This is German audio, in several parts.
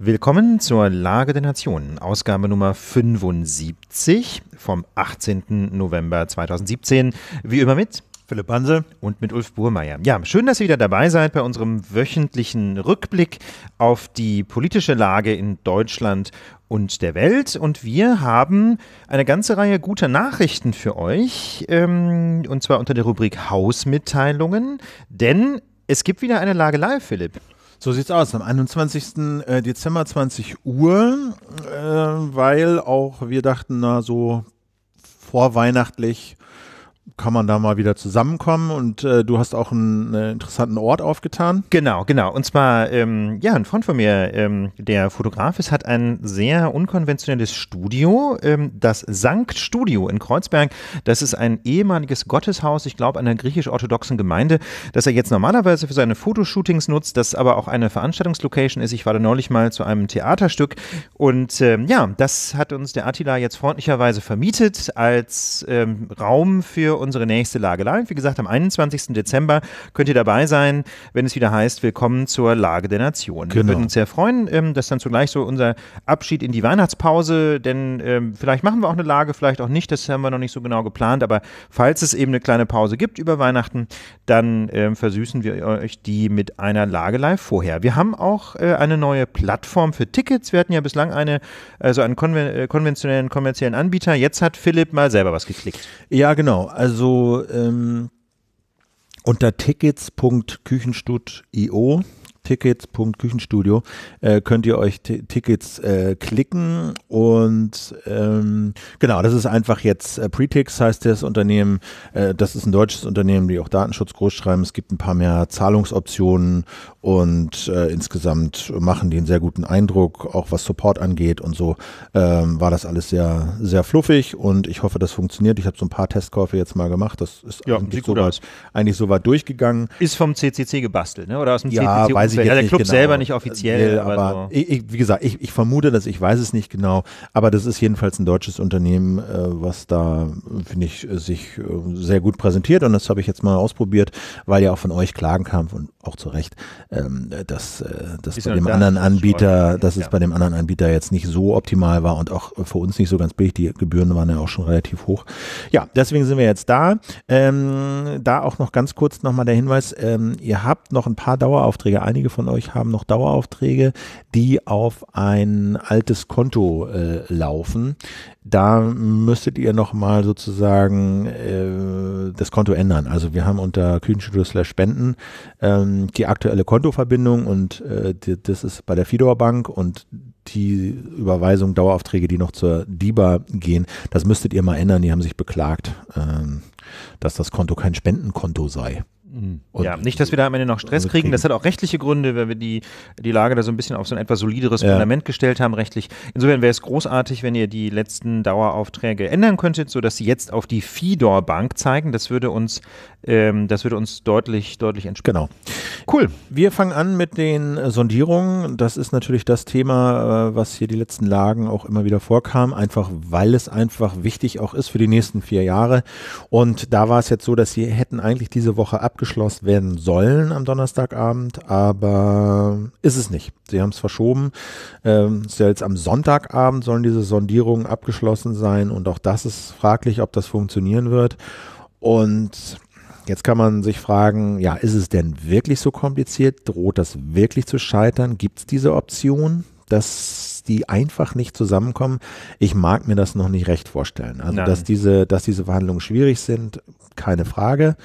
Willkommen zur Lage der Nationen, Ausgabe Nummer 75 vom 18. November 2017. Wie immer mit Philipp Hansel und mit Ulf Burmeier. Ja, schön, dass ihr wieder dabei seid bei unserem wöchentlichen Rückblick auf die politische Lage in Deutschland und der Welt. Und wir haben eine ganze Reihe guter Nachrichten für euch, ähm, und zwar unter der Rubrik Hausmitteilungen, denn es gibt wieder eine Lage live, Philipp. So sieht's aus. Am 21. Äh, Dezember 20 Uhr, äh, weil auch wir dachten, na so vorweihnachtlich kann man da mal wieder zusammenkommen und äh, du hast auch einen äh, interessanten Ort aufgetan. Genau, genau. Und zwar, ähm, ja, ein Freund von mir, ähm, der Fotograf ist, hat ein sehr unkonventionelles Studio, ähm, das Sankt Studio in Kreuzberg. Das ist ein ehemaliges Gotteshaus, ich glaube, einer griechisch-orthodoxen Gemeinde, das er jetzt normalerweise für seine Fotoshootings nutzt, das aber auch eine Veranstaltungslocation ist. Ich war da neulich mal zu einem Theaterstück und ähm, ja, das hat uns der Attila jetzt freundlicherweise vermietet als ähm, Raum für uns unsere nächste Lage live. Wie gesagt, am 21. Dezember könnt ihr dabei sein, wenn es wieder heißt, willkommen zur Lage der Nation. Genau. Wir würden genau. uns sehr freuen. Ähm, das dann zugleich so unser Abschied in die Weihnachtspause, denn ähm, vielleicht machen wir auch eine Lage, vielleicht auch nicht. Das haben wir noch nicht so genau geplant. Aber falls es eben eine kleine Pause gibt über Weihnachten, dann ähm, versüßen wir euch die mit einer Lage live vorher. Wir haben auch äh, eine neue Plattform für Tickets. Wir hatten ja bislang eine, also einen konven äh, konventionellen, kommerziellen Anbieter. Jetzt hat Philipp mal selber was geklickt. Ja, genau. Also also ähm, unter tickets.küchenstut.io tickets.küchenstudio äh, könnt ihr euch Tickets äh, klicken und ähm, genau, das ist einfach jetzt äh, Pretix heißt das Unternehmen. Äh, das ist ein deutsches Unternehmen, die auch Datenschutz groß schreiben. Es gibt ein paar mehr Zahlungsoptionen und äh, insgesamt machen die einen sehr guten Eindruck, auch was Support angeht und so ähm, war das alles sehr, sehr fluffig und ich hoffe, das funktioniert. Ich habe so ein paar Testkäufe jetzt mal gemacht. Das ist ja, eigentlich, soweit, eigentlich soweit durchgegangen. Ist vom CCC gebastelt, ne? oder aus dem ja, CCC? Ja, weiß ich ich ja, der Club genau. selber nicht offiziell. Nee, aber, aber ich, ich, wie gesagt, ich, ich vermute das, ich weiß es nicht genau, aber das ist jedenfalls ein deutsches Unternehmen, äh, was da, finde ich, sich äh, sehr gut präsentiert und das habe ich jetzt mal ausprobiert, weil ja auch von euch Klagen kam und auch zu Recht, ähm, dass, äh, dass bei dem anderen Anbieter, dass es ja. bei dem anderen Anbieter jetzt nicht so optimal war und auch für uns nicht so ganz billig. Die Gebühren waren ja auch schon relativ hoch. Ja, deswegen sind wir jetzt da. Ähm, da auch noch ganz kurz nochmal der Hinweis, ähm, ihr habt noch ein paar Daueraufträge. Einige einige von euch haben noch Daueraufträge, die auf ein altes Konto äh, laufen. Da müsstet ihr nochmal sozusagen äh, das Konto ändern. Also wir haben unter Küchenstudio Spenden ähm, die aktuelle Kontoverbindung und äh, die, das ist bei der Fidor Bank und die Überweisung Daueraufträge, die noch zur DIBA gehen, das müsstet ihr mal ändern. Die haben sich beklagt, ähm, dass das Konto kein Spendenkonto sei. Mhm. Und ja, nicht, dass wir da am Ende noch Stress kriegen. Also kriegen. Das hat auch rechtliche Gründe, weil wir die, die Lage da so ein bisschen auf so ein etwas solideres ja. Fundament gestellt haben, rechtlich. Insofern wäre es großartig, wenn ihr die letzten Daueraufträge ändern könntet, sodass sie jetzt auf die Fidor Bank zeigen. Das würde uns, ähm, das würde uns deutlich, deutlich entspannen. Genau. Cool. Wir fangen an mit den Sondierungen. Das ist natürlich das Thema, äh, was hier die letzten Lagen auch immer wieder vorkam, einfach weil es einfach wichtig auch ist für die nächsten vier Jahre. Und da war es jetzt so, dass sie hätten eigentlich diese Woche ab abgeschlossen werden sollen am Donnerstagabend, aber ist es nicht. Sie haben es verschoben. Ähm, ist ja jetzt am Sonntagabend sollen diese Sondierungen abgeschlossen sein und auch das ist fraglich, ob das funktionieren wird. Und Jetzt kann man sich fragen, ja, ist es denn wirklich so kompliziert? Droht das wirklich zu scheitern? Gibt es diese Option, dass die einfach nicht zusammenkommen? Ich mag mir das noch nicht recht vorstellen. Also, dass diese, dass diese Verhandlungen schwierig sind, keine Frage.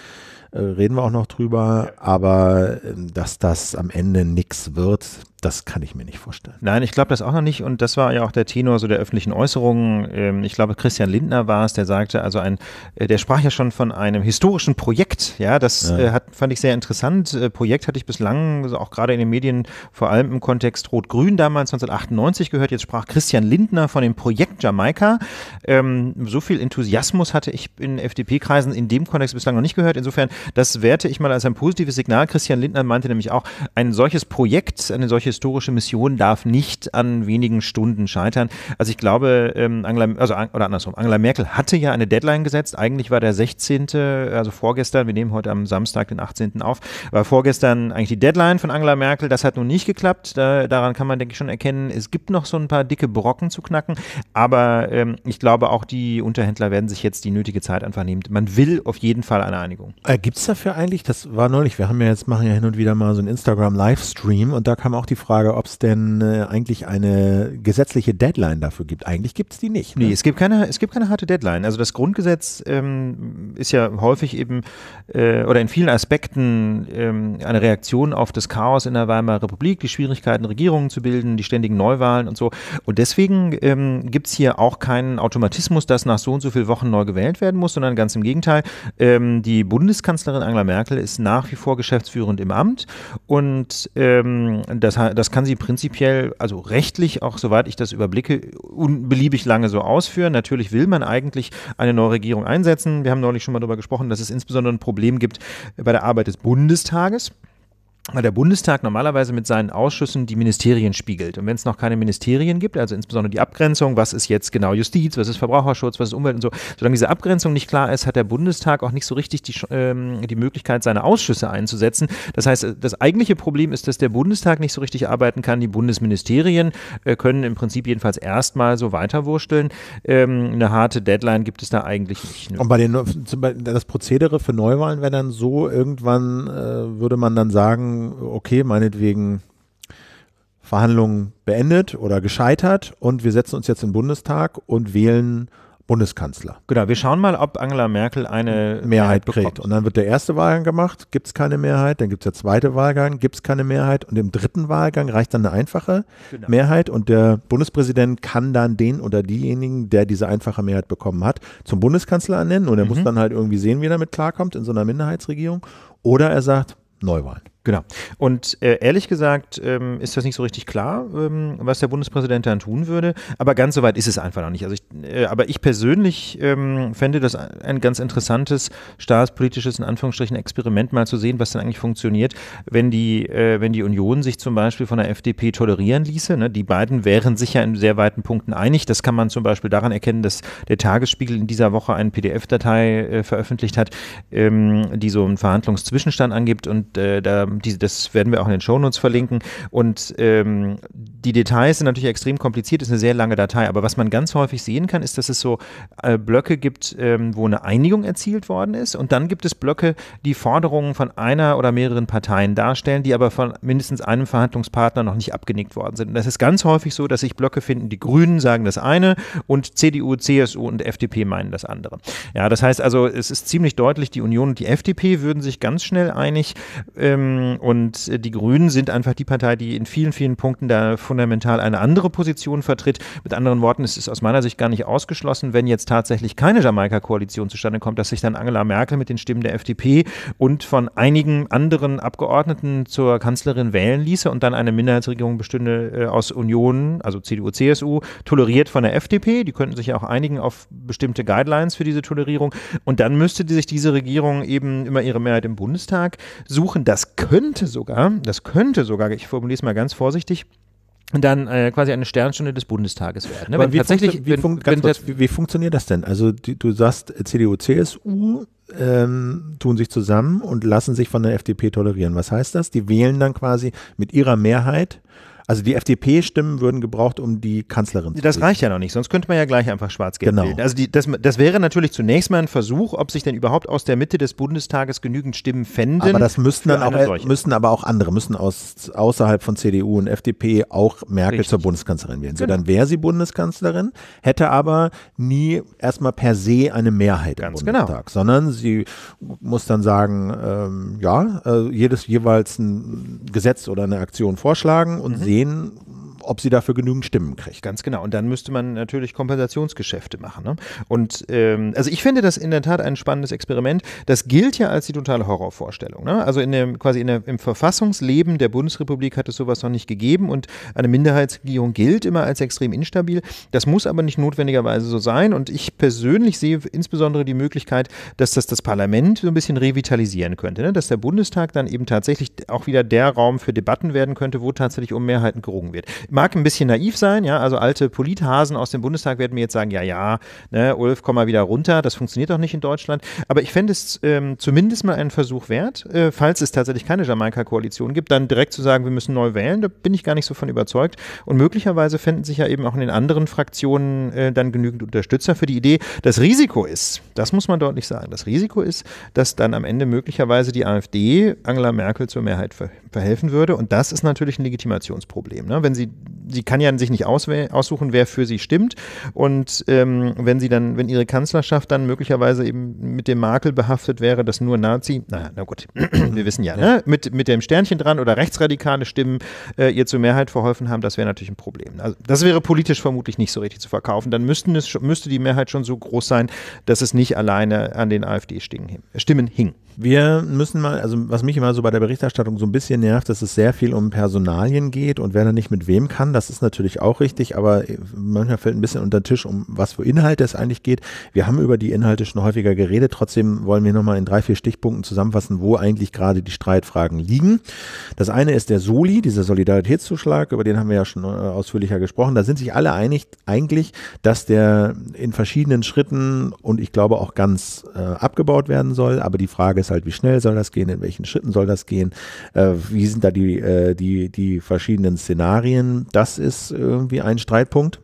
Äh, reden wir auch noch drüber. Aber ähm, dass das am Ende nichts wird, das kann ich mir nicht vorstellen. Nein, ich glaube das auch noch nicht. Und das war ja auch der Tenor so der öffentlichen Äußerungen. Ähm, ich glaube, Christian Lindner war es, der sagte, also ein, äh, der sprach ja schon von einem historischen Projekt. Ja, das ja. Äh, hat, fand ich sehr interessant. Äh, Projekt hatte ich bislang auch gerade in den Medien, vor allem im Kontext Rot-Grün damals 1998 gehört. Jetzt sprach Christian Lindner von dem Projekt Jamaika. Ähm, so viel Enthusiasmus hatte ich in FDP-Kreisen in dem Kontext bislang noch nicht gehört. Insofern, das werte ich mal als ein positives Signal. Christian Lindner meinte nämlich auch, ein solches Projekt, eine solche historische Mission darf nicht an wenigen Stunden scheitern. Also ich glaube, ähm, Angela, also, äh, oder andersrum, Angela Merkel hatte ja eine Deadline gesetzt. Eigentlich war der 16., also vorgestern, wir nehmen heute am Samstag den 18. auf, war vorgestern eigentlich die Deadline von Angela Merkel. Das hat nun nicht geklappt. Da, daran kann man, denke ich, schon erkennen, es gibt noch so ein paar dicke Brocken zu knacken. Aber ähm, ich glaube, auch die Unterhändler werden sich jetzt die nötige Zeit einfach nehmen. Man will auf jeden Fall eine Einigung. Äh, gibt es dafür eigentlich, das war neulich, wir haben ja jetzt, machen ja hin und wieder mal so einen Instagram-Livestream und da kam auch die Frage, ob es denn äh, eigentlich eine gesetzliche Deadline dafür gibt. Eigentlich gibt es die nicht. Ne? Nee, es gibt, keine, es gibt keine harte Deadline. Also das Grundgesetz ähm, ist ja häufig eben äh, oder in vielen Aspekten ähm, eine Reaktion auf das Chaos in der Weimarer Republik, die Schwierigkeiten, Regierungen zu bilden, die ständigen Neuwahlen und so. Und deswegen ähm, gibt es hier auch keinen Automatismus, dass nach so und so vielen Wochen neu gewählt werden muss, sondern ganz im Gegenteil. Ähm, die Bundeskanzlerin Angela Merkel ist nach wie vor geschäftsführend im Amt und ähm, das heißt, das kann sie prinzipiell, also rechtlich auch, soweit ich das überblicke, unbeliebig lange so ausführen. Natürlich will man eigentlich eine neue Regierung einsetzen. Wir haben neulich schon mal darüber gesprochen, dass es insbesondere ein Problem gibt bei der Arbeit des Bundestages weil der Bundestag normalerweise mit seinen Ausschüssen die Ministerien spiegelt. Und wenn es noch keine Ministerien gibt, also insbesondere die Abgrenzung, was ist jetzt genau Justiz, was ist Verbraucherschutz, was ist Umwelt und so, solange diese Abgrenzung nicht klar ist, hat der Bundestag auch nicht so richtig die, ähm, die Möglichkeit, seine Ausschüsse einzusetzen. Das heißt, das eigentliche Problem ist, dass der Bundestag nicht so richtig arbeiten kann. Die Bundesministerien äh, können im Prinzip jedenfalls erstmal so weiterwursteln. Ähm, eine harte Deadline gibt es da eigentlich nicht. Nö. Ne. Und bei den, das Prozedere für Neuwahlen wäre dann so, irgendwann äh, würde man dann sagen, sagen, okay, meinetwegen Verhandlungen beendet oder gescheitert und wir setzen uns jetzt in den Bundestag und wählen Bundeskanzler. Genau, wir schauen mal, ob Angela Merkel eine Mehrheit, Mehrheit kriegt. Und dann wird der erste Wahlgang gemacht, gibt es keine Mehrheit, dann gibt es der zweite Wahlgang, gibt es keine Mehrheit und im dritten Wahlgang reicht dann eine einfache genau. Mehrheit und der Bundespräsident kann dann den oder diejenigen, der diese einfache Mehrheit bekommen hat, zum Bundeskanzler ernennen und er mhm. muss dann halt irgendwie sehen, wie er damit klarkommt in so einer Minderheitsregierung oder er sagt Neuwahlen. Genau. Und äh, ehrlich gesagt ähm, ist das nicht so richtig klar, ähm, was der Bundespräsident dann tun würde. Aber ganz so weit ist es einfach noch nicht. Also ich, äh, aber ich persönlich ähm, fände das ein ganz interessantes staatspolitisches, in Anführungsstrichen, Experiment mal zu sehen, was dann eigentlich funktioniert, wenn die, äh, wenn die Union sich zum Beispiel von der FDP tolerieren ließe. Ne? Die beiden wären sicher ja in sehr weiten Punkten einig. Das kann man zum Beispiel daran erkennen, dass der Tagesspiegel in dieser Woche eine PDF-Datei äh, veröffentlicht hat, ähm, die so einen Verhandlungszwischenstand angibt und äh, da die, das werden wir auch in den Shownotes verlinken. Und ähm, die Details sind natürlich extrem kompliziert, ist eine sehr lange Datei. Aber was man ganz häufig sehen kann, ist, dass es so äh, Blöcke gibt, ähm, wo eine Einigung erzielt worden ist. Und dann gibt es Blöcke, die Forderungen von einer oder mehreren Parteien darstellen, die aber von mindestens einem Verhandlungspartner noch nicht abgenickt worden sind. Und das ist ganz häufig so, dass sich Blöcke finden, die Grünen sagen das eine und CDU, CSU und FDP meinen das andere. Ja, das heißt also, es ist ziemlich deutlich, die Union und die FDP würden sich ganz schnell einig. Ähm, und äh, die Grünen sind einfach die Partei, die in vielen, vielen Punkten da fundamental eine andere Position vertritt. Mit anderen Worten, es ist aus meiner Sicht gar nicht ausgeschlossen, wenn jetzt tatsächlich keine Jamaika-Koalition zustande kommt, dass sich dann Angela Merkel mit den Stimmen der FDP und von einigen anderen Abgeordneten zur Kanzlerin wählen ließe und dann eine Minderheitsregierung bestünde äh, aus Union, also CDU, CSU, toleriert von der FDP. Die könnten sich ja auch einigen auf bestimmte Guidelines für diese Tolerierung. Und dann müsste sich diese Regierung eben immer ihre Mehrheit im Bundestag suchen. Das könnte könnte sogar, das könnte sogar, ich formuliere es mal ganz vorsichtig, dann äh, quasi eine Sternstunde des Bundestages werden. Ne? wenn wie, tatsächlich, funktio wie, fun wenn, wenn kurz, wie, funktioniert das denn? Also die, du sagst, CDU, CSU ähm, tun sich zusammen und lassen sich von der FDP tolerieren. Was heißt das? Die wählen dann quasi mit ihrer Mehrheit also die FDP-Stimmen würden gebraucht, um die Kanzlerin zu Das reicht ja noch nicht, sonst könnte man ja gleich einfach schwarz-gelb genau. Bilden. Also die, das, das, wäre natürlich zunächst mal ein Versuch, ob sich denn überhaupt aus der Mitte des Bundestages genügend Stimmen fänden. Aber das müssten dann auch, müssen aber auch andere, müssen aus, außerhalb von CDU und FDP auch Merkel Richtig. zur Bundeskanzlerin wählen. So, genau. dann wäre sie Bundeskanzlerin, hätte aber nie erstmal per se eine Mehrheit Ganz im genau. Bundestag, genau. sondern sie muss dann sagen, ähm, ja, äh, jedes jeweils ein Gesetz oder eine Aktion vorschlagen und mhm. sie sehen, ob sie dafür genügend Stimmen kriegt. Ganz genau. Und dann müsste man natürlich Kompensationsgeschäfte machen. Ne? Und ähm, also ich finde das in der Tat ein spannendes Experiment. Das gilt ja als die totale Horrorvorstellung. Ne? Also in dem, quasi in der, im Verfassungsleben der Bundesrepublik hat es sowas noch nicht gegeben und eine Minderheitsregierung gilt immer als extrem instabil. Das muss aber nicht notwendigerweise so sein. Und ich persönlich sehe insbesondere die Möglichkeit, dass das das Parlament so ein bisschen revitalisieren könnte, ne? dass der Bundestag dann eben tatsächlich auch wieder der Raum für Debatten werden könnte, wo tatsächlich um Mehrheiten gerungen wird mag ein bisschen naiv sein, ja, also alte Polithasen aus dem Bundestag werden mir jetzt sagen, ja, ja, ne, Ulf, komm mal wieder runter, das funktioniert doch nicht in Deutschland. Aber ich fände es ähm, zumindest mal einen Versuch wert, äh, falls es tatsächlich keine Jamaika-Koalition gibt, dann direkt zu sagen, wir müssen neu wählen, da bin ich gar nicht so von überzeugt. Und möglicherweise fänden sich ja eben auch in den anderen Fraktionen äh, dann genügend Unterstützer für die Idee. Das Risiko ist, das muss man deutlich sagen, das Risiko ist, dass dann am Ende möglicherweise die AfD Angela Merkel zur Mehrheit verhelfen würde. Und das ist natürlich ein Legitimationsproblem. Ne? Wenn sie sie kann ja sich nicht aussuchen, wer für sie stimmt. Und ähm, wenn sie dann, wenn ihre Kanzlerschaft dann möglicherweise eben mit dem Makel behaftet wäre, dass nur Nazi, naja, na gut, wir wissen ja, ja. Ne? Mit, mit dem Sternchen dran oder rechtsradikale Stimmen äh, ihr zur Mehrheit verholfen haben, das wäre natürlich ein Problem. Also das wäre politisch vermutlich nicht so richtig zu verkaufen. Dann müssten es, müsste die Mehrheit schon so groß sein, dass es nicht alleine an den AfD-Stimmen hing. Wir müssen mal, also was mich immer so bei der Berichterstattung so ein bisschen nervt, dass es sehr viel um Personalien geht und wer dann nicht mit wem kann kann, das ist natürlich auch richtig, aber äh, manchmal fällt ein bisschen unter den Tisch, um was für Inhalte es eigentlich geht. Wir haben über die Inhalte schon häufiger geredet, trotzdem wollen wir nochmal in drei, vier Stichpunkten zusammenfassen, wo eigentlich gerade die Streitfragen liegen. Das eine ist der Soli, dieser Solidaritätszuschlag, über den haben wir ja schon äh, ausführlicher gesprochen. Da sind sich alle einig, eigentlich, dass der in verschiedenen Schritten und ich glaube auch ganz äh, abgebaut werden soll. Aber die Frage ist halt, wie schnell soll das gehen, in welchen Schritten soll das gehen, äh, wie sind da die, äh, die, die verschiedenen Szenarien das ist irgendwie ein Streitpunkt.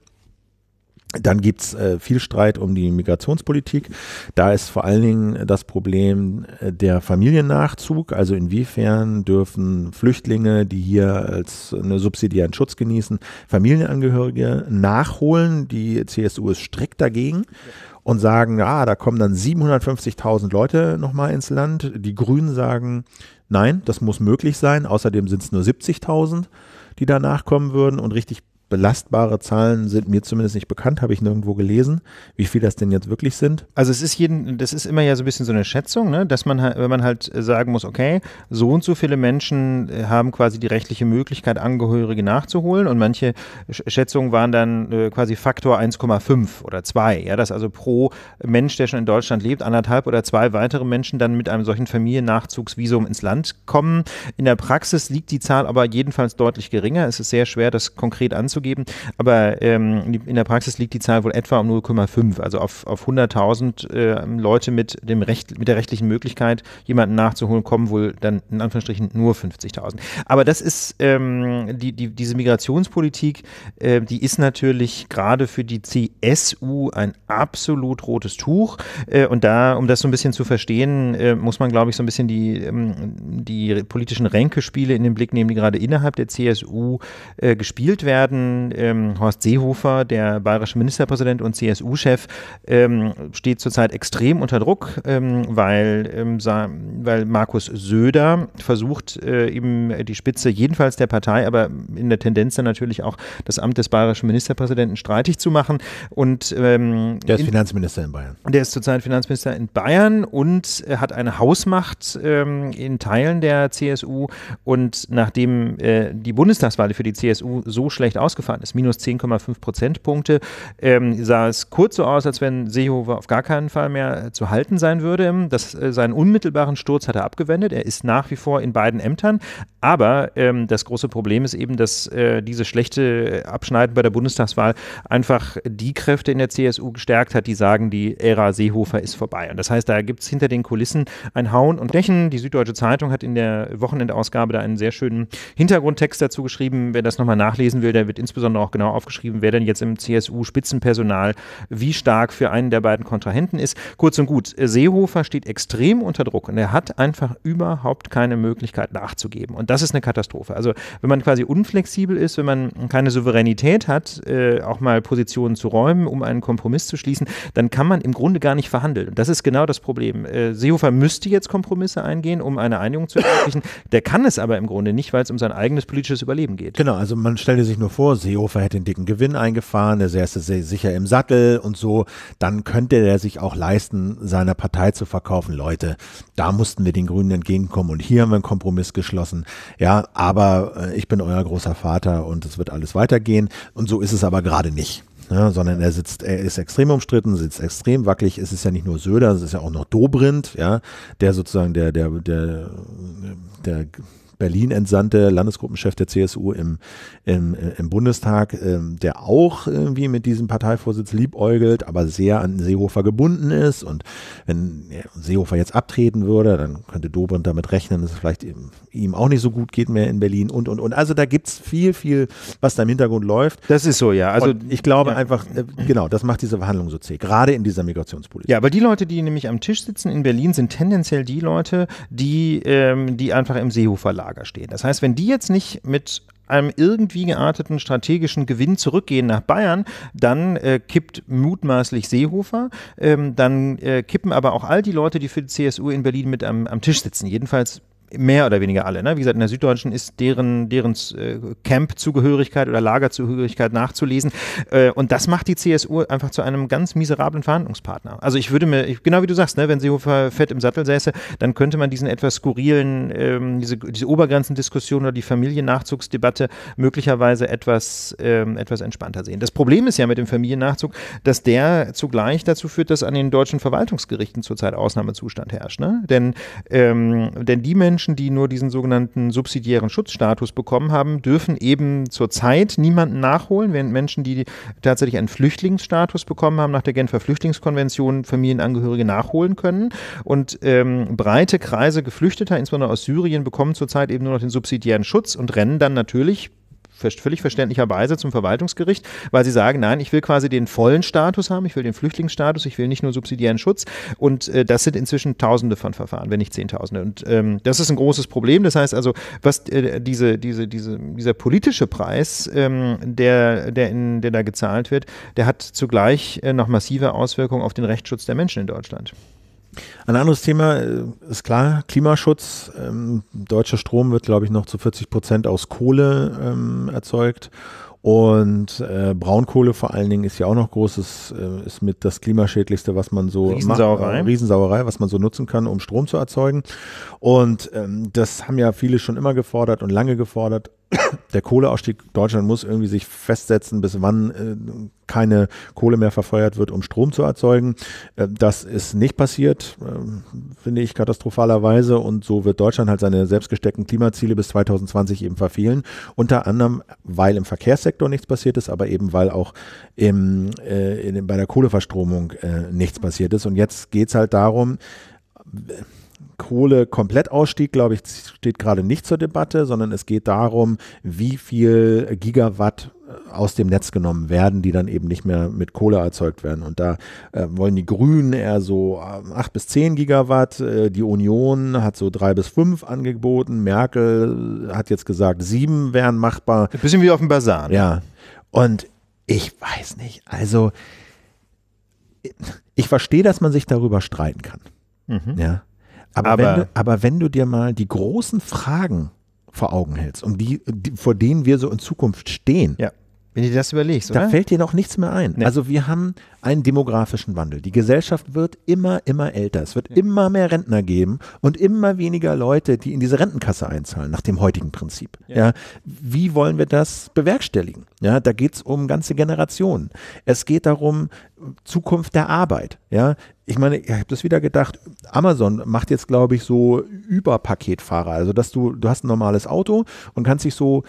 Dann gibt es äh, viel Streit um die Migrationspolitik. Da ist vor allen Dingen das Problem äh, der Familiennachzug. Also inwiefern dürfen Flüchtlinge, die hier als eine subsidiären Schutz genießen, Familienangehörige nachholen? Die CSU ist strikt dagegen. Ja und sagen, ah, da kommen dann 750.000 Leute nochmal ins Land. Die Grünen sagen, nein, das muss möglich sein. Außerdem sind es nur 70.000, die danach kommen würden. Und richtig belastbare Zahlen sind mir zumindest nicht bekannt, habe ich nirgendwo gelesen, wie viel das denn jetzt wirklich sind. Also es ist jeden, das ist immer ja so ein bisschen so eine Schätzung, ne? dass man, halt, wenn man halt sagen muss, okay, so und so viele Menschen äh, haben quasi die rechtliche Möglichkeit, Angehörige nachzuholen und manche Schätzungen waren dann äh, quasi Faktor 1,5 oder 2, ja, dass also pro Mensch, der schon in Deutschland lebt, anderthalb oder zwei weitere Menschen dann mit einem solchen Familiennachzugsvisum ins Land kommen. In der Praxis liegt die Zahl aber jedenfalls deutlich geringer. Es ist sehr schwer, das konkret anzunehmen anzugeben. Aber ähm, in der Praxis liegt die Zahl wohl etwa um 0,5, also auf, auf 100.000 äh, Leute mit, dem Recht, mit der rechtlichen Möglichkeit, jemanden nachzuholen, kommen wohl dann in Anführungsstrichen nur 50.000. Aber das ist ähm, die, die, diese Migrationspolitik, äh, die ist natürlich gerade für die CSU ein absolut rotes Tuch. Äh, und da, um das so ein bisschen zu verstehen, äh, muss man, glaube ich, so ein bisschen die, ähm, die politischen Ränkespiele in den Blick nehmen, die gerade innerhalb der CSU äh, gespielt werden ähm, Horst Seehofer, der bayerische Ministerpräsident und CSU-Chef, ähm, steht zurzeit extrem unter Druck, ähm, weil, ähm, weil Markus Söder versucht, äh, eben die Spitze jedenfalls der Partei, aber in der Tendenz dann natürlich auch das Amt des bayerischen Ministerpräsidenten streitig zu machen. Und, ähm, der ist in, Finanzminister in Bayern. Der ist zurzeit Finanzminister in Bayern und äh, hat eine Hausmacht ähm, in Teilen der CSU. Und nachdem äh, die Bundestagswahl für die CSU so schlecht ausgegangen rausgefahren ist, minus 10,5 Prozentpunkte, ähm, sah es kurz so aus, als wenn Seehofer auf gar keinen Fall mehr äh, zu halten sein würde. Ähm, das, äh, seinen unmittelbaren Sturz hat er abgewendet. Er ist nach wie vor in beiden Ämtern. Aber ähm, das große Problem ist eben, dass äh, dieses schlechte äh, Abschneiden bei der Bundestagswahl einfach die Kräfte in der CSU gestärkt hat, die sagen, die Ära Seehofer ist vorbei. Und das heißt, da gibt es hinter den Kulissen ein Hauen und Rechen. Die Süddeutsche Zeitung hat in der Wochenendausgabe da einen sehr schönen Hintergrundtext dazu geschrieben. Wer das nochmal nachlesen will, der wird ins insbesondere auch genau aufgeschrieben, wer denn jetzt im CSU-Spitzenpersonal wie stark für einen der beiden Kontrahenten ist. Kurz und gut, Seehofer steht extrem unter Druck und er hat einfach überhaupt keine Möglichkeit nachzugeben. Und das ist eine Katastrophe. Also wenn man quasi unflexibel ist, wenn man keine Souveränität hat, äh, auch mal Positionen zu räumen, um einen Kompromiss zu schließen, dann kann man im Grunde gar nicht verhandeln. Und das ist genau das Problem. Äh, Seehofer müsste jetzt Kompromisse eingehen, um eine Einigung zu ermöglichen. Der kann es aber im Grunde nicht, weil es um sein eigenes politisches Überleben geht. Genau, also man stelle sich nur vor, Seehofer hätte einen dicken Gewinn eingefahren, er säße sicher im Sattel und so, dann könnte er sich auch leisten, seiner Partei zu verkaufen. Leute, da mussten wir den Grünen entgegenkommen und hier haben wir einen Kompromiss geschlossen. Ja, aber äh, ich bin euer großer Vater und es wird alles weitergehen. Und so ist es aber gerade nicht. Ja, ne? sondern er sitzt, er ist extrem umstritten, sitzt extrem wackelig. Es ist ja nicht nur Söder, es ist ja auch noch Dobrindt, ja, der sozusagen der, der, der, der Berlin entsandte Landesgruppenchef der CSU im, im, im Bundestag, ähm, der auch irgendwie mit diesem Parteivorsitz liebäugelt, aber sehr an Seehofer gebunden ist. Und wenn Seehofer jetzt abtreten würde, dann könnte Dobrindt damit rechnen, dass es vielleicht ihm, ihm auch nicht so gut geht mehr in Berlin und, und, und. Also da gibt es viel, viel, was da im Hintergrund läuft. Das ist so, ja. Also und ich glaube ja. einfach, äh, genau, das macht diese Verhandlung so zäh, gerade in dieser Migrationspolitik. Ja, aber die Leute, die nämlich am Tisch sitzen in Berlin, sind tendenziell die Leute, die, ähm, die einfach im Seehofer lagen. Lager stehen. Das heißt, wenn die jetzt nicht mit einem irgendwie gearteten strategischen Gewinn zurückgehen nach Bayern, dann äh, kippt mutmaßlich Seehofer, ähm, dann äh, kippen aber auch all die Leute, die für die CSU in Berlin mit am, am Tisch sitzen. Jedenfalls mehr oder weniger alle. Ne? Wie gesagt, in der Süddeutschen ist deren, deren äh, Camp-Zugehörigkeit oder Lagerzugehörigkeit nachzulesen. Äh, und das macht die CSU einfach zu einem ganz miserablen Verhandlungspartner. Also ich würde mir, genau wie du sagst, ne, wenn Seehofer fett im Sattel säße, dann könnte man diesen etwas skurrilen, ähm, diese, diese Obergrenzendiskussion oder die Familiennachzugsdebatte möglicherweise etwas, ähm, etwas entspannter sehen. Das Problem ist ja mit dem Familiennachzug, dass der zugleich dazu führt, dass an den deutschen Verwaltungsgerichten zurzeit Ausnahmezustand herrscht. Ne? Denn, ähm, denn die Menschen, Menschen, die nur diesen sogenannten subsidiären Schutzstatus bekommen haben, dürfen eben zurzeit niemanden nachholen, während Menschen, die tatsächlich einen Flüchtlingsstatus bekommen haben, nach der Genfer Flüchtlingskonvention Familienangehörige nachholen können. Und ähm, breite Kreise Geflüchteter, insbesondere aus Syrien, bekommen zurzeit eben nur noch den subsidiären Schutz und rennen dann natürlich völlig verständlicherweise zum Verwaltungsgericht, weil sie sagen, nein, ich will quasi den vollen Status haben, ich will den Flüchtlingsstatus, ich will nicht nur subsidiären Schutz. Und äh, das sind inzwischen Tausende von Verfahren, wenn nicht Zehntausende. Und ähm, das ist ein großes Problem. Das heißt also, was äh, diese, diese, diese, dieser politische Preis, ähm, der, der, in, der da gezahlt wird, der hat zugleich äh, noch massive Auswirkungen auf den Rechtsschutz der Menschen in Deutschland. Ein anderes Thema äh, ist klar, Klimaschutz. Ähm, deutscher Strom wird, glaube ich, noch zu 40 Prozent aus Kohle ähm, erzeugt. Und äh, Braunkohle vor allen Dingen ist ja auch noch groß, Das äh, ist mit das klimaschädlichste, was man so Riesensauerei. macht. Äh, Riesensauerei, was man so nutzen kann, um Strom zu erzeugen. Und ähm, das haben ja viele schon immer gefordert und lange gefordert der Kohleausstieg, Deutschland muss irgendwie sich festsetzen, bis wann äh, keine Kohle mehr verfeuert wird, um Strom zu erzeugen. Äh, das ist nicht passiert, äh, finde ich katastrophalerweise. Und so wird Deutschland halt seine selbstgesteckten Klimaziele bis 2020 eben verfehlen. Unter anderem, weil im Verkehrssektor nichts passiert ist, aber eben weil auch im, äh, in, bei der Kohleverstromung äh, nichts passiert ist. Und jetzt geht es halt darum, Kohle-Komplettausstieg, glaube ich, steht gerade nicht zur Debatte, sondern es geht darum, wie viel Gigawatt äh, aus dem Netz genommen werden, die dann eben nicht mehr mit Kohle erzeugt werden. Und da äh, wollen die Grünen eher so 8 ähm, bis 10 Gigawatt, äh, die Union hat so 3 bis 5 angeboten, Merkel hat jetzt gesagt, 7 wären machbar. Ein bisschen wie auf dem Bazar. Ne? Ja. Und ich weiß nicht, also ich verstehe, dass man sich darüber streiten kann. Mhm. Ja. Aber, aber, wenn du, aber wenn du dir mal die großen Fragen vor Augen hältst, um die, die vor denen wir so in Zukunft stehen, ja. Wenn du dir das überlegst, oder? Da fällt dir noch nichts mehr ein. Nee. Also wir haben einen demografischen Wandel. Die Gesellschaft wird immer, immer älter. Es wird ja. immer mehr Rentner geben und immer weniger Leute, die in diese Rentenkasse einzahlen, nach dem heutigen Prinzip. Ja. ja wie wollen wir das bewerkstelligen? Ja, da geht es um ganze Generationen. Es geht darum, Zukunft der Arbeit. Ja, ich meine, ich habe das wieder gedacht, Amazon macht jetzt, glaube ich, so Überpaketfahrer. Also, dass du, du hast ein normales Auto und kannst dich so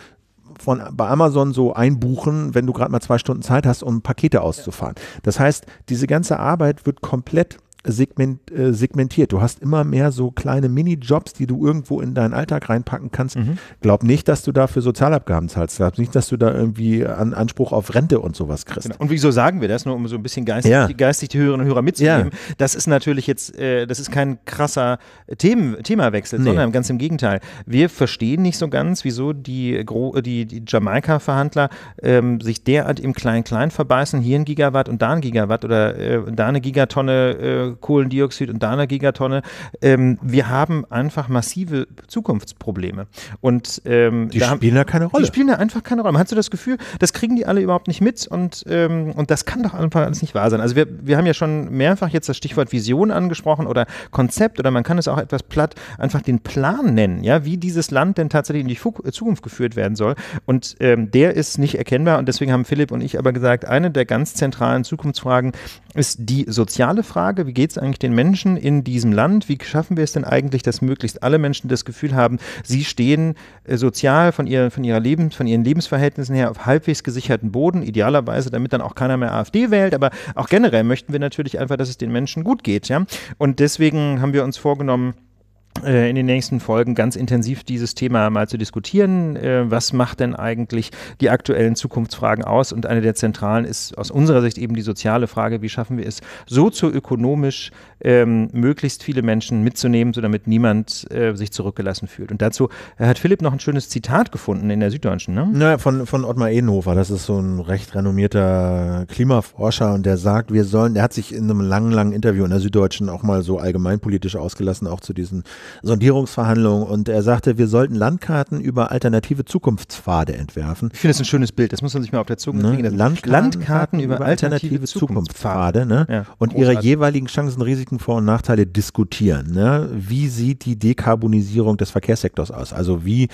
von, bei Amazon so einbuchen, wenn du gerade mal zwei Stunden Zeit hast, um Pakete auszufahren. Das heißt, diese ganze Arbeit wird komplett segment, äh, segmentiert. Du hast immer mehr so kleine Minijobs, die du irgendwo in deinen Alltag reinpacken kannst. Mhm. Glaub nicht, dass du dafür Sozialabgaben zahlst. Glaub nicht, dass du da irgendwie an Anspruch auf Rente und sowas kriegst. Genau. Und wieso sagen wir das? Nur um so ein bisschen geistig, ja. geistig die Hörerinnen und Hörer mitzunehmen. Ja. Das ist natürlich jetzt, äh, das ist kein krasser Themen, Themawechsel, nee. sondern ganz im Gegenteil. Wir verstehen nicht so ganz, wieso die, die, die Jamaika-Verhandler ähm, sich derart im Klein-Klein verbeißen, hier ein Gigawatt und da ein Gigawatt oder äh, da eine Gigatonne äh, Kohlendioxid und da einer Gigatonne. Ähm, wir haben einfach massive Zukunftsprobleme. Und, ähm, die spielen da keine Rolle. Die spielen da einfach keine Rolle. Hast du das Gefühl, das kriegen die alle überhaupt nicht mit und, ähm, und das kann doch einfach alles nicht wahr sein. Also wir, wir haben ja schon mehrfach jetzt das Stichwort Vision angesprochen oder Konzept oder man kann es auch etwas platt einfach den Plan nennen, ja, wie dieses Land denn tatsächlich in die Fu äh, Zukunft geführt werden soll. Und ähm, der ist nicht erkennbar und deswegen haben Philipp und ich aber gesagt, eine der ganz zentralen Zukunftsfragen ist die soziale Frage, wie geht geht es eigentlich den Menschen in diesem Land? Wie schaffen wir es denn eigentlich, dass möglichst alle Menschen das Gefühl haben, sie stehen äh, sozial von, ihr, von, ihrer Leben, von ihren Lebensverhältnissen her auf halbwegs gesicherten Boden, idealerweise, damit dann auch keiner mehr AfD wählt, aber auch generell möchten wir natürlich einfach, dass es den Menschen gut geht. Ja? Und deswegen haben wir uns vorgenommen, äh, in den nächsten Folgen ganz intensiv dieses Thema mal zu diskutieren. Äh, was macht denn eigentlich die aktuellen Zukunftsfragen aus? Und eine der zentralen ist aus unserer Sicht eben die soziale Frage, wie schaffen wir es, sozioökonomisch ähm, möglichst viele Menschen mitzunehmen, so damit niemand äh, sich zurückgelassen fühlt. Und dazu hat Philipp noch ein schönes Zitat gefunden in der Süddeutschen, ne? Naja, von, von Ottmar Edenhofer. Das ist so ein recht renommierter Klimaforscher und der sagt, wir sollen, der hat sich in einem langen, langen Interview in der Süddeutschen auch mal so allgemeinpolitisch ausgelassen, auch zu diesen Sondierungsverhandlungen und er sagte, wir sollten Landkarten über alternative Zukunftspfade entwerfen. Ich finde das ein schönes Bild, das muss man sich mal auf der Zunge ne? legen. Land Landkarten, über alternative, Zukunftspfade, ne? ja, und großartig. ihre jeweiligen Chancen, Risiken, Vor- und Nachteile diskutieren. Ne? Wie sieht die Dekarbonisierung des Verkehrssektors aus? Also wie äh,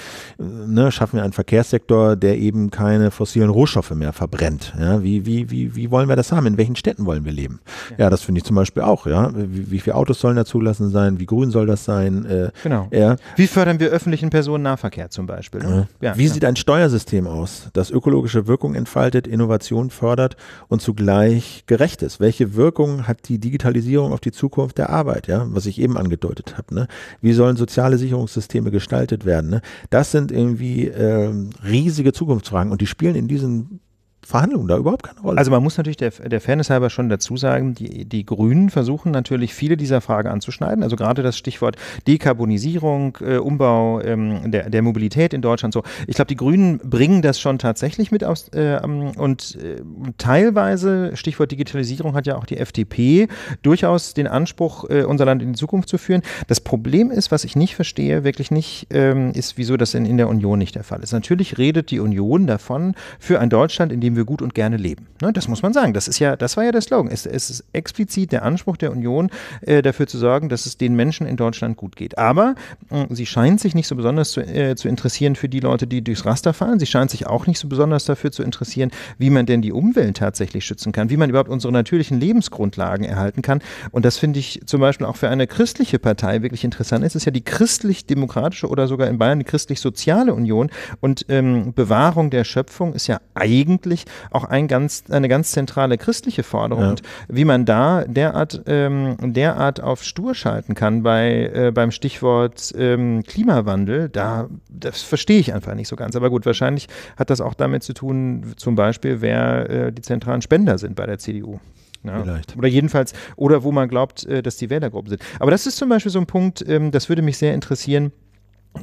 ne, schaffen wir einen Verkehrssektor, der eben keine fossilen Rohstoffe mehr verbrennt? Ja? Wie, wie, wie, wie wollen wir das haben? In welchen Städten wollen wir leben? Ja, ja das finde ich zum Beispiel auch. Ja? Wie, wie viele Autos sollen da zugelassen sein? Wie grün soll das sein? Äh, genau. Ja. Wie fördern wir öffentlichen Personennahverkehr zum Beispiel? Ne? Ja. Ja, Wie genau. sieht ein Steuersystem aus, das ökologische Wirkung entfaltet, Innovation fördert und zugleich gerecht ist? Welche Wirkung hat die Digitalisierung auf die Zukunft der Arbeit, ja? was ich eben angedeutet habe? Ne? Wie sollen soziale Sicherungssysteme gestaltet werden? Ne? Das sind irgendwie ähm, riesige Zukunftsfragen und die spielen in diesen Verhandlungen da überhaupt keine Rolle. Also man muss natürlich der, der Fairness halber schon dazu sagen, die, die Grünen versuchen natürlich viele dieser Fragen anzuschneiden. Also gerade das Stichwort Dekarbonisierung, äh, Umbau ähm, der, der Mobilität in Deutschland so. Ich glaube, die Grünen bringen das schon tatsächlich mit aus äh, und äh, teilweise, Stichwort Digitalisierung, hat ja auch die FDP durchaus den Anspruch, äh, unser Land in die Zukunft zu führen. Das Problem ist, was ich nicht verstehe, wirklich nicht, ähm, ist, wieso das in, in der Union nicht der Fall ist. Natürlich redet die Union davon, für ein Deutschland, in dem wir gut und gerne leben. Ne, das muss man sagen. Das ist ja, das war ja der Slogan. Es, es ist explizit der Anspruch der Union, äh, dafür zu sorgen, dass es den Menschen in Deutschland gut geht. Aber äh, sie scheint sich nicht so besonders zu, äh, zu interessieren für die Leute, die durchs Raster fahren. Sie scheint sich auch nicht so besonders dafür zu interessieren, wie man denn die Umwelt tatsächlich schützen kann, wie man überhaupt unsere natürlichen Lebensgrundlagen erhalten kann. Und das finde ich zum Beispiel auch für eine christliche Partei wirklich interessant. Es ist ja die christlich-demokratische oder sogar in Bayern die christlich-soziale Union. Und ähm, Bewahrung der Schöpfung ist ja eigentlich auch ein ganz, eine ganz zentrale christliche Forderung. Ja. Und wie man da derart, ähm, derart auf Stur schalten kann bei, äh, beim Stichwort ähm, Klimawandel, da, das verstehe ich einfach nicht so ganz. Aber gut, wahrscheinlich hat das auch damit zu tun, zum Beispiel, wer äh, die zentralen Spender sind bei der CDU. Ja. Ne? Vielleicht. Oder jedenfalls, oder wo man glaubt, äh, dass die Wählergruppen sind. Aber das ist zum Beispiel so ein Punkt, ähm, das würde mich sehr interessieren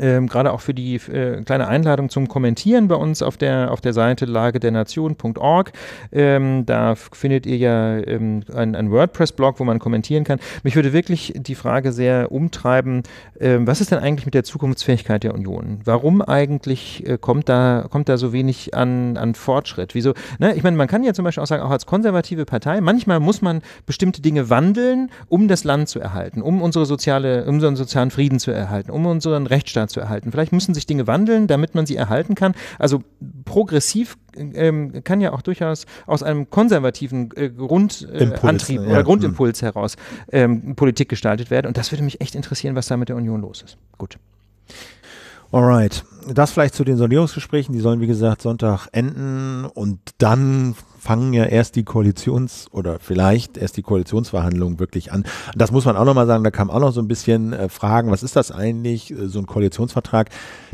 ähm, gerade auch für die äh, kleine Einladung zum Kommentieren bei uns auf der, auf der Seite lagedernation.org. Ähm, da findet ihr ja ähm, einen, WordPress-Blog, wo man kommentieren kann. Mich würde wirklich die Frage sehr umtreiben, ähm, was ist denn eigentlich mit der Zukunftsfähigkeit der Union? Warum eigentlich äh, kommt, da, kommt da so wenig an, an Fortschritt? Wieso? Ne? Ich meine, man kann ja zum Beispiel auch sagen, auch als konservative Partei, manchmal muss man bestimmte Dinge wandeln, um das Land zu erhalten, um unsere soziale, um unseren sozialen Frieden zu erhalten, um unseren Rechtsstaat zu erhalten. Vielleicht müssen sich Dinge wandeln, damit man sie erhalten kann. Also progressiv äh, ähm, kann ja auch durchaus aus einem konservativen äh, Grundantrieb äh, ne, ja. oder hm. Grundimpuls mhm. heraus ähm, Politik gestaltet werden. Und das würde mich echt interessieren, was da mit der Union los ist. Gut. Alright. Das vielleicht zu den Sondierungsgesprächen. Die sollen, wie gesagt, Sonntag enden und dann fangen ja erst die Koalitions- oder vielleicht erst die Koalitionsverhandlungen wirklich an. Das muss man auch nochmal sagen. Da kam auch noch so ein bisschen äh, Fragen. Was ist das eigentlich? Äh, so ein Koalitionsvertrag.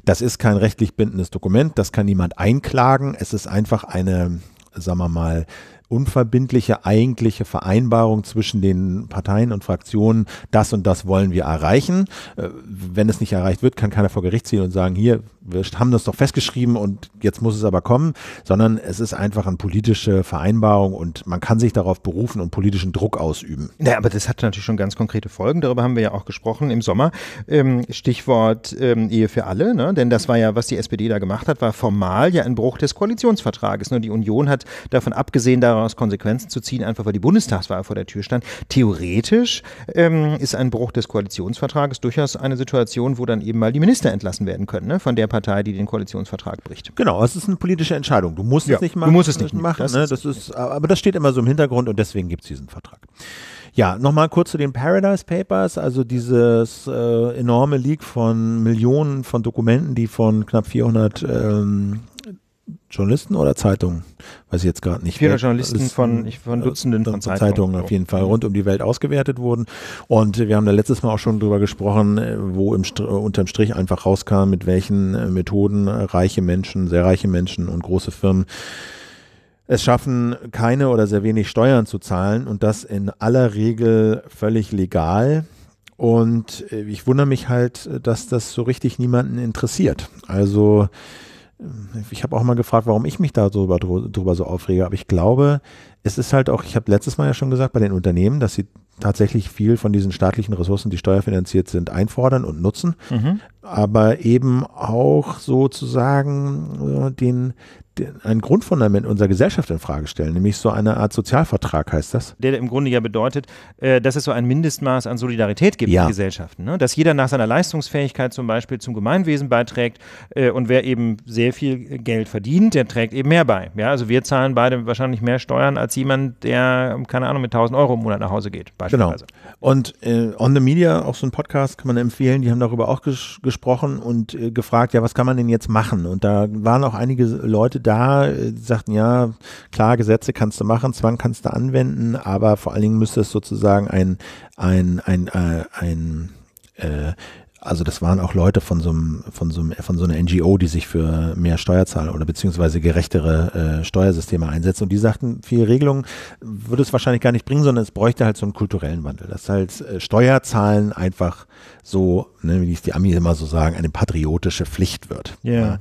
Das ist kein rechtlich bindendes Dokument. Das kann niemand einklagen. Es ist einfach eine, sagen wir mal, unverbindliche eigentliche Vereinbarung zwischen den Parteien und Fraktionen, das und das wollen wir erreichen. Äh, wenn es nicht erreicht wird, kann keiner vor Gericht ziehen und sagen, hier, wir haben das doch festgeschrieben und jetzt muss es aber kommen, sondern es ist einfach eine politische Vereinbarung und man kann sich darauf berufen und politischen Druck ausüben. Ja, aber das hat natürlich schon ganz konkrete Folgen, darüber haben wir ja auch gesprochen im Sommer. Ähm, Stichwort ähm, Ehe für alle, ne? denn das war ja, was die SPD da gemacht hat, war formal ja ein Bruch des Koalitionsvertrages. Nur ne? die Union hat davon abgesehen, daran daraus Konsequenzen zu ziehen, einfach weil die Bundestagswahl vor der Tür stand. Theoretisch ähm, ist ein Bruch des Koalitionsvertrages durchaus eine Situation, wo dann eben mal die Minister entlassen werden können, ne? von der Partei, die den Koalitionsvertrag bricht. Genau, es ist eine politische Entscheidung. Du musst ja, es nicht machen. Du musst es nicht machen. Ne? Das ne? das ist, aber das steht immer so im Hintergrund und deswegen gibt es diesen Vertrag. Ja, nochmal kurz zu den Paradise Papers, also dieses äh, enorme Leak von Millionen von Dokumenten, die von knapp 400 ähm, Journalisten oder Zeitungen? Weiß ich jetzt gerade nicht. Vierer Journalisten von, ich, von Dutzenden von Zeitungen. Zeitungen auf jeden Fall mhm. rund um die Welt ausgewertet wurden. Und wir haben da letztes Mal auch schon drüber gesprochen, äh, wo im, äh, unterm Strich einfach rauskam, mit welchen äh, Methoden reiche Menschen, sehr reiche Menschen und große Firmen es schaffen, keine oder sehr wenig Steuern zu zahlen und das in aller Regel völlig legal. Und ich wundere mich halt, dass das so richtig niemanden interessiert. Also ich habe auch mal gefragt, warum ich mich da darüber, drüber so aufrege, aber ich glaube, es ist halt auch, ich habe letztes Mal ja schon gesagt, bei den Unternehmen, dass sie tatsächlich viel von diesen staatlichen Ressourcen, die steuerfinanziert sind, einfordern und nutzen, mhm. aber eben auch sozusagen äh, den, ein Grundfundament unserer Gesellschaft in Frage stellen, nämlich so eine Art Sozialvertrag heißt das. Der im Grunde ja bedeutet, äh, dass es so ein Mindestmaß an Solidarität gibt ja. in Gesellschaften, ne? dass jeder nach seiner Leistungsfähigkeit zum Beispiel zum Gemeinwesen beiträgt äh, und wer eben sehr viel Geld verdient, der trägt eben mehr bei. Ja, also wir zahlen beide wahrscheinlich mehr Steuern als jemand, der keine Ahnung mit 1000 Euro im Monat nach Hause geht. Genau. Beispielsweise. Genau. Und äh, on the Media, auch so ein Podcast kann man empfehlen. Die haben darüber auch ges gesprochen und äh, gefragt, ja, was kann man denn jetzt machen? Und da waren auch einige Leute da da äh, sagten, ja, klar, Gesetze kannst du machen, Zwang kannst du anwenden, aber vor allen Dingen müsste es sozusagen ein, ein, ein, ein, äh, ein äh, also das waren auch Leute von so, einem, von, so einem, von so einer NGO, die sich für mehr Steuerzahler oder beziehungsweise gerechtere äh, Steuersysteme einsetzen. Und die sagten, viele Regelungen würde es wahrscheinlich gar nicht bringen, sondern es bräuchte halt so einen kulturellen Wandel. Dass halt äh, Steuerzahlen einfach so, ne, wie es die Amis immer so sagen, eine patriotische Pflicht wird. Yeah. Ja.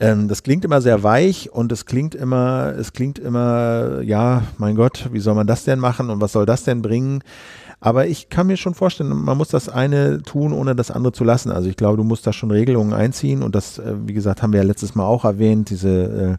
Ähm, das klingt immer sehr weich und es klingt immer, es klingt immer, ja, mein Gott, wie soll man das denn machen und was soll das denn bringen? Aber ich kann mir schon vorstellen, man muss das eine tun, ohne das andere zu lassen. Also ich glaube, du musst da schon Regelungen einziehen und das, äh, wie gesagt, haben wir ja letztes Mal auch erwähnt, diese äh,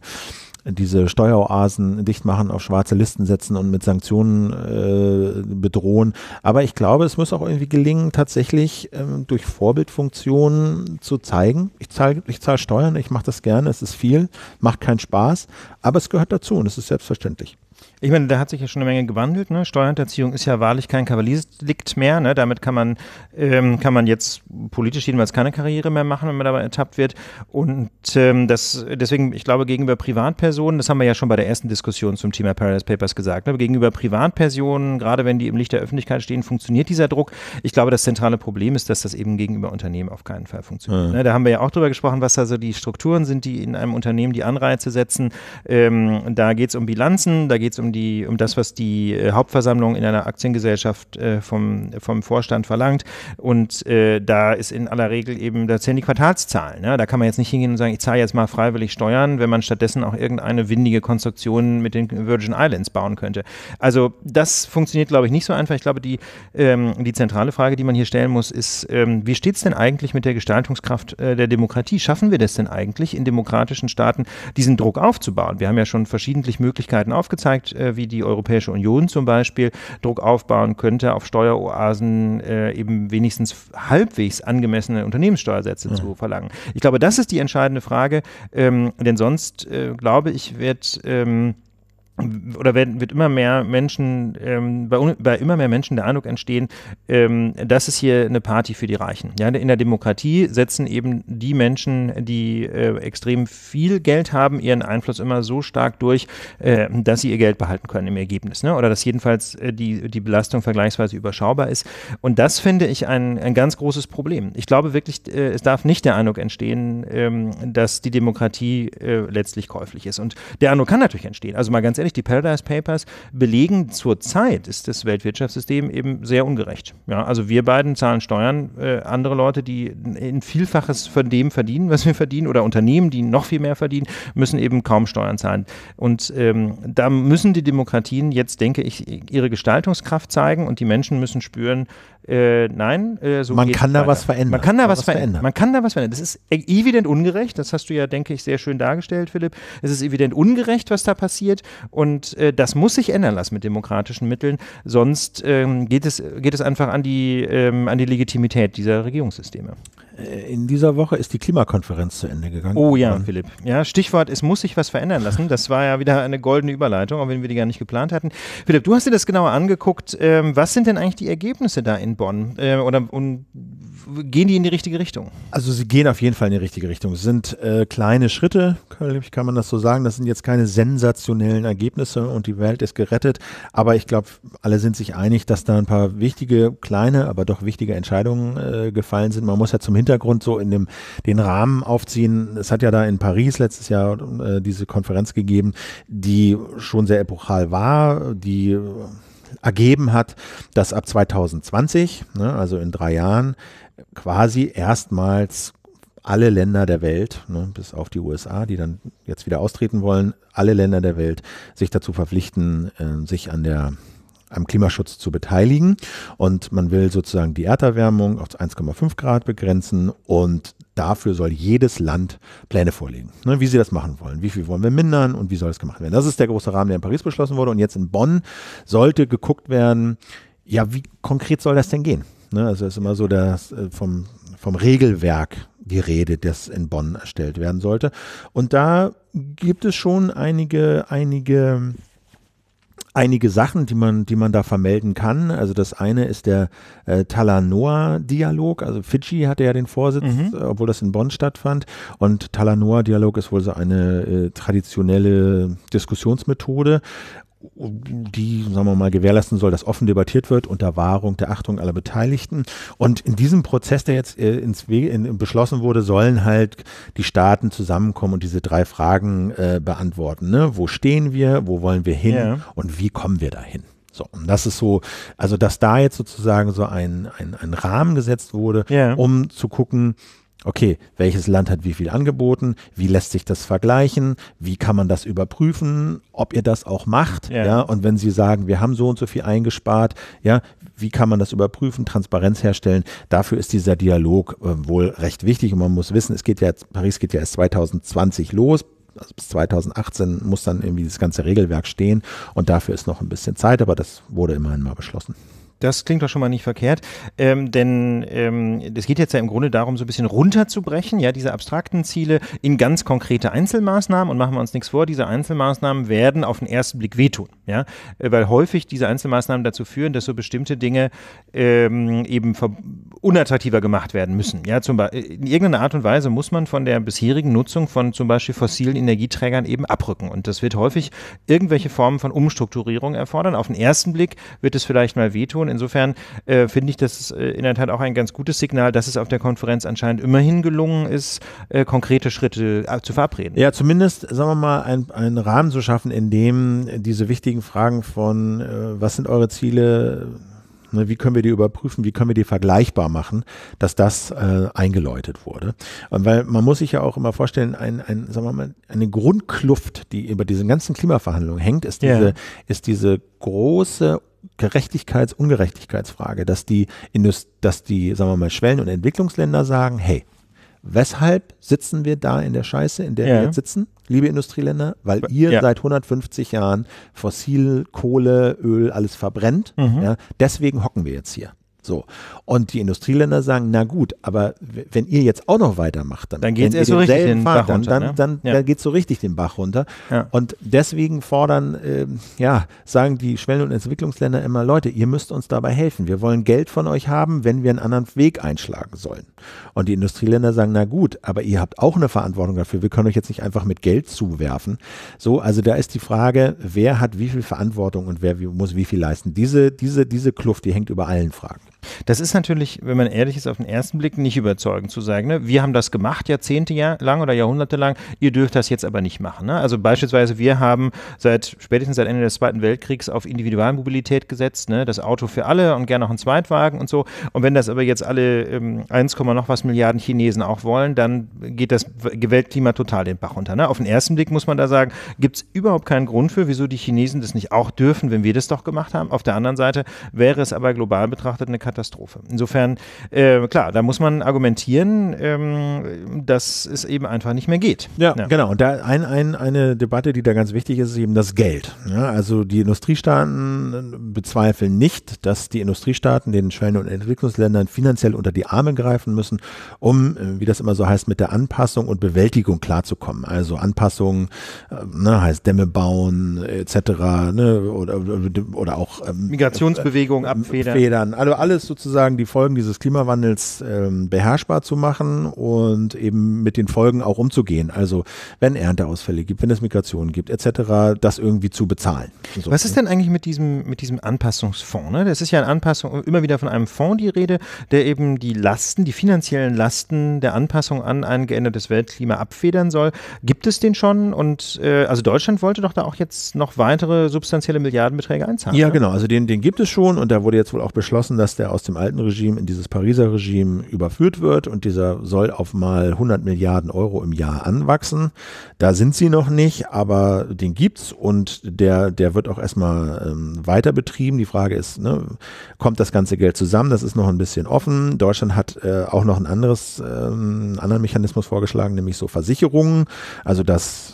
diese Steueroasen dicht machen, auf schwarze Listen setzen und mit Sanktionen äh, bedrohen. Aber ich glaube, es muss auch irgendwie gelingen, tatsächlich ähm, durch Vorbildfunktionen zu zeigen, ich zahle ich zahl Steuern, ich mache das gerne, es ist viel, macht keinen Spaß, aber es gehört dazu und es ist selbstverständlich. Ich meine, da hat sich ja schon eine Menge gewandelt. Ne? Steuerhinterziehung ist ja wahrlich kein Kavaliersdelikt mehr. Ne? Damit kann man, ähm, kann man jetzt politisch jedenfalls keine Karriere mehr machen, wenn man dabei ertappt wird. Und ähm, das, deswegen, ich glaube, gegenüber Privatpersonen, das haben wir ja schon bei der ersten Diskussion zum Thema Paradise Papers gesagt, ne? gegenüber Privatpersonen, gerade wenn die im Licht der Öffentlichkeit stehen, funktioniert dieser Druck. Ich glaube, das zentrale Problem ist, dass das eben gegenüber Unternehmen auf keinen Fall funktioniert. Mhm. Ne? Da haben wir ja auch drüber gesprochen, was da so die Strukturen sind, die in einem Unternehmen die Anreize setzen. Ähm, da geht es um Bilanzen, da geht es um um, die, um das, was die äh, Hauptversammlung in einer Aktiengesellschaft äh, vom, vom Vorstand verlangt. Und äh, da ist in aller Regel eben, da zählen die Quartalszahlen. Ne? Da kann man jetzt nicht hingehen und sagen, ich zahle jetzt mal freiwillig Steuern, wenn man stattdessen auch irgendeine windige Konstruktion mit den Virgin Islands bauen könnte. Also das funktioniert, glaube ich, nicht so einfach. Ich glaube, die, ähm, die zentrale Frage, die man hier stellen muss, ist, ähm, wie steht es denn eigentlich mit der Gestaltungskraft äh, der Demokratie? Schaffen wir das denn eigentlich in demokratischen Staaten, diesen Druck aufzubauen? Wir haben ja schon verschiedentlich Möglichkeiten aufgezeigt äh, wie die Europäische Union zum Beispiel Druck aufbauen könnte, auf Steueroasen äh, eben wenigstens halbwegs angemessene Unternehmenssteuersätze ja. Mhm. zu verlangen. Ich glaube, das ist die entscheidende Frage, ähm, denn sonst, äh, glaube ich, wird ähm, oder werden, wird immer mehr Menschen, ähm, bei, bei, immer mehr Menschen der Eindruck entstehen, ähm, das ist hier eine Party für die Reichen. Ja, in der Demokratie setzen eben die Menschen, die äh, extrem viel Geld haben, ihren Einfluss immer so stark durch, äh, dass sie ihr Geld behalten können im Ergebnis. Ne? Oder dass jedenfalls äh, die, die Belastung vergleichsweise überschaubar ist. Und das finde ich ein, ein ganz großes Problem. Ich glaube wirklich, äh, es darf nicht der Eindruck entstehen, ähm, dass die Demokratie äh, letztlich käuflich ist. Und der Eindruck kann natürlich entstehen. Also mal ganz ehrlich, letztendlich die Paradise Papers belegen, zurzeit ist das Weltwirtschaftssystem eben sehr ungerecht. Ja, also wir beiden zahlen Steuern, äh, andere Leute, die ein Vielfaches von dem verdienen, was wir verdienen, oder Unternehmen, die noch viel mehr verdienen, müssen eben kaum Steuern zahlen. Und ähm, da müssen die Demokratien jetzt, denke ich, ihre Gestaltungskraft zeigen und die Menschen müssen spüren, äh, nein, äh, so man kann da was verändern. Man kann da was, was verändern. verändern. Man kann da was verändern. Das ist e- evident ungerecht. Das hast du ja, denke ich, sehr schön dargestellt, Philipp. Es ist evident ungerecht, was da passiert. Und äh, das muss sich ändern lassen mit demokratischen Mitteln, sonst ähm, geht, es, geht es einfach an die, ähm, an die Legitimität dieser Regierungssysteme. Äh, in dieser Woche ist die Klimakonferenz zu Ende gegangen. Oh ja, Philipp. Ja, Stichwort, es muss sich was verändern lassen. Das war ja wieder eine goldene Überleitung, auch wenn wir die gar nicht geplant hatten. Philipp, du hast dir das genauer angeguckt. Ähm, was sind denn eigentlich die Ergebnisse da in Bonn? Äh, oder und gehen die in die richtige Richtung? Also sie gehen auf jeden Fall in die richtige Richtung. Es sind äh, kleine Schritte, kann, man das so sagen. Das sind jetzt keine sensationellen Ergebnisse und die Welt ist gerettet. Aber ich glaube, alle sind sich einig, dass da ein paar wichtige, kleine, aber doch wichtige Entscheidungen äh, gefallen sind. Man muss ja zum Hin Hintergrund so in dem den Rahmen aufziehen. Es hat ja da in Paris letztes Jahr äh, diese Konferenz gegeben, die schon sehr epochal war, die äh, ergeben hat, dass ab 2020, ne, also in drei Jahren, quasi erstmals alle Länder der Welt, ne, bis auf die USA, die dann jetzt wieder austreten wollen, alle Länder der Welt sich dazu verpflichten, äh, sich an der am Klimaschutz zu beteiligen. Und man will sozusagen die Erderwärmung auf 1,5 Grad begrenzen und dafür soll jedes Land Pläne vorlegen, ne, wie sie das machen wollen, wie viel wollen wir mindern und wie soll es gemacht werden. Das ist der große Rahmen, der in Paris beschlossen wurde. Und jetzt in Bonn sollte geguckt werden, ja, wie konkret soll das denn gehen? Ne, also es ist immer so, dass äh, vom, vom Regelwerk die Rede, das in Bonn erstellt werden sollte. Und da gibt es schon einige, einige einige Sachen, die man, die man da vermelden kann. Also das eine ist der äh, Talanoa-Dialog. Also Fidschi hatte ja den Vorsitz, mhm. Äh, obwohl das in Bonn stattfand. Und Talanoa-Dialog ist wohl so eine äh, traditionelle Diskussionsmethode die, sagen wir mal, gewährleisten soll, dass offen debattiert wird unter Wahrung der Achtung aller Beteiligten. Und in diesem Prozess, der jetzt äh, ins Wege, in, beschlossen wurde, sollen halt die Staaten zusammenkommen und diese drei Fragen äh, beantworten. Ne? Wo stehen wir? Wo wollen wir hin? Ja. Und wie kommen wir dahin? So, und das ist so, also dass da jetzt sozusagen so ein, ein, ein Rahmen gesetzt wurde, ja. um zu gucken, okay, welches Land hat wie viel angeboten, wie lässt sich das vergleichen, wie kann man das überprüfen, ob ihr das auch macht, ja. ja. und wenn sie sagen, wir haben so und so viel eingespart, ja, wie kann man das überprüfen, Transparenz herstellen, dafür ist dieser Dialog äh, wohl recht wichtig und man muss wissen, es geht ja, Paris geht ja erst 2020 los, also bis 2018 muss dann irgendwie das ganze Regelwerk stehen und dafür ist noch ein bisschen Zeit, aber das wurde immerhin mal beschlossen. Das klingt doch schon mal nicht verkehrt, ähm, denn ähm, es ähm, geht jetzt ja im Grunde darum, so ein bisschen runterzubrechen, ja, diese abstrakten Ziele in ganz konkrete Einzelmaßnahmen und machen wir uns nichts vor, diese Einzelmaßnahmen werden auf den ersten Blick wehtun, ja, äh, weil häufig diese Einzelmaßnahmen dazu führen, dass so bestimmte Dinge ähm, eben unattraktiver gemacht werden müssen, ja, zum äh, in irgendeiner Art und Weise muss man von der bisherigen Nutzung von zum Beispiel fossilen Energieträgern eben abrücken und das wird häufig irgendwelche Formen von Umstrukturierung erfordern. Auf den ersten Blick wird es vielleicht mal wehtun, Insofern äh, finde ich das äh, in der Tat auch ein ganz gutes Signal, dass es auf der Konferenz anscheinend immerhin gelungen ist, äh, konkrete Schritte äh, zu verabreden. Ja, zumindest, sagen wir mal, ein, einen Rahmen zu schaffen, in dem diese wichtigen Fragen von, äh, was sind eure Ziele, ne, wie können wir die überprüfen? Wie können wir die vergleichbar machen, dass das äh, eingeläutet wurde? Und weil man muss sich ja auch immer vorstellen, ein, ein, sagen wir mal, eine Grundkluft, die über diesen ganzen Klimaverhandlungen hängt, ist diese, ja. ist diese große Gerechtigkeits-Ungerechtigkeitsfrage, und dass die, Indust dass die, sagen wir mal, Schwellen- und Entwicklungsländer sagen, hey, weshalb sitzen wir da in der Scheiße, in der ja. wir jetzt sitzen, liebe Industrieländer? Weil ihr ja. seit 150 Jahren Fossil, Kohle, Öl, alles verbrennt. Mhm. Ja, deswegen hocken wir jetzt hier. So. Und die Industrieländer sagen, na gut, aber wenn ihr jetzt auch noch weitermacht, dann, dann geht es so richtig den Bach runter. Dann, dann, ne? dann, ja. dann geht es so richtig den Bach runter. Ja. Und deswegen fordern, äh, ja, sagen die Schwellen- und Entwicklungsländer immer, Leute, ihr müsst uns dabei helfen. Wir wollen Geld von euch haben, wenn wir einen anderen Weg einschlagen sollen. Und die Industrieländer sagen, na gut, aber ihr habt auch eine Verantwortung dafür. Wir können euch jetzt nicht einfach mit Geld zuwerfen. So, also da ist die Frage, wer hat wie viel Verantwortung und wer wie, muss wie viel leisten. Diese, diese, diese Kluft, die hängt über allen Fragen. Das ist natürlich, wenn man ehrlich ist, auf den ersten Blick nicht überzeugend zu sagen, ne? wir haben das gemacht Jahrzehnte lang oder Jahrhunderte lang, ihr dürft das jetzt aber nicht machen. Ne? Also beispielsweise wir haben seit spätestens seit Ende des Zweiten Weltkriegs auf Individualmobilität gesetzt, ne? das Auto für alle und gerne auch einen Zweitwagen und so. Und wenn das aber jetzt alle ähm, 1, noch was Milliarden Chinesen auch wollen, dann geht das Weltklima total den Bach runter. Ne? Auf den ersten Blick muss man da sagen, gibt es überhaupt keinen Grund für, wieso die Chinesen das nicht auch dürfen, wenn wir das doch gemacht haben. Auf der anderen Seite wäre es aber global betrachtet eine Katastrophe Katastrophe. Insofern, äh, klar, da muss man argumentieren, ähm, dass es eben einfach nicht mehr geht. Ja, ja. genau. Und da ein, ein, eine Debatte, die da ganz wichtig ist, ist eben das Geld. Ja, also die Industriestaaten bezweifeln nicht, dass die Industriestaaten den Schwellen- und Entwicklungsländern finanziell unter die Arme greifen müssen, um, äh, wie das immer so heißt, mit der Anpassung und Bewältigung klarzukommen. Also Anpassungen, äh, ne, heißt Dämme bauen, etc. Ne, oder, oder auch ähm, Migrationsbewegungen äh, abfedern. Federn. Also alles es sozusagen, die Folgen dieses Klimawandels ähm, beherrschbar zu machen und eben mit den Folgen auch umzugehen. Also wenn Ernteausfälle gibt, wenn es Migrationen gibt, etc., das irgendwie zu bezahlen. So. Was ist denn eigentlich mit diesem, mit diesem Anpassungsfonds? Ne? Das ist ja eine Anpassung, immer wieder von einem Fonds die Rede, der eben die Lasten, die finanziellen Lasten der Anpassung an ein geändertes Weltklima abfedern soll. Gibt es den schon? Und äh, also Deutschland wollte doch da auch jetzt noch weitere substanzielle Milliardenbeträge einzahlen. Ja, ne? genau. Also den, den gibt es schon und da wurde jetzt wohl auch beschlossen, dass der aus dem alten Regime in dieses Pariser Regime überführt wird und dieser soll auf mal 100 Milliarden Euro im Jahr anwachsen. Da sind sie noch nicht, aber den gibt's und der, der wird auch erstmal ähm, weiter betrieben. Die Frage ist, ne, kommt das ganze Geld zusammen? Das ist noch ein bisschen offen. Deutschland hat äh, auch noch ein anderes, ähm, anderen Mechanismus vorgeschlagen, nämlich so Versicherungen. Also dass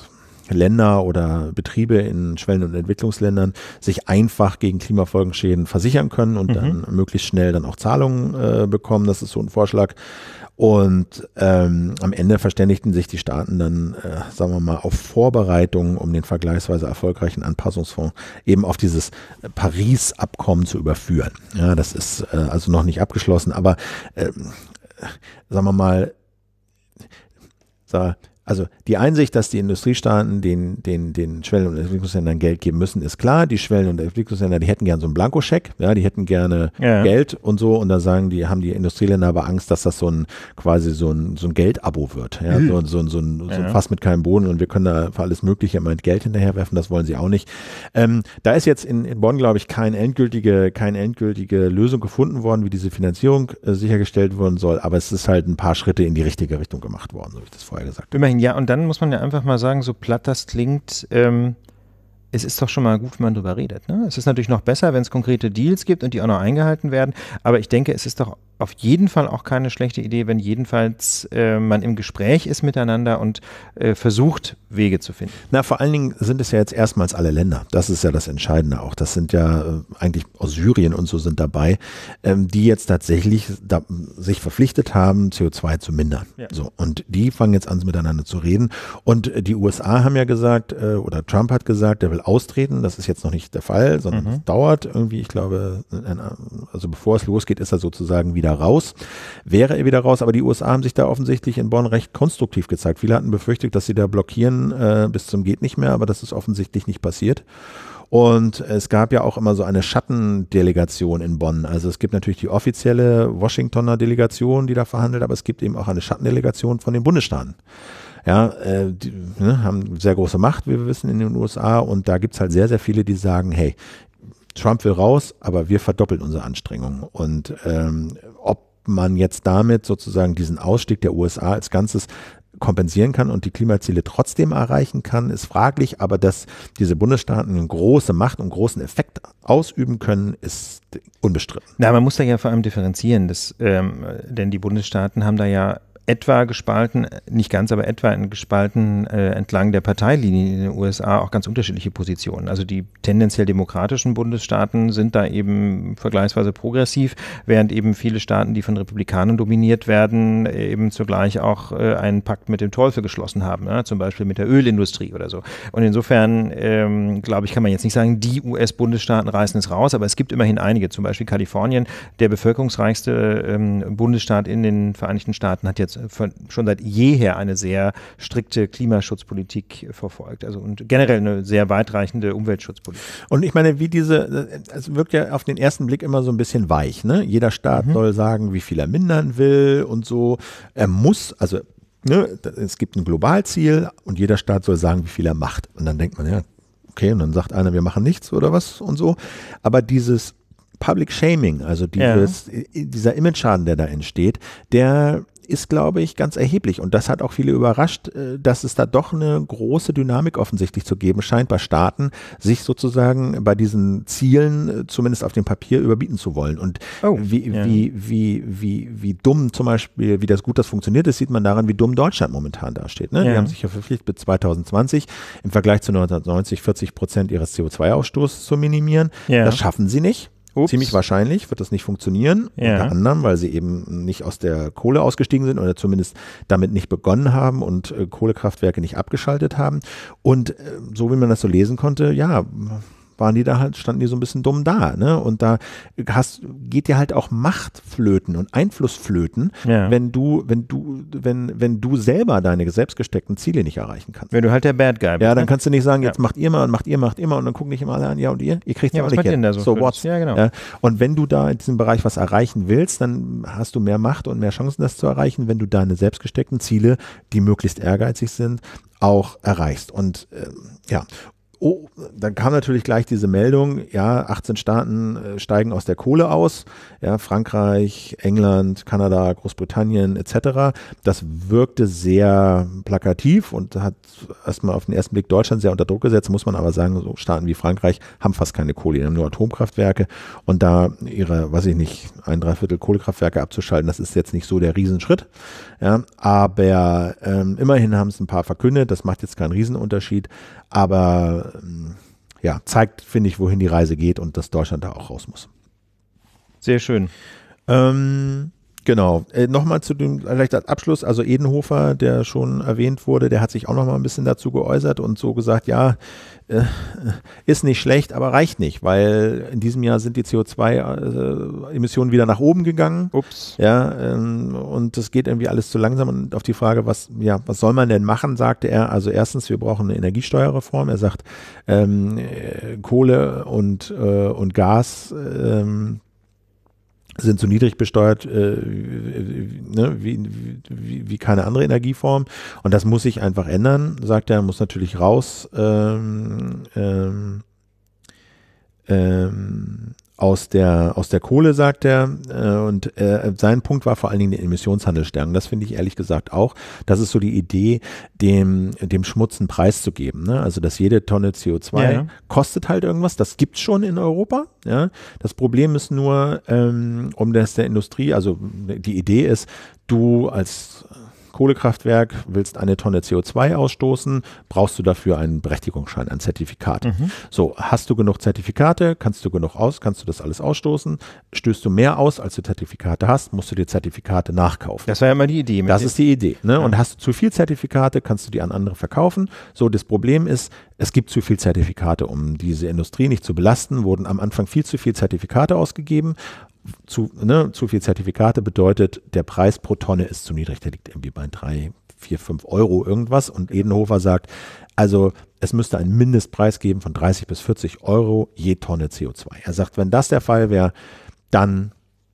Länder oder Betriebe in Schwellen- und Entwicklungsländern sich einfach gegen Klimafolgenschäden versichern können und mhm. dann möglichst schnell dann auch Zahlungen äh, bekommen. Das ist so ein Vorschlag. Und ähm, am Ende verständigten sich die Staaten dann, äh, sagen wir mal, auf Vorbereitungen, um den vergleichsweise erfolgreichen Anpassungsfonds eben auf dieses Paris-Abkommen zu überführen. Ja, das ist äh, also noch nicht abgeschlossen, aber äh, sagen wir mal, sagen wir, also die Einsicht, dass die Industriestaaten den, den, den Schwellen- und Entwicklungsländern Geld geben müssen, ist klar. Die Schwellen- und Entwicklungsländer, die hätten gerne so einen Blankoscheck, ja, die hätten gerne ja. Geld und so. Und da sagen die, haben die Industrieländer aber Angst, dass das so ein quasi so ein, so ein Geldabo wird. Ja, mhm. so, so, so, ein, so ein Fass mit keinem Boden und wir können da für alles Mögliche immer Geld hinterherwerfen, das wollen sie auch nicht. Ähm, da ist jetzt in, in Bonn, glaube ich, keine endgültige, keine endgültige Lösung gefunden worden, wie diese Finanzierung äh, sichergestellt werden soll, aber es ist halt ein paar Schritte in die richtige Richtung gemacht worden, so wie ich das vorher gesagt habe. Immerhin ja, und dann muss man ja einfach mal sagen, so platt das klingt, ähm, es ist doch schon mal gut, wenn man drüber redet. Ne? Es ist natürlich noch besser, wenn es konkrete Deals gibt und die auch noch eingehalten werden. Aber ich denke, es ist doch auf jeden Fall auch keine schlechte Idee, wenn jedenfalls äh, man im Gespräch ist miteinander und äh, versucht, Wege zu finden. Na, vor allen Dingen sind es ja jetzt erstmals alle Länder. Das ist ja das Entscheidende auch. Das sind ja äh, eigentlich aus Syrien und so sind dabei, ähm, die jetzt tatsächlich da, sich verpflichtet haben, CO2 zu mindern. Ja. So, und die fangen jetzt an, miteinander zu reden. Und äh, die USA haben ja gesagt, äh, oder Trump hat gesagt, der will austreten. Das ist jetzt noch nicht der Fall, sondern mhm. es mhm. dauert irgendwie, ich glaube, also bevor es losgeht, ist er sozusagen wieder wieder raus. Wäre er wieder raus, aber die USA haben sich da offensichtlich in Bonn recht konstruktiv gezeigt. Viele hatten befürchtet, dass sie da blockieren äh, bis zum geht nicht mehr, aber das ist offensichtlich nicht passiert. Und es gab ja auch immer so eine Schattendelegation in Bonn. Also es gibt natürlich die offizielle Washingtoner Delegation, die da verhandelt, aber es gibt eben auch eine Schattendelegation von den Bundesstaaten. Ja, äh, die ne, haben sehr große Macht, wie wir wissen, in den USA. Und da gibt es halt sehr, sehr viele, die sagen, hey, Trump will raus, aber wir verdoppeln unsere Anstrengungen. Und ähm, ob man jetzt damit sozusagen diesen Ausstieg der USA als Ganzes kompensieren kann und die Klimaziele trotzdem erreichen kann, ist fraglich, aber dass diese Bundesstaaten eine große Macht und großen Effekt ausüben können, ist unbestritten. Na, man muss da ja vor allem differenzieren, dass, ähm, denn die Bundesstaaten haben da ja etwa gespalten, nicht ganz, aber etwa gespalten äh, entlang der Parteilinie in den USA auch ganz unterschiedliche Positionen. Also die tendenziell demokratischen Bundesstaaten sind da eben vergleichsweise progressiv, während eben viele Staaten, die von Republikanern dominiert werden, eben zugleich auch äh, einen Pakt mit dem Teufel geschlossen haben, ja? zum Beispiel mit der Ölindustrie oder so. Und insofern, ähm, glaube ich, kann man jetzt nicht sagen, die US-Bundesstaaten reißen es raus, aber es gibt immerhin einige, zum Beispiel Kalifornien, der bevölkerungsreichste ähm, Bundesstaat in den Vereinigten Staaten hat jetzt jetzt äh, schon seit jeher eine sehr strikte Klimaschutzpolitik äh, verfolgt. Also und generell eine sehr weitreichende Umweltschutzpolitik. Und ich meine, wie diese, äh, es wirkt ja auf den ersten Blick immer so ein bisschen weich. Ne? Jeder Staat mhm. soll sagen, wie viel er mindern will und so. Er muss, also ne, es gibt ein Globalziel und jeder Staat soll sagen, wie viel er macht. Und dann denkt man, ja, okay, und dann sagt einer, wir machen nichts oder was und so. Aber dieses Public Shaming, also dieses, ja. dieser Image-Schaden, der da entsteht, der ist, glaube ich, ganz erheblich. Und das hat auch viele überrascht, äh, dass es da doch eine große Dynamik offensichtlich zu geben scheint, bei Staaten sich sozusagen bei diesen Zielen äh, zumindest auf dem Papier überbieten zu wollen. Und oh, wie, ja. wie, wie, wie, wie dumm zum Beispiel, wie das gut das funktioniert ist, sieht man daran, wie dumm Deutschland momentan dasteht. Ne? Ja. Die haben sich ja verpflichtet, bis 2020 im Vergleich zu 1990 40 Prozent ihres CO2-Ausstoßes zu minimieren. Ja. Das schaffen sie nicht. Ups. Ziemlich wahrscheinlich wird das nicht funktionieren, ja. unter anderem, weil sie eben nicht aus der Kohle ausgestiegen sind oder zumindest damit nicht begonnen haben und äh, Kohlekraftwerke nicht abgeschaltet haben. Und äh, so wie man das so lesen konnte, ja, waren die da halt, standen die so ein bisschen dumm da, ne? Und da hast, geht dir halt auch Machtflöten und Einflussflöten, ja. wenn du, wenn du, wenn, wenn du selber deine selbstgesteckten Ziele nicht erreichen kannst. Wenn du halt der Bad Guy bist. Ja, dann ne? kannst du nicht sagen, jetzt ja. macht ihr mal und macht ihr, macht immer und dann gucken nicht immer alle an, ja und ihr, ihr kriegt ja, auch nicht da So, so what? Ja, genau. Ja, und wenn du da in diesem Bereich was erreichen willst, dann hast du mehr Macht und mehr Chancen, das zu erreichen, wenn du deine selbstgesteckten Ziele, die möglichst ehrgeizig sind, auch erreichst. Und äh, ja, oh, dann kam natürlich gleich diese Meldung, ja, 18 Staaten äh, steigen aus der Kohle aus, ja, Frankreich, England, Kanada, Großbritannien etc. Das wirkte sehr plakativ und hat erstmal auf den ersten Blick Deutschland sehr unter Druck gesetzt, muss man aber sagen, so Staaten wie Frankreich haben fast keine Kohle, die haben nur Atomkraftwerke und da ihre, weiß ich nicht, ein Dreiviertel Kohlekraftwerke abzuschalten, das ist jetzt nicht so der Riesenschritt, ja, aber ähm, immerhin haben es ein paar verkündet, das macht jetzt keinen Riesenunterschied, aber ähm, ja, zeigt, finde ich, wohin die Reise geht und dass Deutschland da auch raus muss. Sehr schön. Ähm, Genau. Äh, nochmal zu dem vielleicht als Abschluss, also Edenhofer, der schon erwähnt wurde, der hat sich auch nochmal ein bisschen dazu geäußert und so gesagt, ja, äh, ist nicht schlecht, aber reicht nicht, weil in diesem Jahr sind die CO2-Emissionen äh, wieder nach oben gegangen. Ups. Ja, ähm, und das geht irgendwie alles zu langsam. Und auf die Frage, was, ja, was soll man denn machen, sagte er, also erstens, wir brauchen eine Energiesteuerreform. Er sagt, ähm, äh, Kohle und, äh, und Gas, ähm, sind so niedrig besteuert äh, ne, wie, wie, wie, keine andere Energieform. Und das muss sich einfach ändern, sagt er, muss natürlich raus. Ähm, ähm, ähm aus der, aus der Kohle, sagt er. Äh, und äh, sein Punkt war vor allen Dingen den Emissionshandel stärken. Das finde ich ehrlich gesagt auch. Das ist so die Idee, dem, dem Schmutzen preiszugeben. Ne? Also, dass jede Tonne CO2 ja, ja. kostet halt irgendwas. Das gibt es schon in Europa. Ja? Das Problem ist nur, ähm, um das der Industrie, also die Idee ist, du als Kohlekraftwerk, willst eine Tonne CO2 ausstoßen, brauchst du dafür einen Berechtigungsschein, ein Zertifikat. Mhm. So, hast du genug Zertifikate, kannst du genug aus, kannst du das alles ausstoßen. Stößt du mehr aus, als du Zertifikate hast, musst du dir Zertifikate nachkaufen. Das war ja mal die Idee. Das ist die Idee. Ne? Ja. Und hast du zu viel Zertifikate, kannst du die an andere verkaufen. So, das Problem ist, es gibt zu viel Zertifikate, um diese Industrie nicht zu belasten, wurden am Anfang viel zu viel Zertifikate ausgegeben zu, ne, zu viel Zertifikate bedeutet, der Preis pro Tonne ist zu niedrig. Der liegt irgendwie bei 3, 4, 5 Euro irgendwas. Und genau. Edenhofer sagt, also es müsste einen Mindestpreis geben von 30 bis 40 Euro je Tonne CO2. Er sagt, wenn das der Fall wäre, dann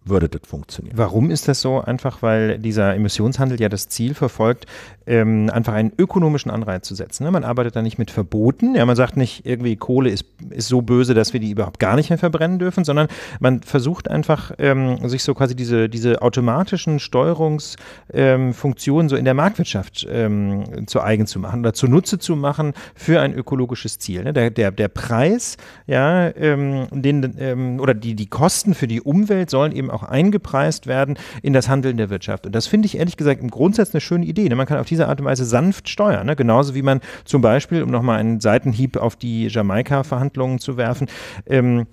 würde das funktionieren. Warum ist das so? Einfach weil dieser Emissionshandel ja das Ziel verfolgt, ähm, einfach einen ökonomischen Anreiz zu setzen. Ne? Man arbeitet da nicht mit Verboten. Ja, man sagt nicht, irgendwie Kohle ist, ist so böse, dass wir die überhaupt gar nicht mehr verbrennen dürfen, sondern man versucht einfach, ähm, sich so quasi diese, diese automatischen Steuerungsfunktionen ähm, so in der Marktwirtschaft ähm, zu eigen zu machen oder zunutze zu machen für ein ökologisches Ziel. Ne? Der, der, der Preis, ja, ähm, den, ähm, oder die, die Kosten für die Umwelt sollen eben auch auch eingepreist werden in das Handeln der Wirtschaft. Und das finde ich ehrlich gesagt im Grundsatz eine schöne Idee. Ne? Man kann auf diese Art und Weise sanft steuern, ne? genauso wie man zum Beispiel, um nochmal einen Seitenhieb auf die Jamaika-Verhandlungen zu werfen, ähm,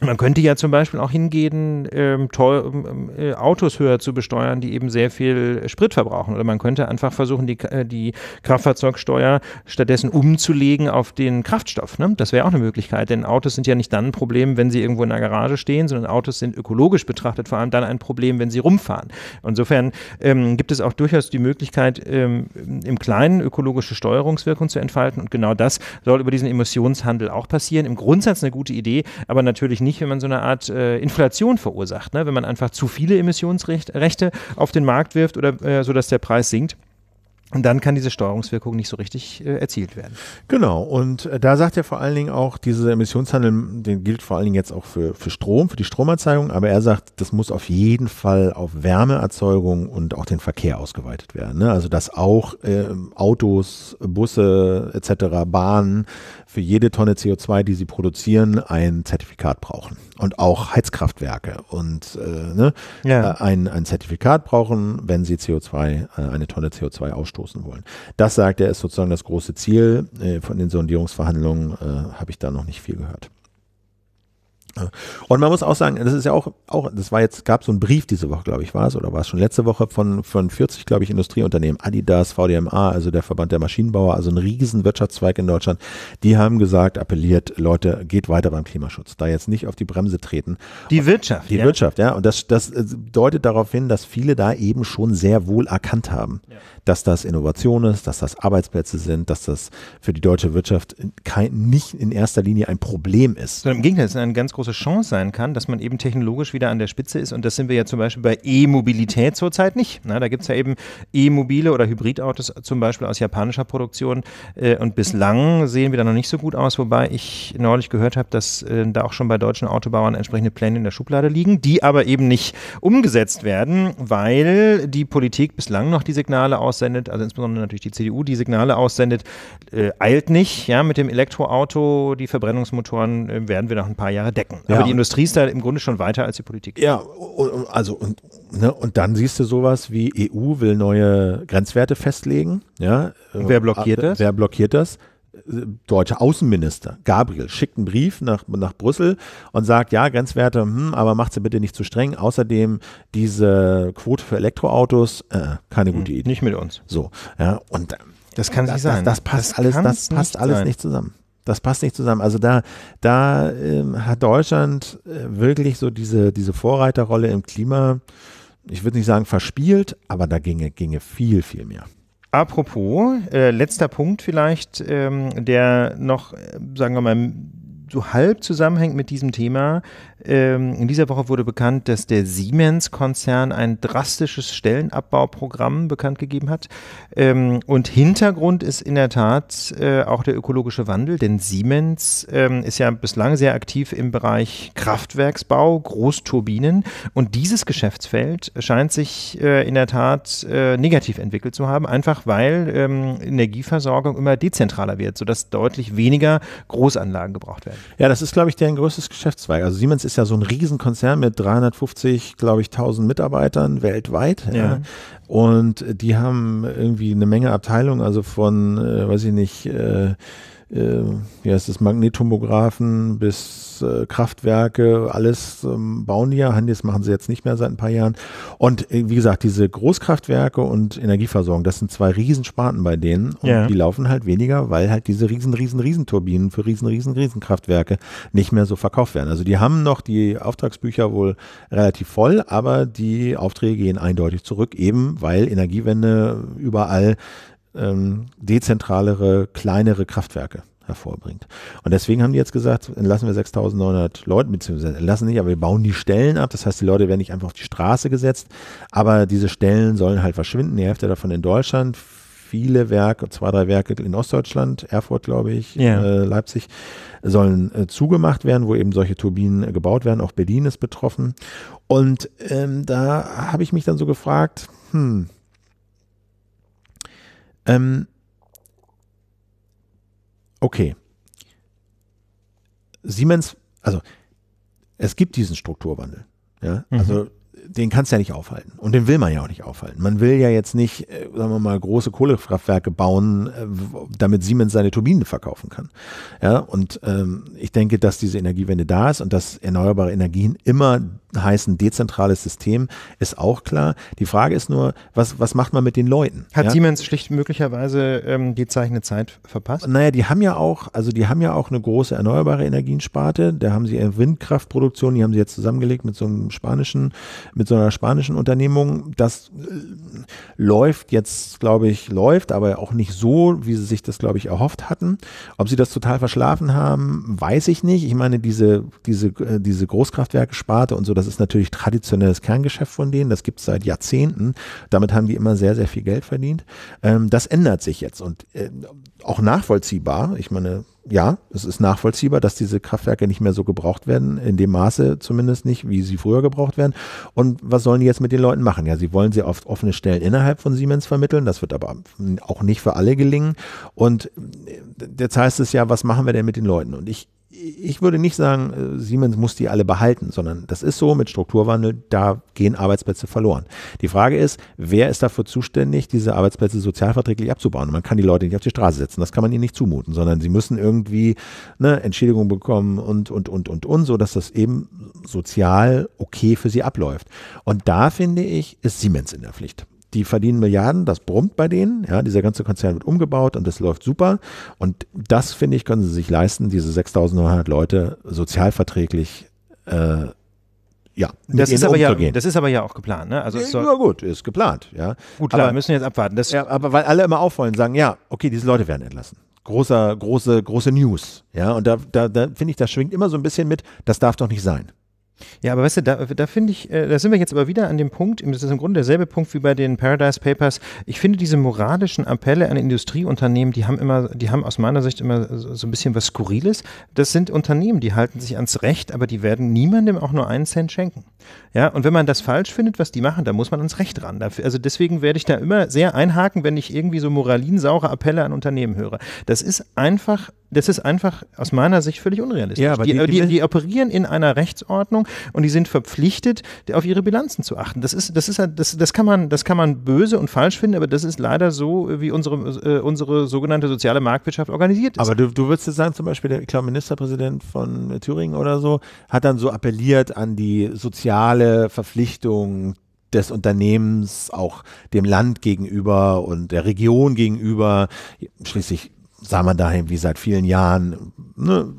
man könnte ja zum Beispiel auch hingehen, ähm, teuer, ähm, äh, Autos höher zu besteuern, die eben sehr viel Sprit verbrauchen. Oder man könnte einfach versuchen, die, äh, die Kraftfahrzeugsteuer stattdessen umzulegen auf den Kraftstoff. Ne? Das wäre auch eine Möglichkeit, denn Autos sind ja nicht dann ein Problem, wenn sie irgendwo in der Garage stehen, sondern Autos sind ökologisch betrachtet vor allem dann ein Problem, wenn sie rumfahren. Insofern ähm, gibt es auch durchaus die Möglichkeit, ähm, im Kleinen ökologische Steuerungswirkung zu entfalten. Und genau das soll über diesen Emissionshandel auch passieren. Im Grundsatz eine gute Idee, aber natürlich nicht nicht, wenn man so eine Art äh, Inflation verursacht, ne? wenn man einfach zu viele Emissionsrechte auf den Markt wirft oder äh, dass der Preis sinkt. Und dann kann diese Steuerungswirkung nicht so richtig äh, erzielt werden. Genau, und äh, da sagt er vor allen Dingen auch, dieser Emissionshandel, den gilt vor allen Dingen jetzt auch für, für Strom, für die Stromerzeugung, aber er sagt, das muss auf jeden Fall auf Wärmeerzeugung und auch den Verkehr ausgeweitet werden. Ne? Also dass auch äh, Autos, Busse etc., Bahnen für jede Tonne CO2, die sie produzieren, ein Zertifikat brauchen. Und auch Heizkraftwerke und äh, ne? ja. Äh, ein, ein Zertifikat brauchen, wenn sie CO2, äh, eine Tonne CO2 ausstoßen anstoßen wollen. Das sagt er, ist sozusagen das große Ziel. Äh, von den Sondierungsverhandlungen äh, habe ich da noch nicht viel gehört. Ne? Und man muss auch sagen, das ist ja auch, auch das war jetzt, gab so einen Brief diese Woche, glaube ich, war es, oder war es schon letzte Woche von, von 40, glaube ich, Industrieunternehmen, Adidas, VDMA, also der Verband der Maschinenbauer, also ein riesen Wirtschaftszweig in Deutschland, die haben gesagt, appelliert, Leute, geht weiter beim Klimaschutz, da jetzt nicht auf die Bremse treten. Die Wirtschaft. Die ja. Wirtschaft, ja. Und das, das äh, deutet darauf hin, dass viele da eben schon sehr wohl erkannt haben, ja. dass das Innovation ist, dass das Arbeitsplätze sind, dass das für die deutsche Wirtschaft kein, nicht in erster Linie ein Problem ist. Sondern im Gegenteil, es ist ein ganz großes große Chance sein kann, dass man eben technologisch wieder an der Spitze ist. Und das sind wir ja zum Beispiel bei E-Mobilität zurzeit nicht. Na, da gibt es ja eben E-Mobile oder Hybridautos zum Beispiel aus japanischer Produktion. Äh, und bislang sehen wir da noch nicht so gut aus, wobei ich neulich gehört habe, dass äh, da auch schon bei deutschen Autobauern entsprechende Pläne in der Schublade liegen, die aber eben nicht umgesetzt werden, weil die Politik bislang noch die Signale aussendet, also insbesondere natürlich die CDU, die Signale aussendet, äh, eilt nicht, ja, mit dem Elektroauto, die Verbrennungsmotoren äh, werden wir noch ein paar Jahre decken machen. Ja. Aber die Industrie ist da im Grunde schon weiter als die Politik. Ja, also und, ne, und dann siehst du sowas wie EU will neue Grenzwerte festlegen. Ja, und wer blockiert äh, äh, das? Wer blockiert das? deutsche Außenminister Gabriel schickt einen Brief nach, nach Brüssel und sagt, ja, Grenzwerte, hm, aber macht sie bitte nicht zu streng. Außerdem diese Quote für Elektroautos, äh, keine gute hm, Idee. Nicht mit uns. So, ja, und das kann das, nicht das, sein. Das, passt das alles, das passt alles nicht zusammen. Das passt nicht zusammen. Also da, da äh, hat Deutschland äh, wirklich so diese, diese Vorreiterrolle im Klima, ich würde nicht sagen verspielt, aber da ginge, ginge viel, viel mehr. Apropos, äh, letzter Punkt vielleicht, ähm, der noch, äh, sagen wir mal, so halb zusammenhängt mit diesem Thema. Ähm, in dieser Woche wurde bekannt, dass der Siemens-Konzern ein drastisches Stellenabbauprogramm bekannt gegeben hat. Ähm, und Hintergrund ist in der Tat äh, auch der ökologische Wandel, denn Siemens ähm, ist ja bislang sehr aktiv im Bereich Kraftwerksbau, Großturbinen. Und dieses Geschäftsfeld scheint sich äh, in der Tat äh, negativ entwickelt zu haben, einfach weil ähm, Energieversorgung immer dezentraler wird, sodass deutlich weniger Großanlagen gebraucht werden. Ja, das ist, glaube ich, deren größtes Geschäftszweig. Also Siemens ist ja so ein Riesenkonzern mit 350, glaube ich, 1000 Mitarbeitern weltweit. Ja. ja. Und die haben irgendwie eine Menge Abteilungen, also von, äh, weiß ich nicht, äh, äh, heißt es ist Magnettomographen bis äh, Kraftwerke, alles ähm, bauen die ja. Handys machen sie jetzt nicht mehr seit ein paar Jahren. Und äh, wie gesagt, diese Großkraftwerke und Energieversorgung, das sind zwei Riesensparten bei denen und ja. die laufen halt weniger, weil halt diese riesen, riesen, riesen Turbinen für riesen, riesen, riesen Kraftwerke nicht mehr so verkauft werden. Also die haben noch die Auftragsbücher wohl relativ voll, aber die Aufträge gehen eindeutig zurück, eben weil Energiewende überall ähm, dezentralere, kleinere Kraftwerke hervorbringt. Und deswegen haben die jetzt gesagt, entlassen wir 6.900 Leute, beziehungsweise entlassen nicht, aber wir bauen die Stellen ab. Das heißt, die Leute werden nicht einfach auf die Straße gesetzt, aber diese Stellen sollen halt verschwinden. Die Hälfte davon in Deutschland, viele Werke, zwei, drei Werke in Ostdeutschland, Erfurt, glaube ich, yeah. äh, Leipzig, sollen äh, zugemacht werden, wo eben solche Turbinen äh, gebaut werden. Auch Berlin ist betroffen. Und ähm, da habe ich mich dann so gefragt, hm, ähm, okay. Siemens, also es gibt diesen Strukturwandel. Ja? Mhm. Also den kannst du ja nicht aufhalten. Und den will man ja auch nicht aufhalten. Man will ja jetzt nicht, äh, sagen wir mal, große Kohlekraftwerke bauen, äh, damit Siemens seine Turbinen verkaufen kann. Ja, und ähm, ich denke, dass diese Energiewende da ist und dass erneuerbare Energien immer heißen dezentrales System, ist auch klar. Die Frage ist nur, was, was macht man mit den Leuten? Hat ja? Siemens schlicht möglicherweise ähm, die Zeichne Zeit verpasst? Naja, die haben ja auch, also die haben ja auch eine große erneuerbare Energiensparte. Da haben sie Windkraftproduktion, die haben sie jetzt zusammengelegt mit so einem spanischen, mit so einer spanischen Unternehmung. Das äh, läuft jetzt, glaube ich, läuft, aber auch nicht so, wie sie sich das, glaube ich, erhofft hatten. Ob sie das total verschlafen haben, weiß ich nicht. Ich meine, diese, diese, äh, diese Großkraftwerke-Sparte und so, das ist natürlich traditionelles Kerngeschäft von denen. Das gibt es seit Jahrzehnten. Damit haben die immer sehr, sehr viel Geld verdient. Ähm, das ändert sich jetzt und äh, auch nachvollziehbar. Ich meine, ja, es ist nachvollziehbar, dass diese Kraftwerke nicht mehr so gebraucht werden, in dem Maße zumindest nicht, wie sie früher gebraucht werden. Und was sollen die jetzt mit den Leuten machen? Ja, sie wollen sie auf offene Stellen innerhalb von Siemens vermitteln, das wird aber auch nicht für alle gelingen. Und äh, jetzt heißt es ja, was machen wir denn mit den Leuten? Und ich ich würde nicht sagen, äh, Siemens muss die alle behalten, sondern das ist so mit Strukturwandel, da gehen Arbeitsplätze verloren. Die Frage ist, wer ist dafür zuständig, diese Arbeitsplätze sozialverträglich abzubauen? Und man kann die Leute nicht auf die Straße setzen, das kann man ihnen nicht zumuten, sondern sie müssen irgendwie eine Entschädigung bekommen und, und, und, und, und, so dass das eben sozial okay für sie abläuft. Und da finde ich, ist Siemens in der Pflicht die verdienen Milliarden, das brummt bei denen. Ja, dieser ganze Konzern wird umgebaut und das läuft super. Und das, finde ich, können sie sich leisten, diese 6900 Leute sozialverträglich äh, ja, das ist, ja, das ist aber ja, auch geplant, ne? Also ja, soll, ja gut, ist geplant, ja. Gut, klar, aber, müssen jetzt abwarten. Das ja, aber weil alle immer aufwollen, sagen, ja, okay, diese Leute werden entlassen. Großer, große, große News, ja. Und da, da, da finde ich, das schwingt immer so ein bisschen mit. Das darf doch nicht sein. Ja, aber weißt du, da, da finde ich, äh, da sind wir jetzt aber wieder an dem Punkt, das ist im Grunde derselbe Punkt wie bei den Paradise Papers. Ich finde diese moralischen Appelle an Industrieunternehmen, die haben immer, die haben aus meiner Sicht immer so ein bisschen was Skurriles. Das sind Unternehmen, die halten sich ans Recht, aber die werden niemandem auch nur einen Cent schenken. Ja, und wenn man das falsch findet, was die machen, dann muss man ans Recht ran. Also deswegen werde ich da immer sehr einhaken, wenn ich irgendwie so moralinsaure Appelle an Unternehmen höre. Das ist einfach das ist einfach aus meiner Sicht völlig unrealistisch. Ja, die, die, äh, die, die, operieren in einer Rechtsordnung, und die sind verpflichtet, auf ihre Bilanzen zu achten. Das ist, das ist, halt, das, das kann man, das kann man böse und falsch finden, aber das ist leider so, wie unsere, äh, unsere sogenannte soziale Marktwirtschaft organisiert ist. Aber du, du würdest jetzt sagen, zum Beispiel, der, ich glaube, Ministerpräsident von Thüringen oder so, hat dann so appelliert an die soziale Verpflichtung des Unternehmens, auch dem Land gegenüber und der Region gegenüber. Schließlich sah man dahin, wie seit vielen Jahren ne,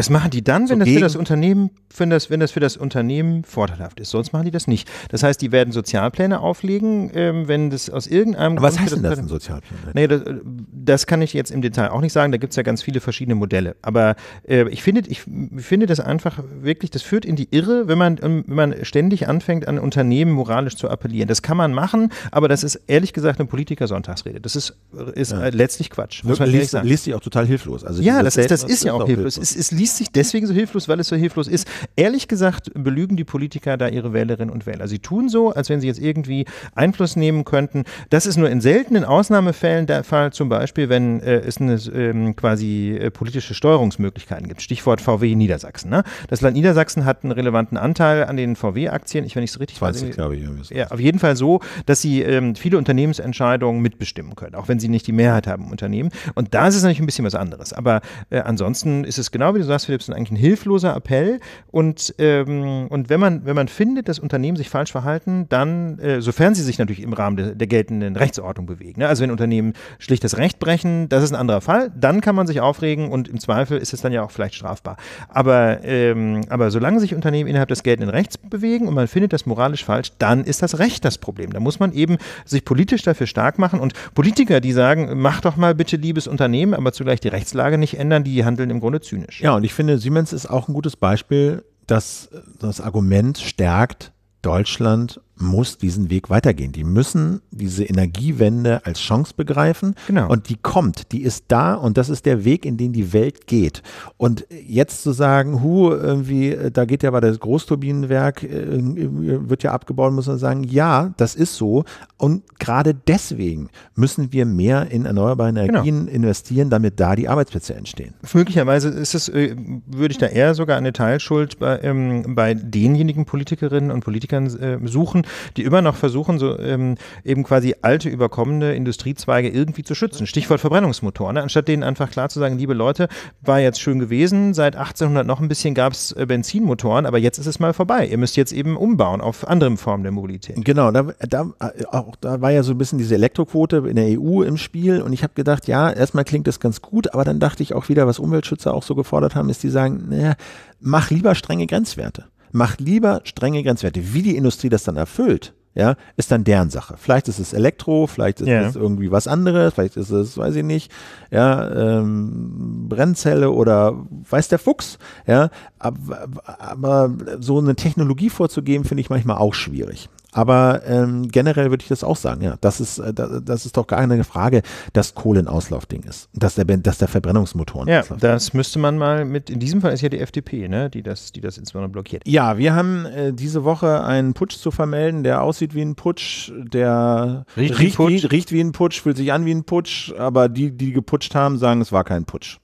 das machen die dann, wenn so das für das Unternehmen, wenn das, wenn das für das Unternehmen vorteilhaft ist. Sonst machen die das nicht. Das heißt, die werden Sozialpläne auflegen, ähm, wenn das aus irgendeinem Aber Grund. Was heißt denn das, ein Sozialplan? Nee, das, äh, das, kann ich jetzt im Detail auch nicht sagen. Da gibt es ja ganz viele verschiedene Modelle. Aber äh, ich finde, ich finde das einfach wirklich, das führt in die Irre, wenn man, ähm, wenn man ständig anfängt, an Unternehmen moralisch zu appellieren. Das kann man machen, aber das ist ehrlich gesagt eine Politiker-Sonntagsrede. Das ist, ist ja. Äh, letztlich Quatsch. Muss man liest, liest sich auch total hilflos. Also ja, das, das, ist, das ist ja auch hilflos. hilflos. Es, es liest erwies sich deswegen so hilflos, weil es so hilflos ist. Ehrlich gesagt belügen die Politiker da ihre Wählerinnen und Wähler. Sie tun so, als wenn sie jetzt irgendwie Einfluss nehmen könnten. Das ist nur in seltenen Ausnahmefällen der Fall, zum Beispiel, wenn äh, es eine ähm, quasi äh, politische Steuerungsmöglichkeiten gibt. Stichwort VW Niedersachsen. Ne? Das Land Niedersachsen hat einen relevanten Anteil an den VW-Aktien. Ich, wenn ich es richtig 20, weiß. glaube ich. Ja, auf jeden Fall so, dass sie ähm, viele Unternehmensentscheidungen mitbestimmen können, auch wenn sie nicht die Mehrheit haben im Unternehmen. Und da ist es natürlich ein bisschen was anderes. Aber äh, ansonsten ist es genau wie du sagst, Lars Philipsen eigentlich ein hilfloser Appell. Und, ähm, und wenn, man, wenn man findet, dass Unternehmen sich falsch verhalten, dann, äh, sofern sie sich natürlich im Rahmen de, der geltenden Rechtsordnung bewegen, ne? also wenn Unternehmen schlicht das Recht brechen, das ist ein anderer Fall, dann kann man sich aufregen und im Zweifel ist es dann ja auch vielleicht strafbar. Aber, ähm, aber solange sich Unternehmen innerhalb des geltenden Rechts bewegen und man findet das moralisch falsch, dann ist das Recht das Problem. Da muss man eben sich politisch dafür stark machen und Politiker, die sagen, mach doch mal bitte liebes Unternehmen, aber zugleich die Rechtslage nicht ändern, die handeln im Grunde zynisch. Ja, und ich finde, Siemens ist auch ein gutes Beispiel, dass das Argument stärkt, Deutschland muss diesen Weg weitergehen. Die müssen diese Energiewende als Chance begreifen. Genau. Und die kommt, die ist da und das ist der Weg, in den die Welt geht. Und jetzt zu sagen, hu, irgendwie, äh, da geht ja aber das Großturbinenwerk, äh, äh, wird ja abgebaut, muss man sagen, ja, das ist so. Und gerade deswegen müssen wir mehr in erneuerbare genau. Energien genau. investieren, damit da die Arbeitsplätze entstehen. Möglicherweise ist es, würde ich da eher sogar eine Teilschuld bei, ähm, bei denjenigen Politikerinnen und Politikern äh, suchen, die immer noch versuchen, so ähm, eben quasi alte, überkommene Industriezweige irgendwie zu schützen. Stichwort Verbrennungsmotoren. Ne? Anstatt denen einfach klar zu sagen, liebe Leute, war jetzt schön gewesen, seit 1800 noch ein bisschen gab es äh, Benzinmotoren, aber jetzt ist es mal vorbei. Ihr müsst jetzt eben umbauen auf andere Formen der Mobilität. Genau, da, da, äh, auch, da war ja so ein bisschen diese Elektroquote in der EU im Spiel und ich habe gedacht, ja, erstmal klingt das ganz gut, aber dann dachte ich auch wieder, was Umweltschützer auch so gefordert haben, ist, die sagen, naja, mach lieber strenge Grenzwerte macht lieber strenge Grenzwerte. Wie die Industrie das dann erfüllt, ja, ist dann deren Sache. Vielleicht ist es Elektro, vielleicht ist ja. es irgendwie was anderes, vielleicht ist es, weiß ich nicht, ja, ähm, Brennzelle oder weiß der Fuchs, ja. Aber, aber so eine Technologie vorzugeben, finde ich manchmal auch schwierig. Aber ähm, generell würde ich das auch sagen, ja. Das ist, äh, das, ist doch gar keine Frage, dass Kohle ein Auslaufding ist. Dass der, dass der Verbrennungsmotor ein Ja, das müsste man mal mit, in diesem Fall ist ja die FDP, ne, die das, die das insbesondere blockiert. Ja, wir haben äh, diese Woche einen Putsch zu vermelden, der aussieht wie ein Putsch, der riecht, riecht, Putsch. Wie, riecht wie ein Putsch, fühlt sich an wie ein Putsch, aber die, die geputscht haben, sagen, es war kein Putsch.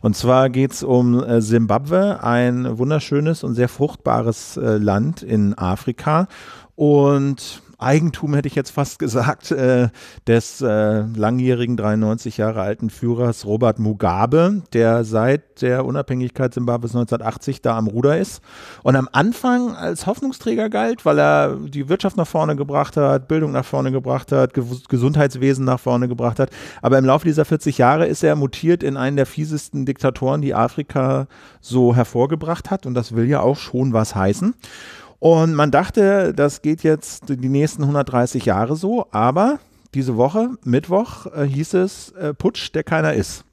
Und zwar geht es um äh, Simbabwe, äh, ein wunderschönes und sehr fruchtbares äh, Land in Afrika und Eigentum hätte ich jetzt fast gesagt, äh, des äh, langjährigen 93 Jahre alten Führers Robert Mugabe, der seit der Unabhängigkeit Simbabwes 1980 da am Ruder ist und am Anfang als Hoffnungsträger galt, weil er die Wirtschaft nach vorne gebracht hat, Bildung nach vorne gebracht hat, Ge Gesundheitswesen nach vorne gebracht hat. Aber im Laufe dieser 40 Jahre ist er mutiert in einen der fiesesten Diktatoren, die Afrika so hervorgebracht hat und das will ja auch schon was heißen. Und man dachte, das geht jetzt die nächsten 130 Jahre so, aber diese Woche, Mittwoch, äh, hieß es äh, Putsch, der keiner ist.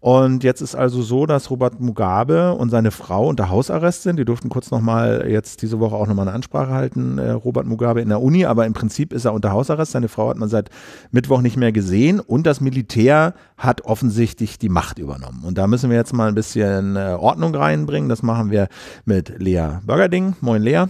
Und jetzt ist also so, dass Robert Mugabe und seine Frau unter Hausarrest sind. Die durften kurz nochmal jetzt diese Woche auch nochmal eine Ansprache halten, äh, Robert Mugabe in der Uni, aber im Prinzip ist er unter Hausarrest. Seine Frau hat man seit Mittwoch nicht mehr gesehen und das Militär hat offensichtlich die Macht übernommen. Und da müssen wir jetzt mal ein bisschen äh, Ordnung reinbringen. Das machen wir mit Lea Böggerding. Moin Lea.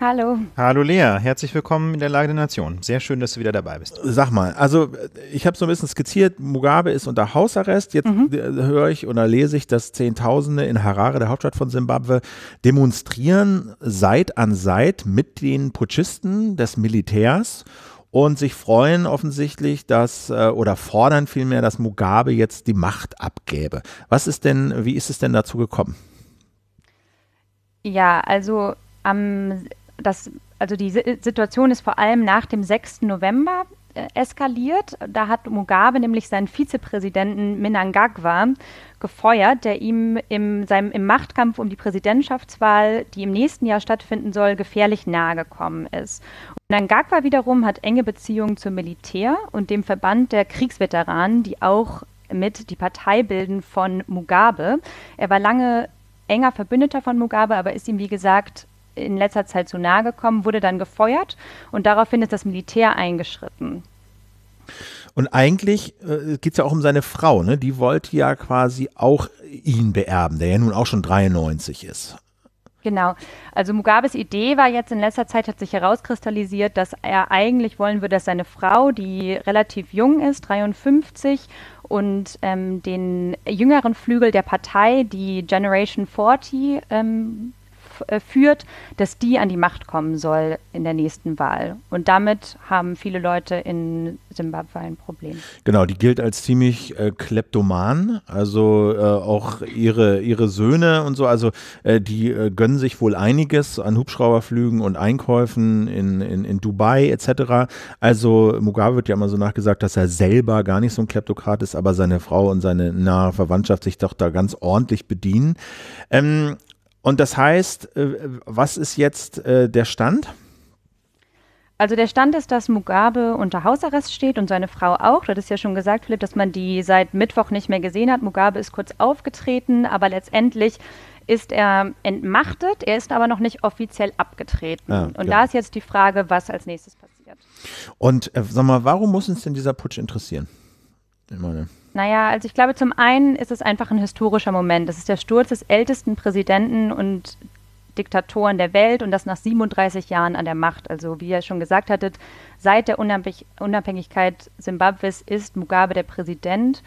Hallo. Hallo Lea, herzlich willkommen in der Lage der Nation. Sehr schön, dass du wieder dabei bist. Sag mal, also ich habe so ein bisschen skizziert, Mugabe ist unter Hausarrest. Jetzt mhm. Äh, höre ich oder lese ich, dass Zehntausende in Harare, der Hauptstadt von Simbabwe, demonstrieren Seit an Seit mit den Putschisten des Militärs und sich freuen offensichtlich, dass äh, oder fordern vielmehr, dass Mugabe jetzt die Macht abgäbe. Was ist denn, wie ist es denn dazu gekommen? Ja, also am das, also die Situation ist vor allem nach dem 6. November äh, eskaliert. Da hat Mugabe nämlich seinen Vizepräsidenten Minangagwa gefeuert, der ihm im, seinem, im Machtkampf um die Präsidentschaftswahl, die im nächsten Jahr stattfinden soll, gefährlich nahe gekommen ist. Minangagwa wiederum hat enge Beziehungen zum Militär und dem Verband der Kriegsveteranen, die auch mit die Partei bilden von Mugabe. Er war lange enger Verbündeter von Mugabe, aber ist ihm, wie gesagt, in letzter Zeit zu nahe gekommen, wurde dann gefeuert und daraufhin ist das Militär eingeschritten. Und eigentlich äh, geht es ja auch um seine Frau, ne? Die wollte ja quasi auch ihn beerben, der ja nun auch schon 93 ist. Genau. Also Mugabes Idee war jetzt in letzter Zeit, hat sich herauskristallisiert, dass er eigentlich wollen würde, dass seine Frau, die relativ jung ist, 53, und ähm, den jüngeren Flügel der Partei, die Generation 40, ähm, äh, führt, dass die an die Macht kommen soll in der nächsten Wahl. Und damit haben viele Leute in Simbabwe ein Problem. Genau, die gilt als ziemlich äh, kleptoman, also äh, auch ihre, ihre Söhne und so, also äh, die äh, gönnen sich wohl einiges an Hubschrauberflügen und Einkäufen in, in, in Dubai etc. Also Mugabe wird ja immer so nachgesagt, dass er selber gar nicht so ein Kleptokrat ist, aber seine Frau und seine nahe Verwandtschaft sich doch da ganz ordentlich bedienen. Ähm, und das heißt, äh, was ist jetzt äh, der Stand? Also der Stand ist, dass Mugabe unter Hausarrest steht und seine Frau auch. Du hattest ja schon gesagt, Philipp, dass man die seit Mittwoch nicht mehr gesehen hat. Mugabe ist kurz aufgetreten, aber letztendlich ist er entmachtet. Er ist aber noch nicht offiziell abgetreten. Ah, und ja. da ist jetzt die Frage, was als nächstes passiert. Und äh, sag mal, warum muss uns denn dieser Putsch interessieren? Ich meine. Naja, also ich glaube, zum einen ist es einfach ein historischer Moment. Das ist der Sturz des ältesten Präsidenten und Diktatoren der Welt und das nach 37 Jahren an der Macht. Also wie ihr schon gesagt hattet, seit der Unabhängig Unabhängigkeit Simbabwes ist Mugabe der Präsident.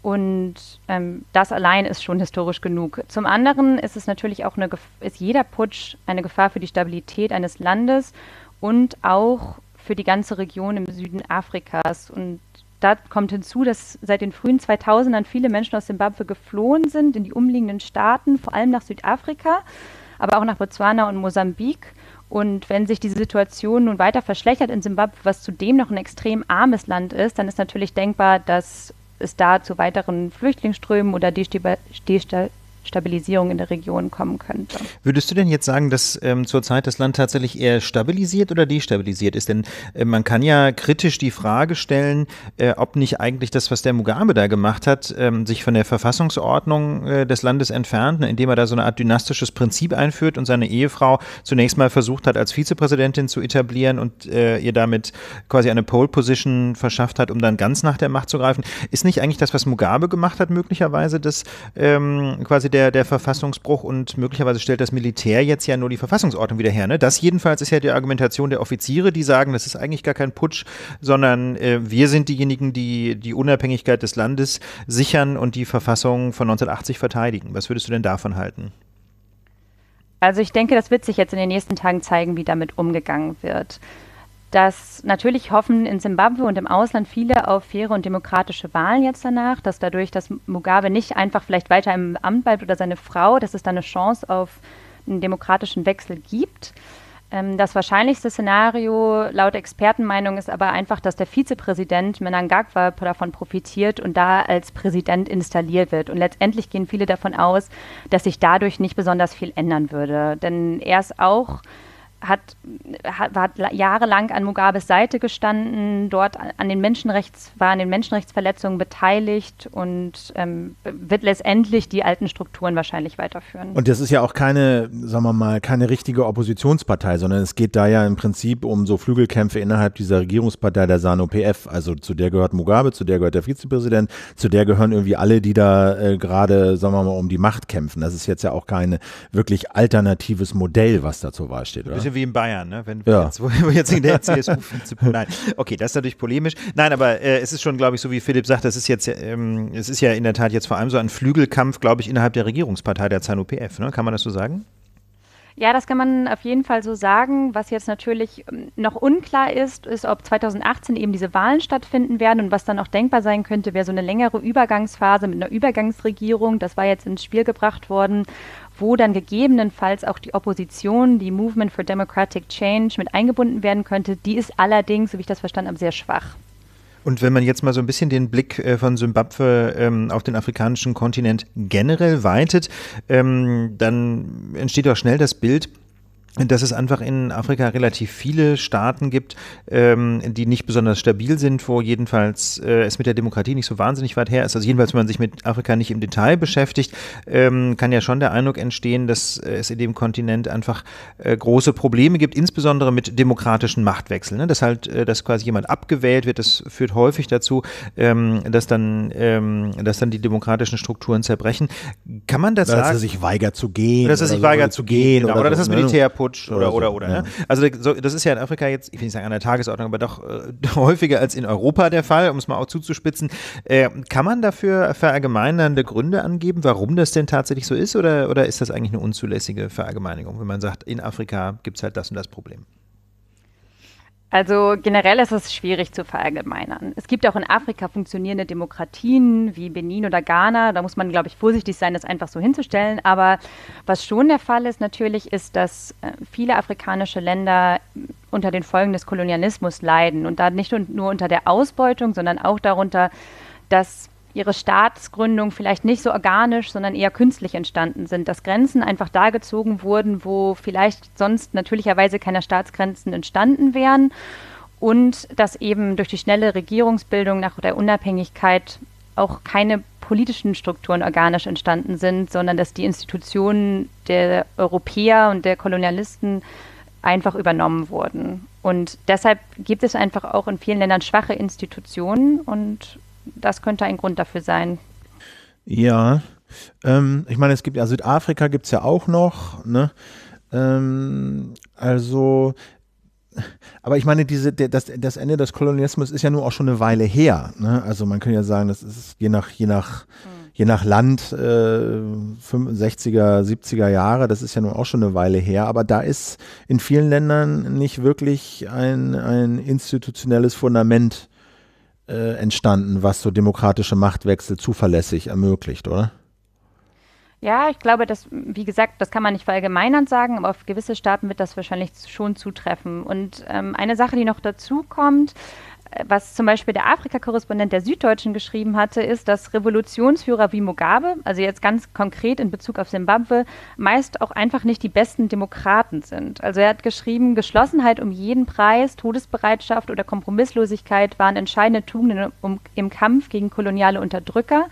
Und ähm, das allein ist schon historisch genug. Zum anderen ist es natürlich auch eine, ist jeder Putsch eine Gefahr für die Stabilität eines Landes und auch für die ganze Region im Süden Afrikas. Und da kommt hinzu, dass seit den frühen 2000ern viele Menschen aus Simbabwe geflohen sind in die umliegenden Staaten, vor allem nach Südafrika, aber auch nach Botswana und Mosambik. Und wenn sich diese Situation nun weiter verschlechtert in Simbabwe, was zudem noch ein extrem armes Land ist, dann ist natürlich denkbar, dass es da zu weiteren Flüchtlingsströmen oder Destabilisierung Stabilisierung in der Region kommen könnte. Würdest du denn jetzt sagen, dass ähm, zurzeit das Land tatsächlich eher stabilisiert oder destabilisiert ist? Denn äh, man kann ja kritisch die Frage stellen, äh, ob nicht eigentlich das, was der Mugabe da gemacht hat, ähm, sich von der Verfassungsordnung äh, des Landes entfernt, ne, indem er da so eine Art dynastisches Prinzip einführt und seine Ehefrau zunächst mal versucht hat, als Vizepräsidentin zu etablieren und äh, ihr damit quasi eine Pole-Position verschafft hat, um dann ganz nach der Macht zu greifen. Ist nicht eigentlich das, was Mugabe gemacht hat, möglicherweise, das ähm, quasi quasi der, der Verfassungsbruch und möglicherweise stellt das Militär jetzt ja nur die Verfassungsordnung wieder her. Ne? Das jedenfalls ist ja die Argumentation der Offiziere, die sagen, das ist eigentlich gar kein Putsch, sondern äh, wir sind diejenigen, die die Unabhängigkeit des Landes sichern und die Verfassung von 1980 verteidigen. Was würdest du denn davon halten? Also ich denke, das wird sich jetzt in den nächsten Tagen zeigen, wie damit umgegangen wird dass natürlich hoffen in Simbabwe und im Ausland viele auf faire und demokratische Wahlen jetzt danach, dass dadurch, dass Mugabe nicht einfach vielleicht weiter im Amt bleibt oder seine Frau, dass es da eine Chance auf einen demokratischen Wechsel gibt. Ähm, das wahrscheinlichste Szenario laut Expertenmeinung ist aber einfach, dass der Vizepräsident Menangagwa davon profitiert und da als Präsident installiert wird. Und letztendlich gehen viele davon aus, dass sich dadurch nicht besonders viel ändern würde. Denn er ist auch hat, hat, hat jahrelang an Mugabes Seite gestanden, dort an den Menschenrechts, war an den Menschenrechtsverletzungen beteiligt und ähm, wird letztendlich die alten Strukturen wahrscheinlich weiterführen. Und das ist ja auch keine, sagen wir mal, keine richtige Oppositionspartei, sondern es geht da ja im Prinzip um so Flügelkämpfe innerhalb dieser Regierungspartei der SANU-PF. Also zu der gehört Mugabe, zu der gehört der Vizepräsident, zu der gehören irgendwie alle, die da äh, gerade, sagen wir mal, um die Macht kämpfen. Das ist jetzt ja auch kein wirklich alternatives Modell, was da zur Wahl steht, oder? Leute wie in Bayern, ne? wenn ja. jetzt, jetzt in der CSU Nein, okay, das ist natürlich polemisch. Nein, aber äh, es ist schon, glaube ich, so wie Philipp sagt, das ist jetzt, ähm, es ist ja in der Tat jetzt vor allem so ein Flügelkampf, glaube ich, innerhalb der Regierungspartei der ZANU-PF. Ne? Kann man das so sagen? Ja, das kann man auf jeden Fall so sagen. Was jetzt natürlich ähm, noch unklar ist, ist, ob 2018 eben diese Wahlen stattfinden werden und was dann auch denkbar sein könnte, wäre so eine längere Übergangsphase mit einer Übergangsregierung. Das war jetzt ins Spiel gebracht worden wo dann gegebenenfalls auch die Opposition, die Movement for Democratic Change mit eingebunden werden könnte, die ist allerdings, so wie ich das verstanden habe, sehr schwach. Und wenn man jetzt mal so ein bisschen den Blick äh, von Simbabwe ähm, auf den afrikanischen Kontinent generell weitet, ähm, dann entsteht doch schnell das Bild, dass es einfach in Afrika relativ viele Staaten gibt, ähm, die nicht besonders stabil sind, wo jedenfalls äh, es mit der Demokratie nicht so wahnsinnig weit her ist. Also jedenfalls, wenn man sich mit Afrika nicht im Detail beschäftigt, ähm, kann ja schon der Eindruck entstehen, dass äh, es in dem Kontinent einfach äh, große Probleme gibt, insbesondere mit demokratischen Machtwechseln. Ne? Dass halt, äh, dass quasi jemand abgewählt wird, das führt häufig dazu, ähm, dass dann, ähm, dass dann die demokratischen Strukturen zerbrechen. Kann man das oder sagen? Dass er sich weigert zu gehen. Dass er sich weigert zu gehen. Genau, oder, oder, oder, dass das ne? Militär Militärputsch oder, oder, oder. oder ne? Also das ist ja in Afrika jetzt, ich will nicht sagen an der Tagesordnung, aber doch äh, häufiger als in Europa der Fall, um es mal auch zuzuspitzen. Äh, kann man dafür verallgemeinernde Gründe angeben, warum das denn tatsächlich so ist? Oder, oder ist das eigentlich eine unzulässige Verallgemeinerung, wenn man sagt, in Afrika gibt es halt das und das Problem? Also generell ist es schwierig zu verallgemeinern. Es gibt auch in Afrika funktionierende Demokratien wie Benin oder Ghana. Da muss man, glaube ich, vorsichtig sein, das einfach so hinzustellen. Aber was schon der Fall ist natürlich, ist, dass äh, viele afrikanische Länder unter den Folgen des Kolonialismus leiden. Und da nicht nur unter der Ausbeutung, sondern auch darunter, dass ihre Staatsgründung vielleicht nicht so organisch, sondern eher künstlich entstanden sind, dass Grenzen einfach da gezogen wurden, wo vielleicht sonst natürlicherweise keine Staatsgrenzen entstanden wären und dass eben durch die schnelle Regierungsbildung nach der Unabhängigkeit auch keine politischen Strukturen organisch entstanden sind, sondern dass die Institutionen der Europäer und der Kolonialisten einfach übernommen wurden. Und deshalb gibt es einfach auch in vielen Ländern schwache Institutionen und das könnte ein Grund dafür sein. Ja, ähm, ich meine, es gibt ja Südafrika gibt es ja auch noch, ne? Ähm, also aber ich meine, diese, das, das Ende des Kolonialismus ist ja nur auch schon eine Weile her. Ne? Also man könnte ja sagen, das ist je nach, je nach, mhm. je nach Land äh, 65er, 70er Jahre, das ist ja nun auch schon eine Weile her. Aber da ist in vielen Ländern nicht wirklich ein, ein institutionelles Fundament äh, entstanden, was so demokratische Machtwechsel zuverlässig ermöglicht, oder? Ja, ich glaube, dass, wie gesagt, das kann man nicht verallgemeinern sagen, aber auf gewisse Staaten wird das wahrscheinlich schon zutreffen. Und ähm, eine Sache, die noch dazu kommt, äh, was zum Beispiel der Afrika-Korrespondent der Süddeutschen geschrieben hatte, ist, dass Revolutionsführer wie Mugabe, also jetzt ganz konkret in Bezug auf Simbabwe, meist auch einfach nicht die besten Demokraten sind. Also er hat geschrieben, Geschlossenheit um jeden Preis, Todesbereitschaft oder Kompromisslosigkeit waren entscheidende Tugenden im Kampf gegen koloniale Unterdrücker.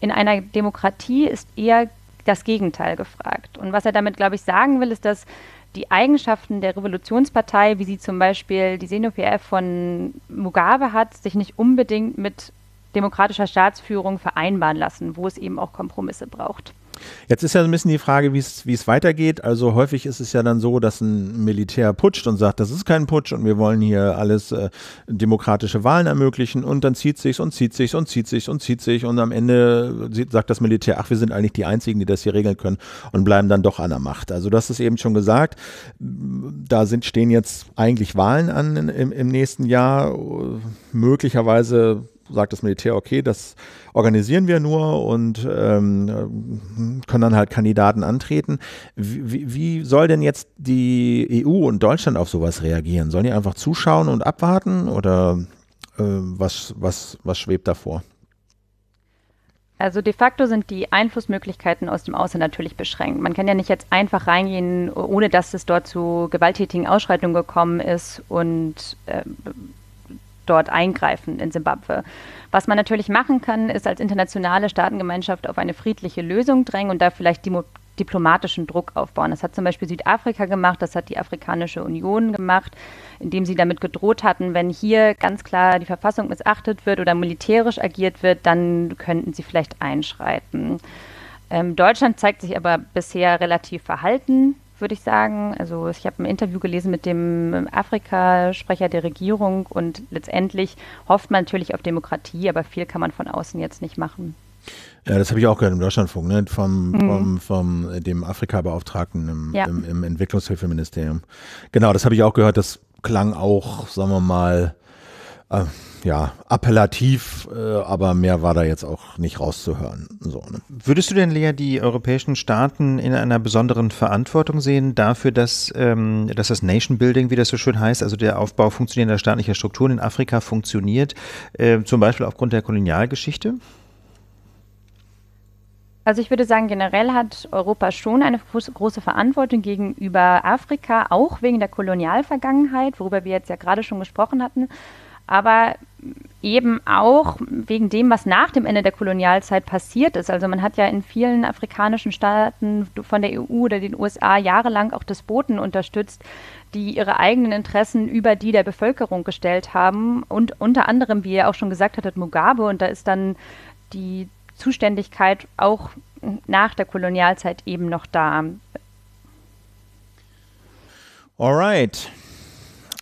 In einer Demokratie ist eher das Gegenteil gefragt. Und was er damit, glaube ich, sagen will, ist, dass die Eigenschaften der Revolutionspartei, wie sie zum Beispiel die Seno-PF von Mugabe hat, sich nicht unbedingt mit demokratischer Staatsführung vereinbaren lassen, wo es eben auch Kompromisse braucht. Jetzt ist ja so ein bisschen die Frage, wie es weitergeht. Also häufig ist es ja dann so, dass ein Militär putscht und sagt, das ist kein Putsch und wir wollen hier alles äh, demokratische Wahlen ermöglichen und dann zieht sich und zieht sich und zieht sich und zieht sich und am Ende sagt das Militär, ach, wir sind eigentlich die Einzigen, die das hier regeln können und bleiben dann doch an der Macht. Also das ist eben schon gesagt. Da sind, stehen jetzt eigentlich Wahlen an im, im nächsten Jahr. Möglicherweise sagt das Militär, okay, das organisieren wir nur und ähm, können dann halt Kandidaten antreten. Wie, wie, soll denn jetzt die EU und Deutschland auf sowas reagieren? Sollen die einfach zuschauen und abwarten oder äh, was, was, was schwebt davor? Also de facto sind die Einflussmöglichkeiten aus dem Ausland natürlich beschränkt. Man kann ja nicht jetzt einfach reingehen, ohne dass es dort zu gewalttätigen Ausschreitungen gekommen ist und äh, dort eingreifen in Simbabwe. Was man natürlich machen kann, ist als internationale Staatengemeinschaft auf eine friedliche Lösung drängen und da vielleicht die diplomatischen Druck aufbauen. Das hat zum Beispiel Südafrika gemacht, das hat die Afrikanische Union gemacht, indem sie damit gedroht hatten, wenn hier ganz klar die Verfassung missachtet wird oder militärisch agiert wird, dann könnten sie vielleicht einschreiten. Ähm, Deutschland zeigt sich aber bisher relativ verhalten würde ich sagen. Also ich habe ein Interview gelesen mit dem Afrika-Sprecher der Regierung und letztendlich hofft man natürlich auf Demokratie, aber viel kann man von außen jetzt nicht machen. Ja, das habe ich auch gehört im Deutschlandfunk, ne? vom, mhm. vom, vom äh, dem Afrika-Beauftragten im, ja. im, im Entwicklungshilfeministerium. Genau, das habe ich auch gehört. Das klang auch, sagen wir mal, äh, ja, appellativ, äh, aber mehr war da jetzt auch nicht rauszuhören. So, ne? Würdest du denn, Lea, die europäischen Staaten in einer besonderen Verantwortung sehen dafür, dass, ähm, dass das Nation Building, wie das so schön heißt, also der Aufbau funktionierender staatlicher Strukturen in Afrika funktioniert, äh, zum Beispiel aufgrund der Kolonialgeschichte? Also ich würde sagen, generell hat Europa schon eine große Verantwortung gegenüber Afrika, auch wegen der Kolonialvergangenheit, worüber wir jetzt ja gerade schon gesprochen hatten aber eben auch wegen dem, was nach dem Ende der Kolonialzeit passiert ist. Also man hat ja in vielen afrikanischen Staaten von der EU oder den USA jahrelang auch Despoten unterstützt, die ihre eigenen Interessen über die der Bevölkerung gestellt haben. Und unter anderem, wie ihr auch schon gesagt hattet, Mugabe. Und da ist dann die Zuständigkeit auch nach der Kolonialzeit eben noch da. Alright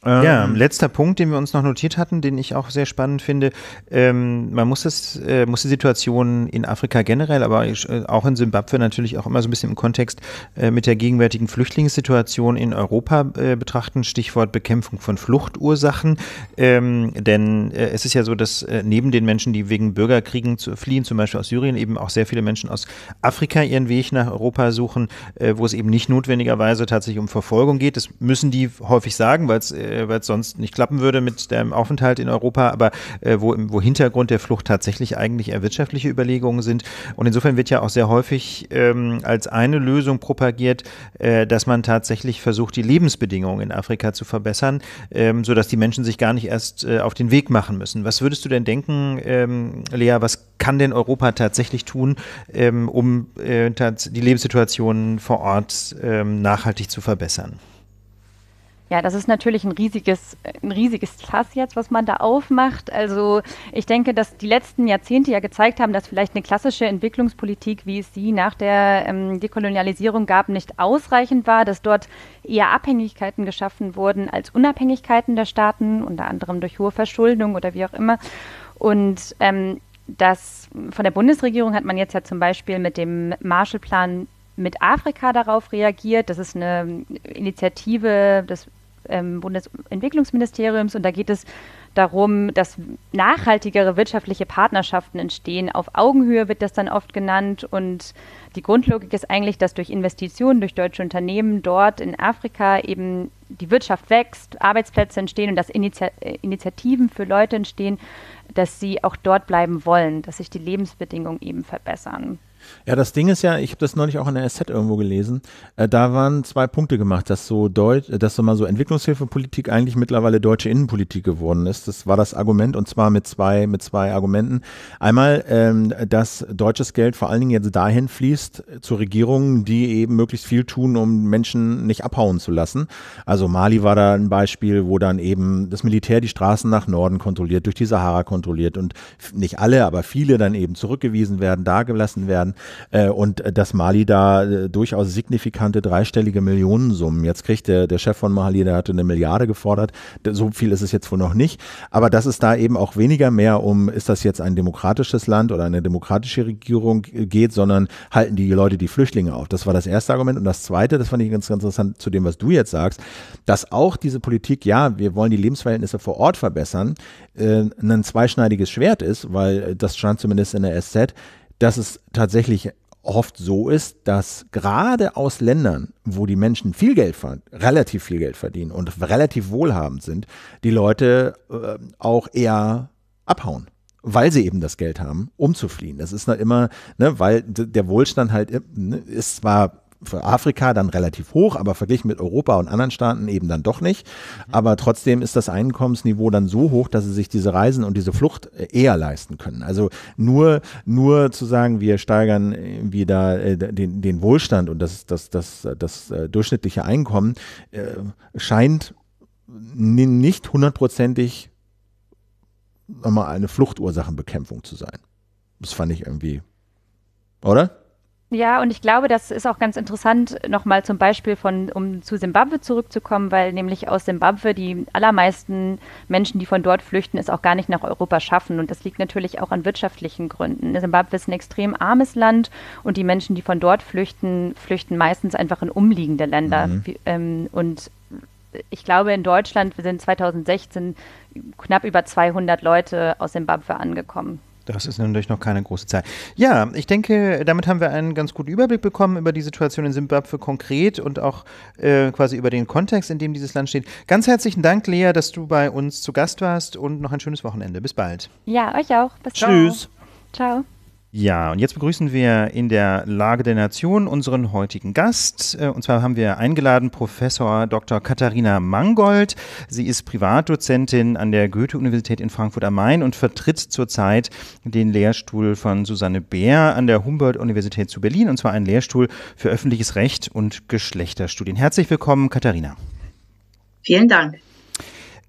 ja, ähm. letzter Punkt, den wir uns noch notiert hatten, den ich auch sehr spannend finde. Ähm, man muss, das, äh, muss die Situation in Afrika generell, aber äh, auch in Simbabwe natürlich auch immer so ein bisschen im Kontext äh, mit der gegenwärtigen Flüchtlingssituation in Europa äh, betrachten. Stichwort Bekämpfung von Fluchtursachen. Ähm, denn äh, es ist ja so, dass äh, neben den Menschen, die wegen Bürgerkriegen zu, fliehen, zum Beispiel aus Syrien, eben auch sehr viele Menschen aus Afrika ihren Weg nach Europa suchen, wo es eben nicht notwendigerweise tatsächlich um Verfolgung geht. Das müssen die häufig sagen, weil es äh, weil es sonst nicht klappen würde mit dem Aufenthalt in Europa, aber äh, wo, wo Hintergrund der Flucht tatsächlich eigentlich eher wirtschaftliche Überlegungen sind. Und insofern wird ja auch sehr häufig ähm, als eine Lösung propagiert, äh, dass man tatsächlich versucht, die Lebensbedingungen in Afrika zu verbessern, ähm, sodass die Menschen sich gar nicht erst äh, auf den Weg machen müssen. Was würdest du denn denken, ähm, Lea, was kann denn Europa tatsächlich tun, ähm, um äh, die Lebenssituation vor Ort ähm, nachhaltig zu verbessern? Ja, das ist natürlich ein riesiges, ein riesiges Fass jetzt, was man da aufmacht. Also ich denke, dass die letzten Jahrzehnte ja gezeigt haben, dass vielleicht eine klassische Entwicklungspolitik, wie es sie nach der ähm, Dekolonialisierung gab, nicht ausreichend war, dass dort eher Abhängigkeiten geschaffen wurden als Unabhängigkeiten der Staaten, unter anderem durch hohe Verschuldung oder wie auch immer. Und ähm, das von der Bundesregierung hat man jetzt ja zum Beispiel mit dem Marshallplan mit Afrika darauf reagiert. Das ist eine Initiative des ähm, Bundesentwicklungsministeriums und da geht es darum, dass nachhaltigere wirtschaftliche Partnerschaften entstehen. Auf Augenhöhe wird das dann oft genannt und die Grundlogik ist eigentlich, dass durch Investitionen, durch deutsche Unternehmen dort in Afrika eben die Wirtschaft wächst, Arbeitsplätze entstehen und dass Initi äh, Initiativen für Leute entstehen, dass sie auch dort bleiben wollen, dass sich die Lebensbedingungen eben verbessern. Ja, das Ding ist ja, ich habe das neulich auch in der SZ irgendwo gelesen, äh, da waren zwei Punkte gemacht, dass so Deut äh, dass so mal so Entwicklungshilfepolitik eigentlich mittlerweile deutsche Innenpolitik geworden ist. Das war das Argument und zwar mit zwei, mit zwei Argumenten. Einmal, ähm, dass deutsches Geld vor allen Dingen jetzt dahin fließt äh, zu Regierungen, die eben möglichst viel tun, um Menschen nicht abhauen zu lassen. Also Mali war da ein Beispiel, wo dann eben das Militär die Straßen nach Norden kontrolliert, durch die Sahara kontrolliert und nicht alle, aber viele dann eben zurückgewiesen werden, dagelassen werden äh, und äh, dass Mali da äh, durchaus signifikante dreistellige Millionensummen jetzt kriegt. Der, der Chef von Mali, der hatte eine Milliarde gefordert. So viel ist es jetzt wohl noch nicht. Aber dass es da eben auch weniger mehr um, ist das jetzt ein demokratisches Land oder eine demokratische Regierung äh, geht, sondern halten die Leute die Flüchtlinge auf. Das war das erste Argument. Und das zweite, das fand ich ganz, ganz interessant zu dem, was du jetzt sagst, dass auch diese Politik, ja, wir wollen die Lebensverhältnisse vor Ort verbessern, äh, ein zweischneidiges Schwert ist, weil äh, das stand zumindest in der SZ, dass es tatsächlich oft so ist, dass gerade aus Ländern, wo die Menschen viel Geld relativ viel Geld verdienen und relativ wohlhabend sind, die Leute äh, auch eher abhauen, weil sie eben das Geld haben, um zu fliehen. Das ist noch halt immer, ne, weil der Wohlstand halt äh, ne, ist zwar für Afrika dann relativ hoch, aber verglichen mit Europa und anderen Staaten eben dann doch nicht. Aber trotzdem ist das Einkommensniveau dann so hoch, dass sie sich diese Reisen und diese Flucht äh, eher leisten können. Also nur, nur zu sagen, wir steigern äh, wieder äh, den, den Wohlstand und das, das, das, das, durchschnittliche Einkommen scheint nicht hundertprozentig nochmal eine Fluchtursachenbekämpfung zu sein. Das fand ich irgendwie, oder? Ja, und ich glaube, das ist auch ganz interessant, nochmal zum Beispiel von, um zu Simbabwe zurückzukommen, weil nämlich aus Simbabwe die allermeisten Menschen, die von dort flüchten, es auch gar nicht nach Europa schaffen. Und das liegt natürlich auch an wirtschaftlichen Gründen. Simbabwe ist ein extrem armes Land und die Menschen, die von dort flüchten, flüchten meistens einfach in umliegende Länder. Mhm. Ähm, und ich glaube, in Deutschland sind 2016 knapp über 200 Leute aus Simbabwe angekommen. Das ist natürlich noch keine große Zeit. Ja, ich denke, damit haben wir einen ganz guten Überblick bekommen über die Situation in Simbabwe konkret und auch äh, quasi über den Kontext, in dem dieses Land steht. Ganz herzlichen Dank, Lea, dass du bei uns zu Gast warst und noch ein schönes Wochenende. Bis bald. Ja, euch auch. Bis Tschüss. Ciao. Ciao. Ja, und jetzt begrüßen wir in der Lage der Nation unseren heutigen Gast. Äh, und zwar haben wir eingeladen Professor Dr. Katharina Mangold. Sie ist Privatdozentin an der Goethe-Universität in Frankfurt am Main und vertritt zurzeit den Lehrstuhl von Susanne Bär an der Humboldt-Universität zu Berlin, und zwar einen Lehrstuhl für öffentliches Recht und Geschlechterstudien. Herzlich willkommen, Katharina. Vielen Dank.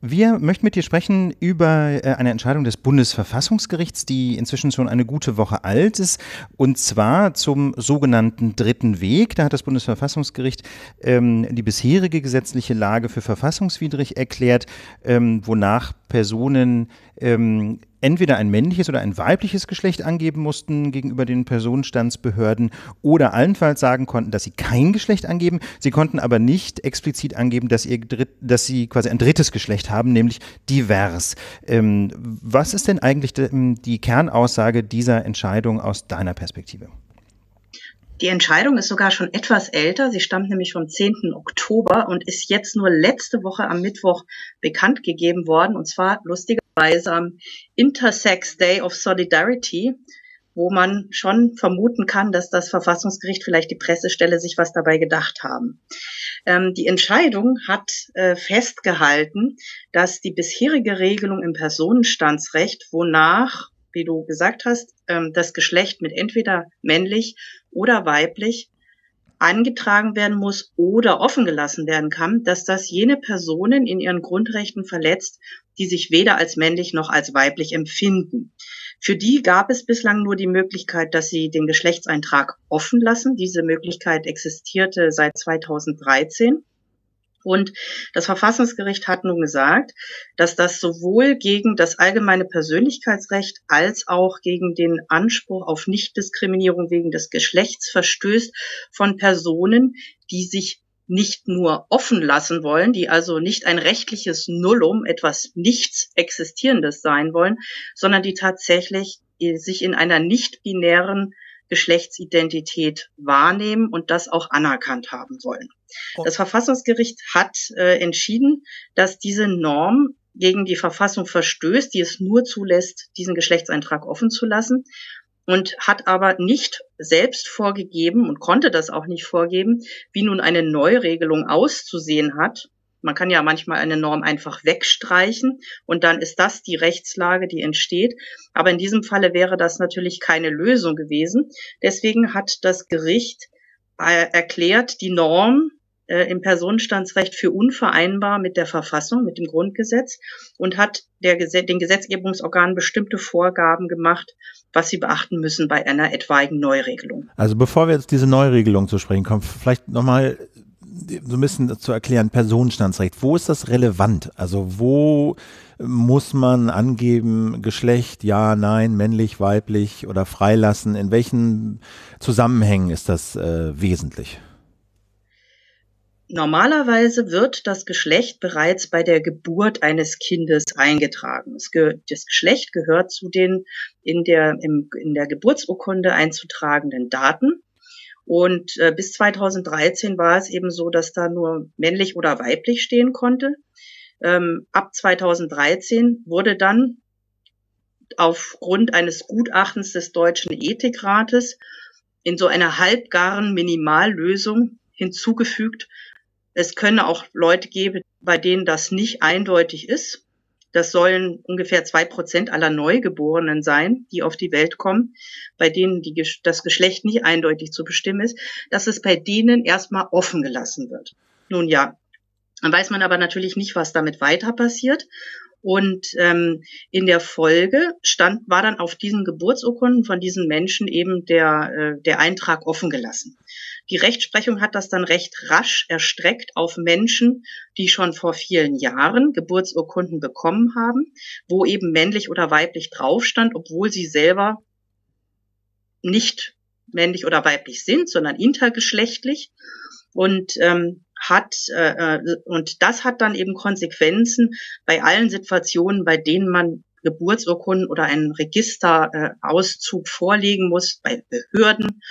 Wir möchten mit dir sprechen über äh, eine Entscheidung des Bundesverfassungsgerichts, die inzwischen schon eine gute Woche alt ist, und zwar zum sogenannten dritten Weg. Da hat das Bundesverfassungsgericht ähm, die bisherige gesetzliche Lage für verfassungswidrig erklärt, ähm, wonach Personen ähm, entweder ein männliches oder ein weibliches Geschlecht angeben mussten gegenüber den Personenstandsbehörden oder allenfalls sagen konnten, dass sie kein Geschlecht angeben. Sie konnten aber nicht explizit angeben, dass, ihr dritt, dass sie quasi ein drittes Geschlecht haben, nämlich divers. Ähm, was ist denn eigentlich die, die Kernaussage dieser Entscheidung aus deiner Perspektive? Die Entscheidung ist sogar schon etwas älter. Sie stammt nämlich vom 10. Oktober und ist jetzt nur letzte Woche am Mittwoch bekannt gegeben worden. Und zwar lustigerweise am Intersex Day of Solidarity, wo man schon vermuten kann, dass das Verfassungsgericht, vielleicht die Pressestelle, sich was dabei gedacht haben. Ähm, die Entscheidung hat äh, festgehalten, dass die bisherige Regelung im Personenstandsrecht, wonach wie du gesagt hast, ähm, das Geschlecht mit entweder männlich oder weiblich angetragen werden muss oder offen gelassen werden kann, dass das jene Personen in ihren Grundrechten verletzt, die sich weder als männlich noch als weiblich empfinden. Für die gab es bislang nur die Möglichkeit, dass sie den Geschlechtseintrag offen lassen. Diese Möglichkeit existierte seit 2013. Und das Verfassungsgericht hat nun gesagt, dass das sowohl gegen das allgemeine Persönlichkeitsrecht als auch gegen den Anspruch auf Nichtdiskriminierung wegen des Geschlechts verstößt von Personen, die sich nicht nur offen lassen wollen, die also nicht ein rechtliches Nullum, etwas Nichts Existierendes sein wollen, sondern die tatsächlich äh, sich in einer nicht-binären Geschlechtsidentität wahrnehmen und das auch anerkannt haben wollen. Das Verfassungsgericht hat äh, entschieden, dass diese Norm gegen die Verfassung verstößt, die es nur zulässt, diesen Geschlechtseintrag offen zu lassen und hat aber nicht selbst vorgegeben und konnte das auch nicht vorgeben, wie nun eine Neuregelung auszusehen hat, man kann ja manchmal eine Norm einfach wegstreichen und dann ist das die Rechtslage, die entsteht. Aber in diesem Falle wäre das natürlich keine Lösung gewesen. Deswegen hat das Gericht äh, erklärt, die Norm äh, im Personenstandsrecht für unvereinbar mit der Verfassung, mit dem Grundgesetz und hat der Gesetz, den Gesetzgebungsorganen bestimmte Vorgaben gemacht, was sie beachten müssen bei einer etwaigen Neuregelung. Also bevor wir jetzt diese Neuregelung zu sprechen kommen, vielleicht nochmal so ein bisschen zu erklären, Personenstandsrecht. Wo ist das relevant? Also wo muss man angeben, Geschlecht, ja, nein, männlich, weiblich oder freilassen? In welchen Zusammenhängen ist das äh, wesentlich? Normalerweise wird das Geschlecht bereits bei der Geburt eines Kindes eingetragen. Das, Geschlecht gehört zu den in der, in der Geburtsurkunde einzutragenden Daten. Und äh, bis 2013 war es eben so, dass da nur männlich oder weiblich stehen konnte. Ähm, ab 2013 wurde dann aufgrund eines Gutachtens des Deutschen Ethikrates in so einer halbgaren Minimallösung hinzugefügt, es könne auch Leute geben, bei denen das nicht eindeutig ist. Das sollen ungefähr zwei Prozent aller Neugeborenen sein, die auf die Welt kommen, bei denen die, das Geschlecht nicht eindeutig zu bestimmen ist, dass es bei denen erstmal offen gelassen wird. Nun ja, dann weiß man aber natürlich nicht, was damit weiter passiert. Und ähm, in der Folge stand, war dann auf diesen Geburtsurkunden von diesen Menschen eben der, äh, der Eintrag offen gelassen. Die Rechtsprechung hat das dann recht rasch erstreckt auf Menschen, die schon vor vielen Jahren Geburtsurkunden bekommen haben, wo eben männlich oder weiblich drauf stand, obwohl sie selber nicht männlich oder weiblich sind, sondern intergeschlechtlich. Und ähm, hat. Äh, äh, und das hat dann eben Konsequenzen bei allen Situationen, bei denen man Geburtsurkunden oder einen Registerauszug äh, vorlegen muss, bei Behörden.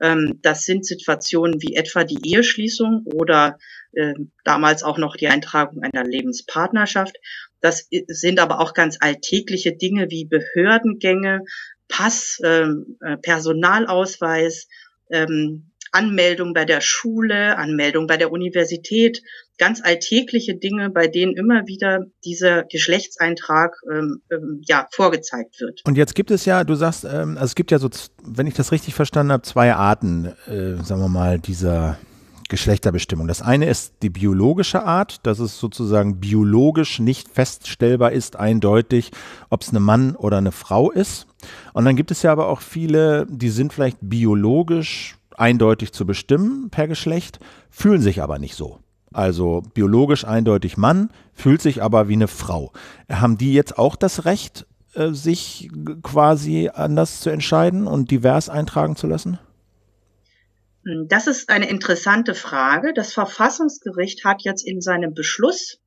Ähm, das sind Situationen wie etwa die Eheschließung oder äh, damals auch noch die Eintragung einer Lebenspartnerschaft. Das sind aber auch ganz alltägliche Dinge wie Behördengänge, Pass, ähm, äh, Personalausweis, ähm, Anmeldung bei der Schule, Anmeldung bei der Universität, ganz alltägliche Dinge, bei denen immer wieder dieser Geschlechtseintrag ähm, ähm, ja, vorgezeigt wird. Und jetzt gibt es ja, du sagst, ähm, also es gibt ja so, wenn ich das richtig verstanden habe, zwei Arten, äh, sagen wir mal, dieser Geschlechterbestimmung. Das eine ist die biologische Art, dass es sozusagen biologisch nicht feststellbar ist, eindeutig, ob es eine Mann oder eine Frau ist. Und dann gibt es ja aber auch viele, die sind vielleicht biologisch eindeutig zu bestimmen per Geschlecht, fühlen sich aber nicht so. Also biologisch eindeutig Mann, fühlt sich aber wie eine Frau. Haben die jetzt auch das Recht, äh, sich quasi anders zu entscheiden und divers eintragen zu lassen? Hm, das ist eine interessante Frage. Das Verfassungsgericht hat jetzt in seinem Beschluss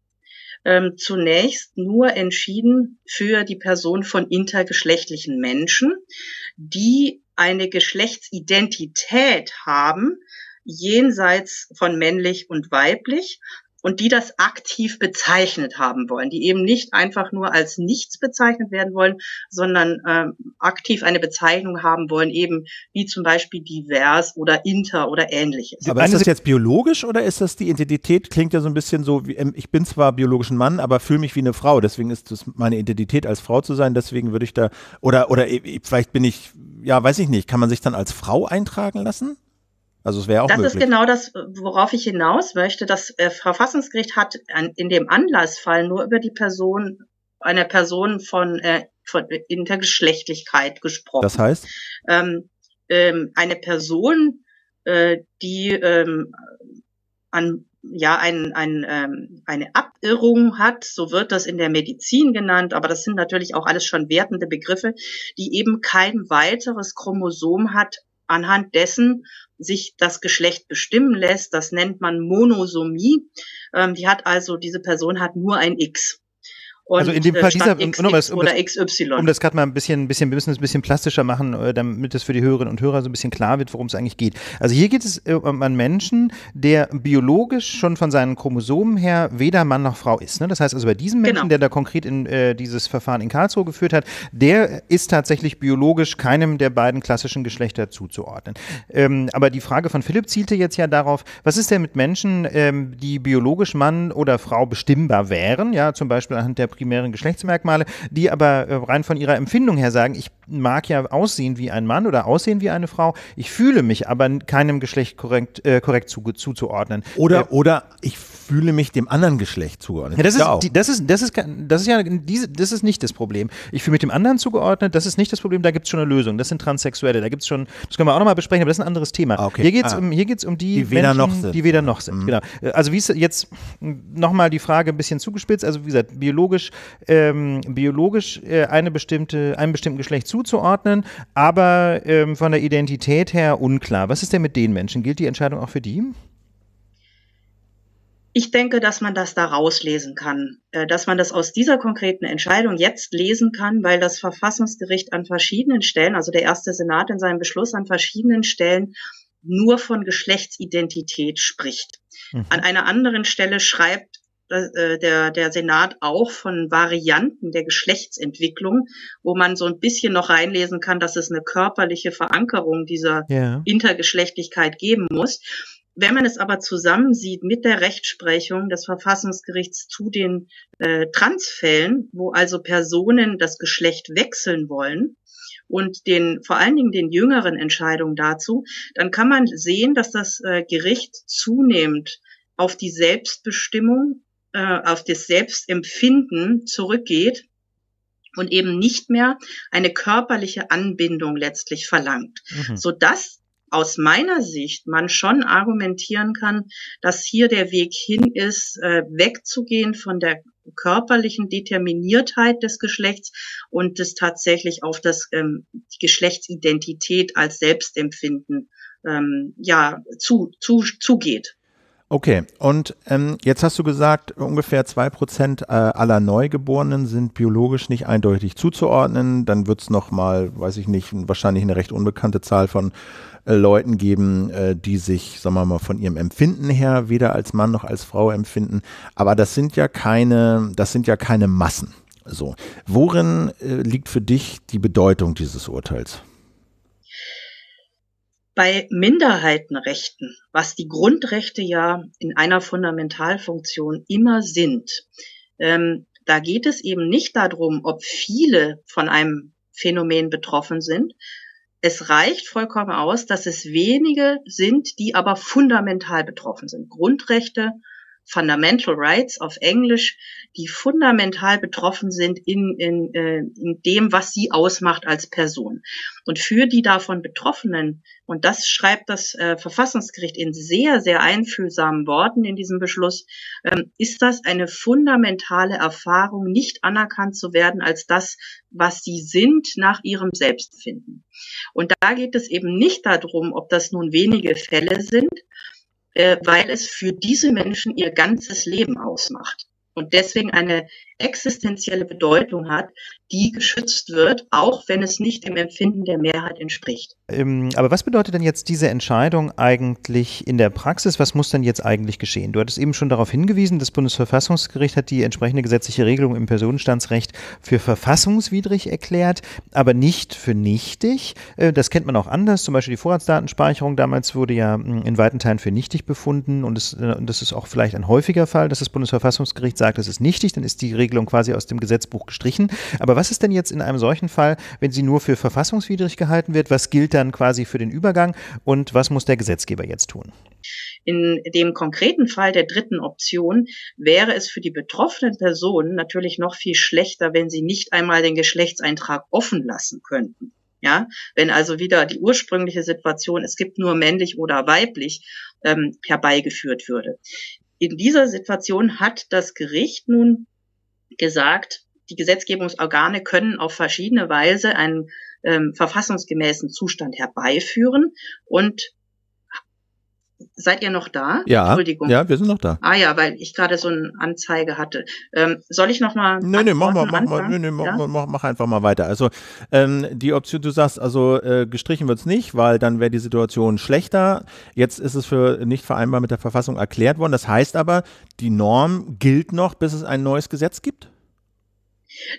ähm, zunächst nur entschieden für die Person von intergeschlechtlichen Menschen, die eine Geschlechtsidentität haben, jenseits von männlich und weiblich, und die das aktiv bezeichnet haben wollen, die eben nicht einfach nur als nichts bezeichnet werden wollen, sondern ähm, aktiv eine Bezeichnung haben wollen, eben wie zum Beispiel divers oder inter oder ähnliches. Aber ist das jetzt biologisch oder ist das die Identität? Klingt ja so ein bisschen so, wie, ähm, ich bin zwar biologischen Mann, aber fühle mich wie eine Frau. Deswegen ist das meine Identität als Frau zu sein. Deswegen würde ich da, oder, oder e, e, vielleicht bin ich, ja, weiß ich nicht, kann man sich dann als Frau eintragen lassen? Also es wäre auch Das möglich. ist genau das, worauf ich hinaus möchte. Das äh, Verfassungsgericht hat an, in dem Anlassfall nur über die Person einer Person von, äh, von Intergeschlechtlichkeit gesprochen. Das heißt? Ähm, ähm, eine Person, äh, die ähm, an ja ein, ein, ähm, eine Abirrung hat, so wird das in der Medizin genannt, aber das sind natürlich auch alles schon wertende Begriffe, die eben kein weiteres Chromosom hat anhand dessen sich das Geschlecht bestimmen lässt. Das nennt man Monosomie. Ähm, die hat also, diese Person hat nur ein X. Und also in dem äh, Fall dieser, X, um, um, das, XY. Um das gerade mal ein bisschen, ein bisschen, wir müssen es ein bisschen plastischer machen, äh, damit es für die Hörerinnen und Hörer so ein bisschen klar wird, worum es eigentlich geht. Also hier geht es äh, um einen Menschen, der biologisch schon von seinen Chromosomen her weder Mann noch Frau ist. Ne? Das heißt also bei diesem Menschen, genau. der da konkret in äh, dieses Verfahren in Karlsruhe geführt hat, der ist tatsächlich biologisch keinem der beiden klassischen Geschlechter zuzuordnen. Ähm, aber die Frage von Philipp zielte jetzt ja darauf, was ist denn mit Menschen, ähm, die biologisch Mann oder Frau bestimmbar wären, ja, zum Beispiel anhand der primären Geschlechtsmerkmale, die aber äh, rein von ihrer Empfindung her sagen, ich mag ja aussehen wie ein Mann oder aussehen wie eine Frau, ich fühle mich aber keinem Geschlecht korrekt, äh, korrekt zu, zuzuordnen. Oder, äh, oder ich fühle mich dem anderen Geschlecht zugeordnet. Ja, das, ist, ja das, das, ist, das, ist, das ist ja diese, das ist nicht das Problem. Ich fühle mich dem anderen zugeordnet, das ist nicht das Problem, da gibt es schon eine Lösung. Das sind Transsexuelle, da gibt es schon, das können wir auch nochmal besprechen, aber das ist ein anderes Thema. Ah, okay. Hier geht es ah. um, um die, die weder noch sind. Die weder noch sind, mhm. genau. Äh, also wie ist jetzt nochmal die Frage ein bisschen zugespitzt, also wie gesagt, biologisch biologisch, ähm, biologisch äh, eine bestimmte, einem bestimmten Geschlecht zuzuordnen, aber ähm, von der Identität her unklar. Was ist denn mit den Menschen? Gilt die Entscheidung auch für die? Ich denke, dass man das da rauslesen kann, äh, dass man das aus dieser konkreten Entscheidung jetzt lesen kann, weil das Verfassungsgericht an verschiedenen Stellen, also der erste Senat in seinem Beschluss an verschiedenen Stellen nur von Geschlechtsidentität spricht. Mhm. An einer anderen Stelle schreibt äh, der, der Senat auch von Varianten der Geschlechtsentwicklung, wo man so ein bisschen noch reinlesen kann, dass es eine körperliche Verankerung dieser yeah. Intergeschlechtlichkeit geben muss. Wenn man es aber zusammensieht mit der Rechtsprechung des Verfassungsgerichts zu den äh, Transfällen, wo also Personen das Geschlecht wechseln wollen, und den vor allen Dingen den jüngeren Entscheidungen dazu, dann kann man sehen, dass das äh, Gericht zunehmend auf die Selbstbestimmung äh, auf das Selbstempfinden zurückgeht und eben nicht mehr eine körperliche Anbindung letztlich verlangt, mhm. so dass aus meiner Sicht man schon argumentieren kann, dass hier der Weg hin ist, äh, wegzugehen von der körperlichen Determiniertheit des Geschlechts und es tatsächlich auf das ähm, Geschlechtsidentität als Selbstempfinden ähm, ja zu, zu, zugeht. Okay, und ähm, jetzt hast du gesagt, ungefähr zwei Prozent äh, aller Neugeborenen sind biologisch nicht eindeutig zuzuordnen. Dann wird es nochmal, weiß ich nicht, wahrscheinlich eine recht unbekannte Zahl von äh, Leuten geben, äh, die sich, sagen wir mal, von ihrem Empfinden her weder als Mann noch als Frau empfinden. Aber das sind ja keine, das sind ja keine Massen. So. Worin äh, liegt für dich die Bedeutung dieses Urteils? bei Minderheitenrechten, was die Grundrechte ja in einer Fundamentalfunktion immer sind, ähm, da geht es eben nicht darum, ob viele von einem Phänomen betroffen sind. Es reicht vollkommen aus, dass es wenige sind, die aber fundamental betroffen sind. Grundrechte Fundamental Rights auf Englisch, die fundamental betroffen sind in, in, äh, in dem, was sie ausmacht als Person. Und für die davon Betroffenen, und das schreibt das äh, Verfassungsgericht in sehr, sehr einfühlsamen Worten in diesem Beschluss, ähm, ist das eine fundamentale Erfahrung, nicht anerkannt zu werden als das, was sie sind nach ihrem Selbstfinden. Und da geht es eben nicht darum, ob das nun wenige Fälle sind, äh, weil es für diese Menschen ihr ganzes Leben ausmacht und deswegen eine existenzielle Bedeutung hat, die geschützt wird, auch wenn es nicht dem Empfinden der Mehrheit entspricht. Ähm, aber was bedeutet denn jetzt diese Entscheidung eigentlich in der Praxis? Was muss denn jetzt eigentlich geschehen? Du hattest eben schon darauf hingewiesen, das Bundesverfassungsgericht hat die entsprechende gesetzliche Regelung im Personenstandsrecht für verfassungswidrig erklärt, aber nicht für nichtig. Äh, das kennt man auch anders, zum Beispiel die Vorratsdatenspeicherung damals wurde ja hm, in weiten Teilen für nichtig befunden und das, äh, das ist auch vielleicht ein häufiger Fall, dass das Bundesverfassungsgericht sagt, das ist nichtig, dann ist die Regelung Regelung quasi aus dem Gesetzbuch gestrichen. Aber was ist denn jetzt in einem solchen Fall, wenn sie nur für verfassungswidrig gehalten wird? Was gilt dann quasi für den Übergang und was muss der Gesetzgeber jetzt tun? In dem konkreten Fall der dritten Option wäre es für die betroffenen Personen natürlich noch viel schlechter, wenn sie nicht einmal den Geschlechtseintrag offen lassen könnten. Ja, wenn also wieder die ursprüngliche Situation, es gibt nur männlich oder weiblich, ähm, herbeigeführt würde. In dieser Situation hat das Gericht nun gesagt, die Gesetzgebungsorgane können auf verschiedene Weise einen ähm, verfassungsgemäßen Zustand herbeiführen und Seid ihr noch da? Ja. Entschuldigung. Ja, wir sind noch da. Ah ja, weil ich gerade so eine Anzeige hatte. Ähm, soll ich nochmal. Nein, nein, mach mal, mach mal, nö, nö, mach, ja? mach, mach einfach mal weiter. Also ähm, die Option, du sagst, also äh, gestrichen wird's nicht, weil dann wäre die Situation schlechter. Jetzt ist es für nicht vereinbar mit der Verfassung erklärt worden. Das heißt aber, die Norm gilt noch, bis es ein neues Gesetz gibt?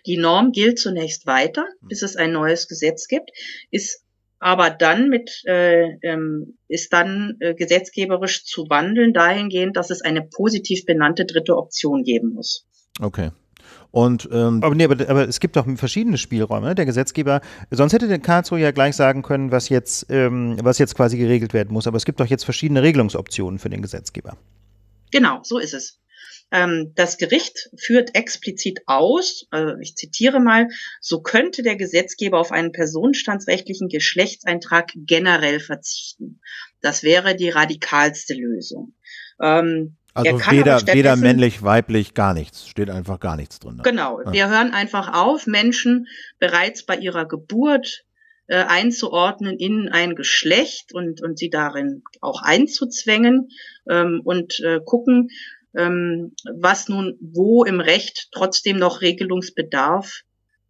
Die Norm gilt zunächst weiter, bis hm. es ein neues Gesetz gibt. Ist aber dann mit äh, ähm, ist dann äh, gesetzgeberisch zu wandeln dahingehend, dass es eine positiv benannte dritte Option geben muss. Okay. Und, ähm, aber, nee, aber, aber, es gibt doch verschiedene Spielräume. Ne? Der Gesetzgeber, sonst hätte der Karlsruhe ja gleich sagen können, was jetzt, ähm, was jetzt quasi geregelt werden muss. Aber es gibt doch jetzt verschiedene Regelungsoptionen für den Gesetzgeber. Genau, so ist es. Ähm, das Gericht führt explizit aus, also ich zitiere mal, so könnte der Gesetzgeber auf einen personenstandsrechtlichen Geschlechtseintrag generell verzichten. Das wäre die radikalste Lösung. Ähm, also weder, weder männlich, weiblich, gar nichts. Steht einfach gar nichts drin. Genau. Ja. Wir hören einfach auf, Menschen bereits bei ihrer Geburt äh, einzuordnen in ein Geschlecht und, und sie darin auch einzuzwängen ähm, und äh, gucken, ähm, was nun wo im Recht trotzdem noch Regelungsbedarf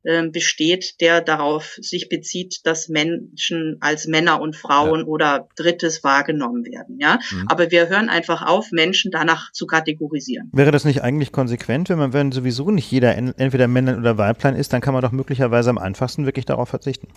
ähm, besteht, der darauf sich bezieht, dass Menschen als Männer und Frauen ja. oder Drittes wahrgenommen werden. Ja, mhm. aber wir hören einfach auf, Menschen danach zu kategorisieren. Wäre das nicht eigentlich konsequent, wenn man wenn sowieso nicht jeder entweder Männer oder Weiblein ist, dann kann man doch möglicherweise am einfachsten wirklich darauf verzichten.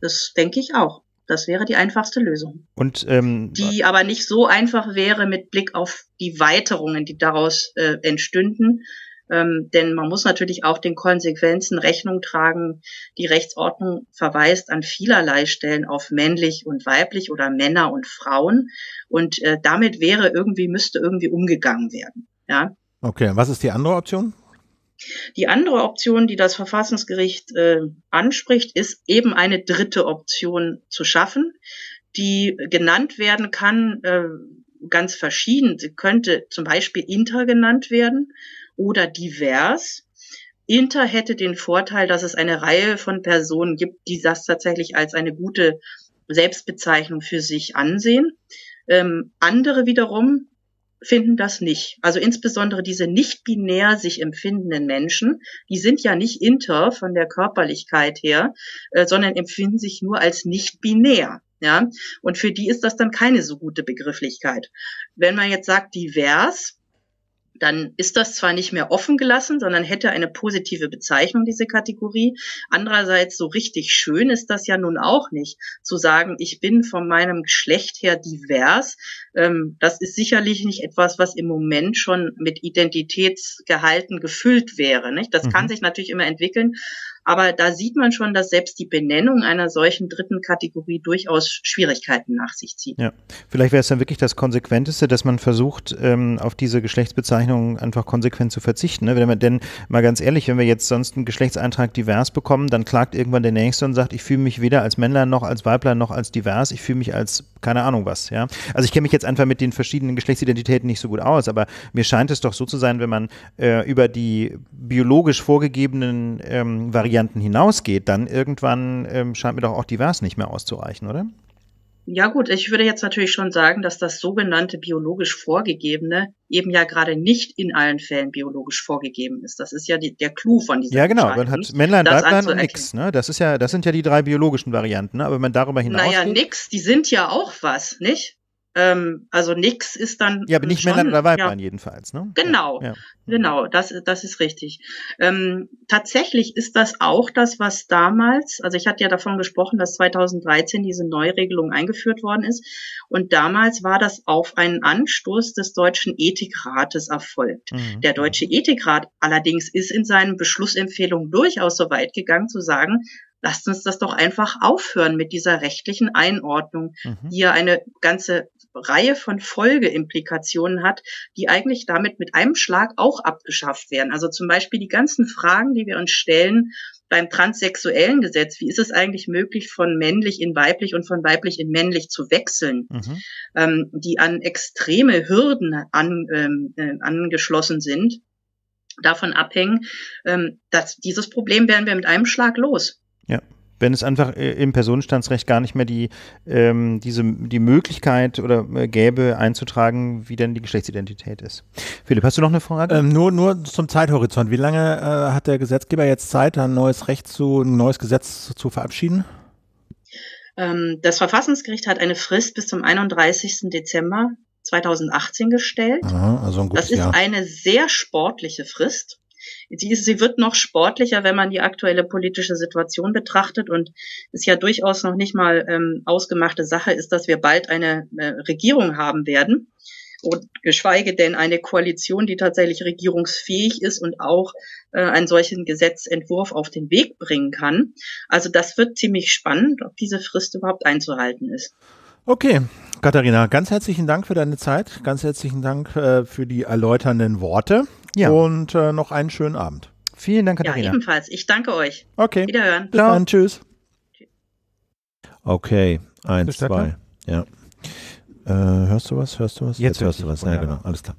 Das denke ich auch. Das wäre die einfachste Lösung. Und, ähm, die aber nicht so einfach wäre mit Blick auf die Weiterungen, die daraus äh, entstünden. Ähm, denn man muss natürlich auch den Konsequenzen Rechnung tragen. Die Rechtsordnung verweist an vielerlei Stellen auf männlich und weiblich oder Männer und Frauen. Und äh, damit wäre irgendwie, müsste irgendwie umgegangen werden. Ja. Okay, was ist die andere Option? Die andere Option, die das Verfassungsgericht äh, anspricht, ist eben eine dritte Option zu schaffen, die genannt werden kann, äh, ganz verschieden. Sie könnte zum Beispiel inter genannt werden oder divers. Inter hätte den Vorteil, dass es eine Reihe von Personen gibt, die das tatsächlich als eine gute Selbstbezeichnung für sich ansehen. Ähm, andere wiederum, finden das nicht. Also insbesondere diese nicht binär sich empfindenden Menschen, die sind ja nicht inter von der Körperlichkeit her, äh, sondern empfinden sich nur als nicht binär. Ja, und für die ist das dann keine so gute Begrifflichkeit. Wenn man jetzt sagt divers, dann ist das zwar nicht mehr offen gelassen, sondern hätte eine positive Bezeichnung, diese Kategorie. Andererseits, so richtig schön ist das ja nun auch nicht, zu sagen, ich bin von meinem Geschlecht her divers, ähm, das ist sicherlich nicht etwas, was im Moment schon mit Identitätsgehalten gefüllt wäre. Nicht? Das mhm. kann sich natürlich immer entwickeln. Aber da sieht man schon, dass selbst die Benennung einer solchen dritten Kategorie durchaus Schwierigkeiten nach sich zieht. Ja, vielleicht wäre es dann wirklich das Konsequenteste, dass man versucht, ähm, auf diese Geschlechtsbezeichnung einfach konsequent zu verzichten. Ne? Wenn man, denn mal ganz ehrlich, wenn wir jetzt sonst einen Geschlechtseintrag divers bekommen, dann klagt irgendwann der Nächste und sagt, ich fühle mich weder als Männlein noch als Weiblein noch als divers, ich fühle mich als keine Ahnung was. Ja? Also ich kenne mich jetzt jetzt einfach mit den verschiedenen Geschlechtsidentitäten nicht so gut aus, aber mir scheint es doch so zu sein, wenn man äh, über die biologisch vorgegebenen ähm, Varianten hinausgeht, dann irgendwann ähm, scheint mir doch auch divers nicht mehr auszureichen, oder? Ja gut, ich würde jetzt natürlich schon sagen, dass das sogenannte biologisch vorgegebene eben ja gerade nicht in allen Fällen biologisch vorgegeben ist. Das ist ja die, der Clou von dieser Ja genau, man hat Männlein, Weiblein und X. Ne? Das ist ja, das sind ja die drei biologischen Varianten. Ne? Aber wenn man darüber hinausgeht... Naja, nix, die sind ja auch was, nicht? Ähm, also nix ist dann. Ja, aber nicht Männer oder Weibern ja, jedenfalls, ne? Genau, ja. genau, das, das ist richtig. Ähm, tatsächlich ist das auch das, was damals, also ich hatte ja davon gesprochen, dass 2013 diese Neuregelung eingeführt worden ist. Und damals war das auf einen Anstoß des Deutschen Ethikrates erfolgt. Mhm. mhm. Der Deutsche Ethikrat allerdings ist in seinen Beschlussempfehlungen durchaus so weit gegangen zu sagen, lasst uns das doch einfach aufhören mit dieser rechtlichen Einordnung, mhm. die ja eine ganze Reihe von Folgeimplikationen hat, die eigentlich damit mit einem Schlag auch abgeschafft werden. Also zum Beispiel die ganzen Fragen, die wir uns stellen beim transsexuellen Gesetz. Wie ist es eigentlich möglich, von männlich in weiblich und von weiblich in männlich zu wechseln, mhm. ähm, die an extreme Hürden an, ähm, äh, angeschlossen sind? davon abhängen, ähm, dass dieses Problem werden wir mit einem Schlag los. Ja. Wenn es einfach äh, im Personenstandsrecht gar nicht mehr die, ähm, diese, die Möglichkeit oder äh, gäbe, einzutragen, wie denn die Geschlechtsidentität ist. Philipp, hast du noch eine Frage? Ähm, nur, nur zum Zeithorizont. Wie lange äh, hat der Gesetzgeber jetzt Zeit, ein neues Recht zu, ein neues Gesetz zu, zu verabschieden? Ähm, das Verfassungsgericht hat eine Frist bis zum 31. Dezember 2018 gestellt. Aha, also das ist Jahr. eine sehr sportliche Frist sie, ist, sie wird noch sportlicher, wenn man die aktuelle politische Situation betrachtet und ist ja durchaus noch nicht mal ähm, ausgemachte Sache ist, dass wir bald eine äh, Regierung haben werden und geschweige denn eine Koalition, die tatsächlich regierungsfähig ist und auch äh, einen solchen Gesetzentwurf auf den Weg bringen kann. Also das wird ziemlich spannend, ob diese Frist überhaupt einzuhalten ist. Okay, Katharina, ganz herzlichen Dank für deine Zeit, ganz herzlichen Dank äh, für die erläuternden Worte. Ja. Und äh, noch einen schönen Abend. Vielen Dank, Katharina. Ja, ebenfalls. Ich danke euch. Okay. Wiederhören. Bis Ciao. dann. Tschüss. Okay. Eins, zwei. Ja. Äh, hörst du was? Hörst du was? Jetzt, Jetzt hörst du was. Ja, genau. Alles klar.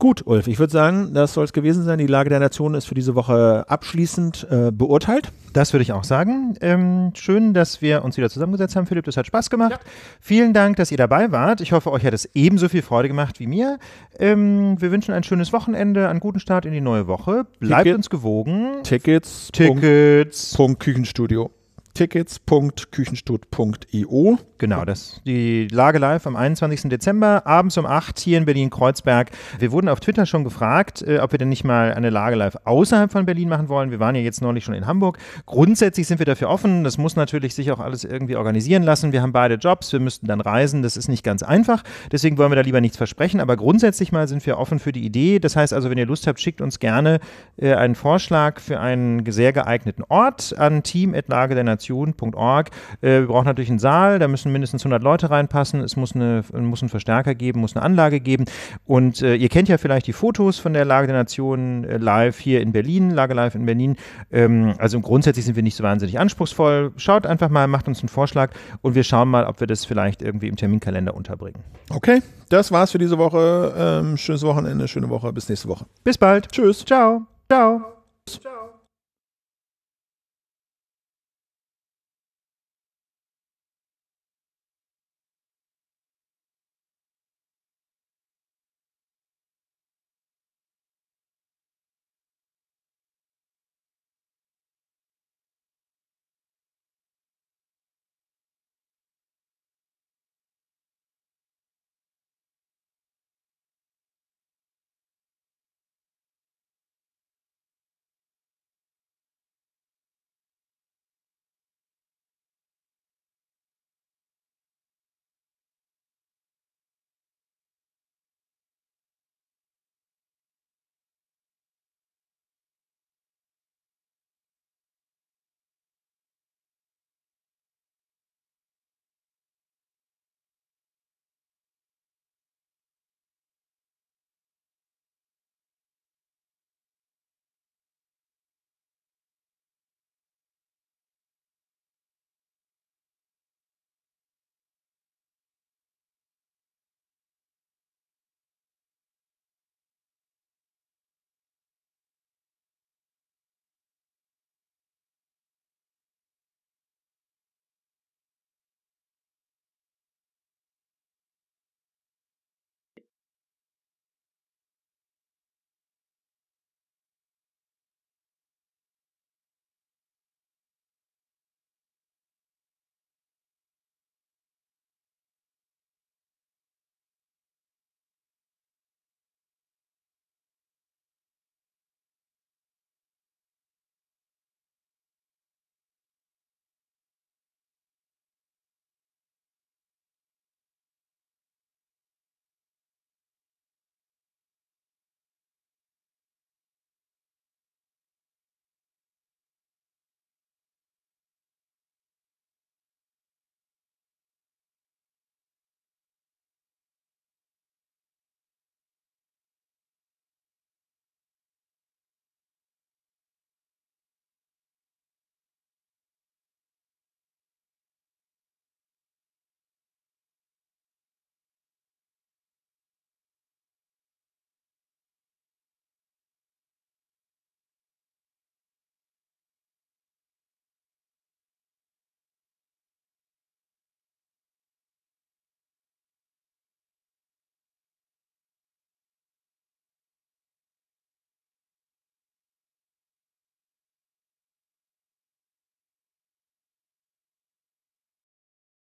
Gut, Ulf, ich würde sagen, das soll es gewesen sein. Die Lage der Nation ist für diese Woche abschließend äh, beurteilt. Das würde ich auch sagen. Ähm, schön, dass wir uns wieder zusammengesetzt haben, Philipp. Das hat Spaß gemacht. Ja. Vielen Dank, dass ihr dabei wart. Ich hoffe, euch hat es ebenso viel Freude gemacht wie mir. Ähm, wir wünschen ein schönes Wochenende, einen guten Start in die neue Woche. Bleibt Ticket, uns gewogen. Tickets. Tickets. Punkt, Punkt Küchenstudio tickets.küchenstut.io. Genau, das die Lage live am 21. Dezember, abends um 8 hier in Berlin-Kreuzberg. Wir wurden auf Twitter schon gefragt, äh, ob wir denn nicht mal eine Lage live außerhalb von Berlin machen wollen. Wir waren ja jetzt neulich schon in Hamburg. Grundsätzlich sind wir dafür offen. Das muss natürlich sich auch alles irgendwie organisieren lassen. Wir haben beide Jobs, wir müssten dann reisen. Das ist nicht ganz einfach. Deswegen wollen wir da lieber nichts versprechen. Aber grundsätzlich mal sind wir offen für die Idee. Das heißt also, wenn ihr Lust habt, schickt uns gerne äh, einen Vorschlag für einen sehr geeigneten Ort an Team at Lage der Nation. Kommunikation.org. Äh, wir brauchen natürlich einen Saal, da müssen mindestens 100 Leute reinpassen, es muss, eine, muss einen Verstärker geben, muss eine Anlage geben. Und äh, ihr kennt ja vielleicht die Fotos von der Lage der Nation äh, live hier in Berlin, Lage live in Berlin. Ähm, also grundsätzlich sind wir nicht so wahnsinnig anspruchsvoll. Schaut einfach mal, macht uns einen Vorschlag und wir schauen mal, ob wir das vielleicht irgendwie im Terminkalender unterbringen. Okay, das war's für diese Woche. Ähm, schönes Wochenende, schöne Woche. Bis nächste Woche. Bis bald. Tschüss. Ciao. Ciao. Ciao.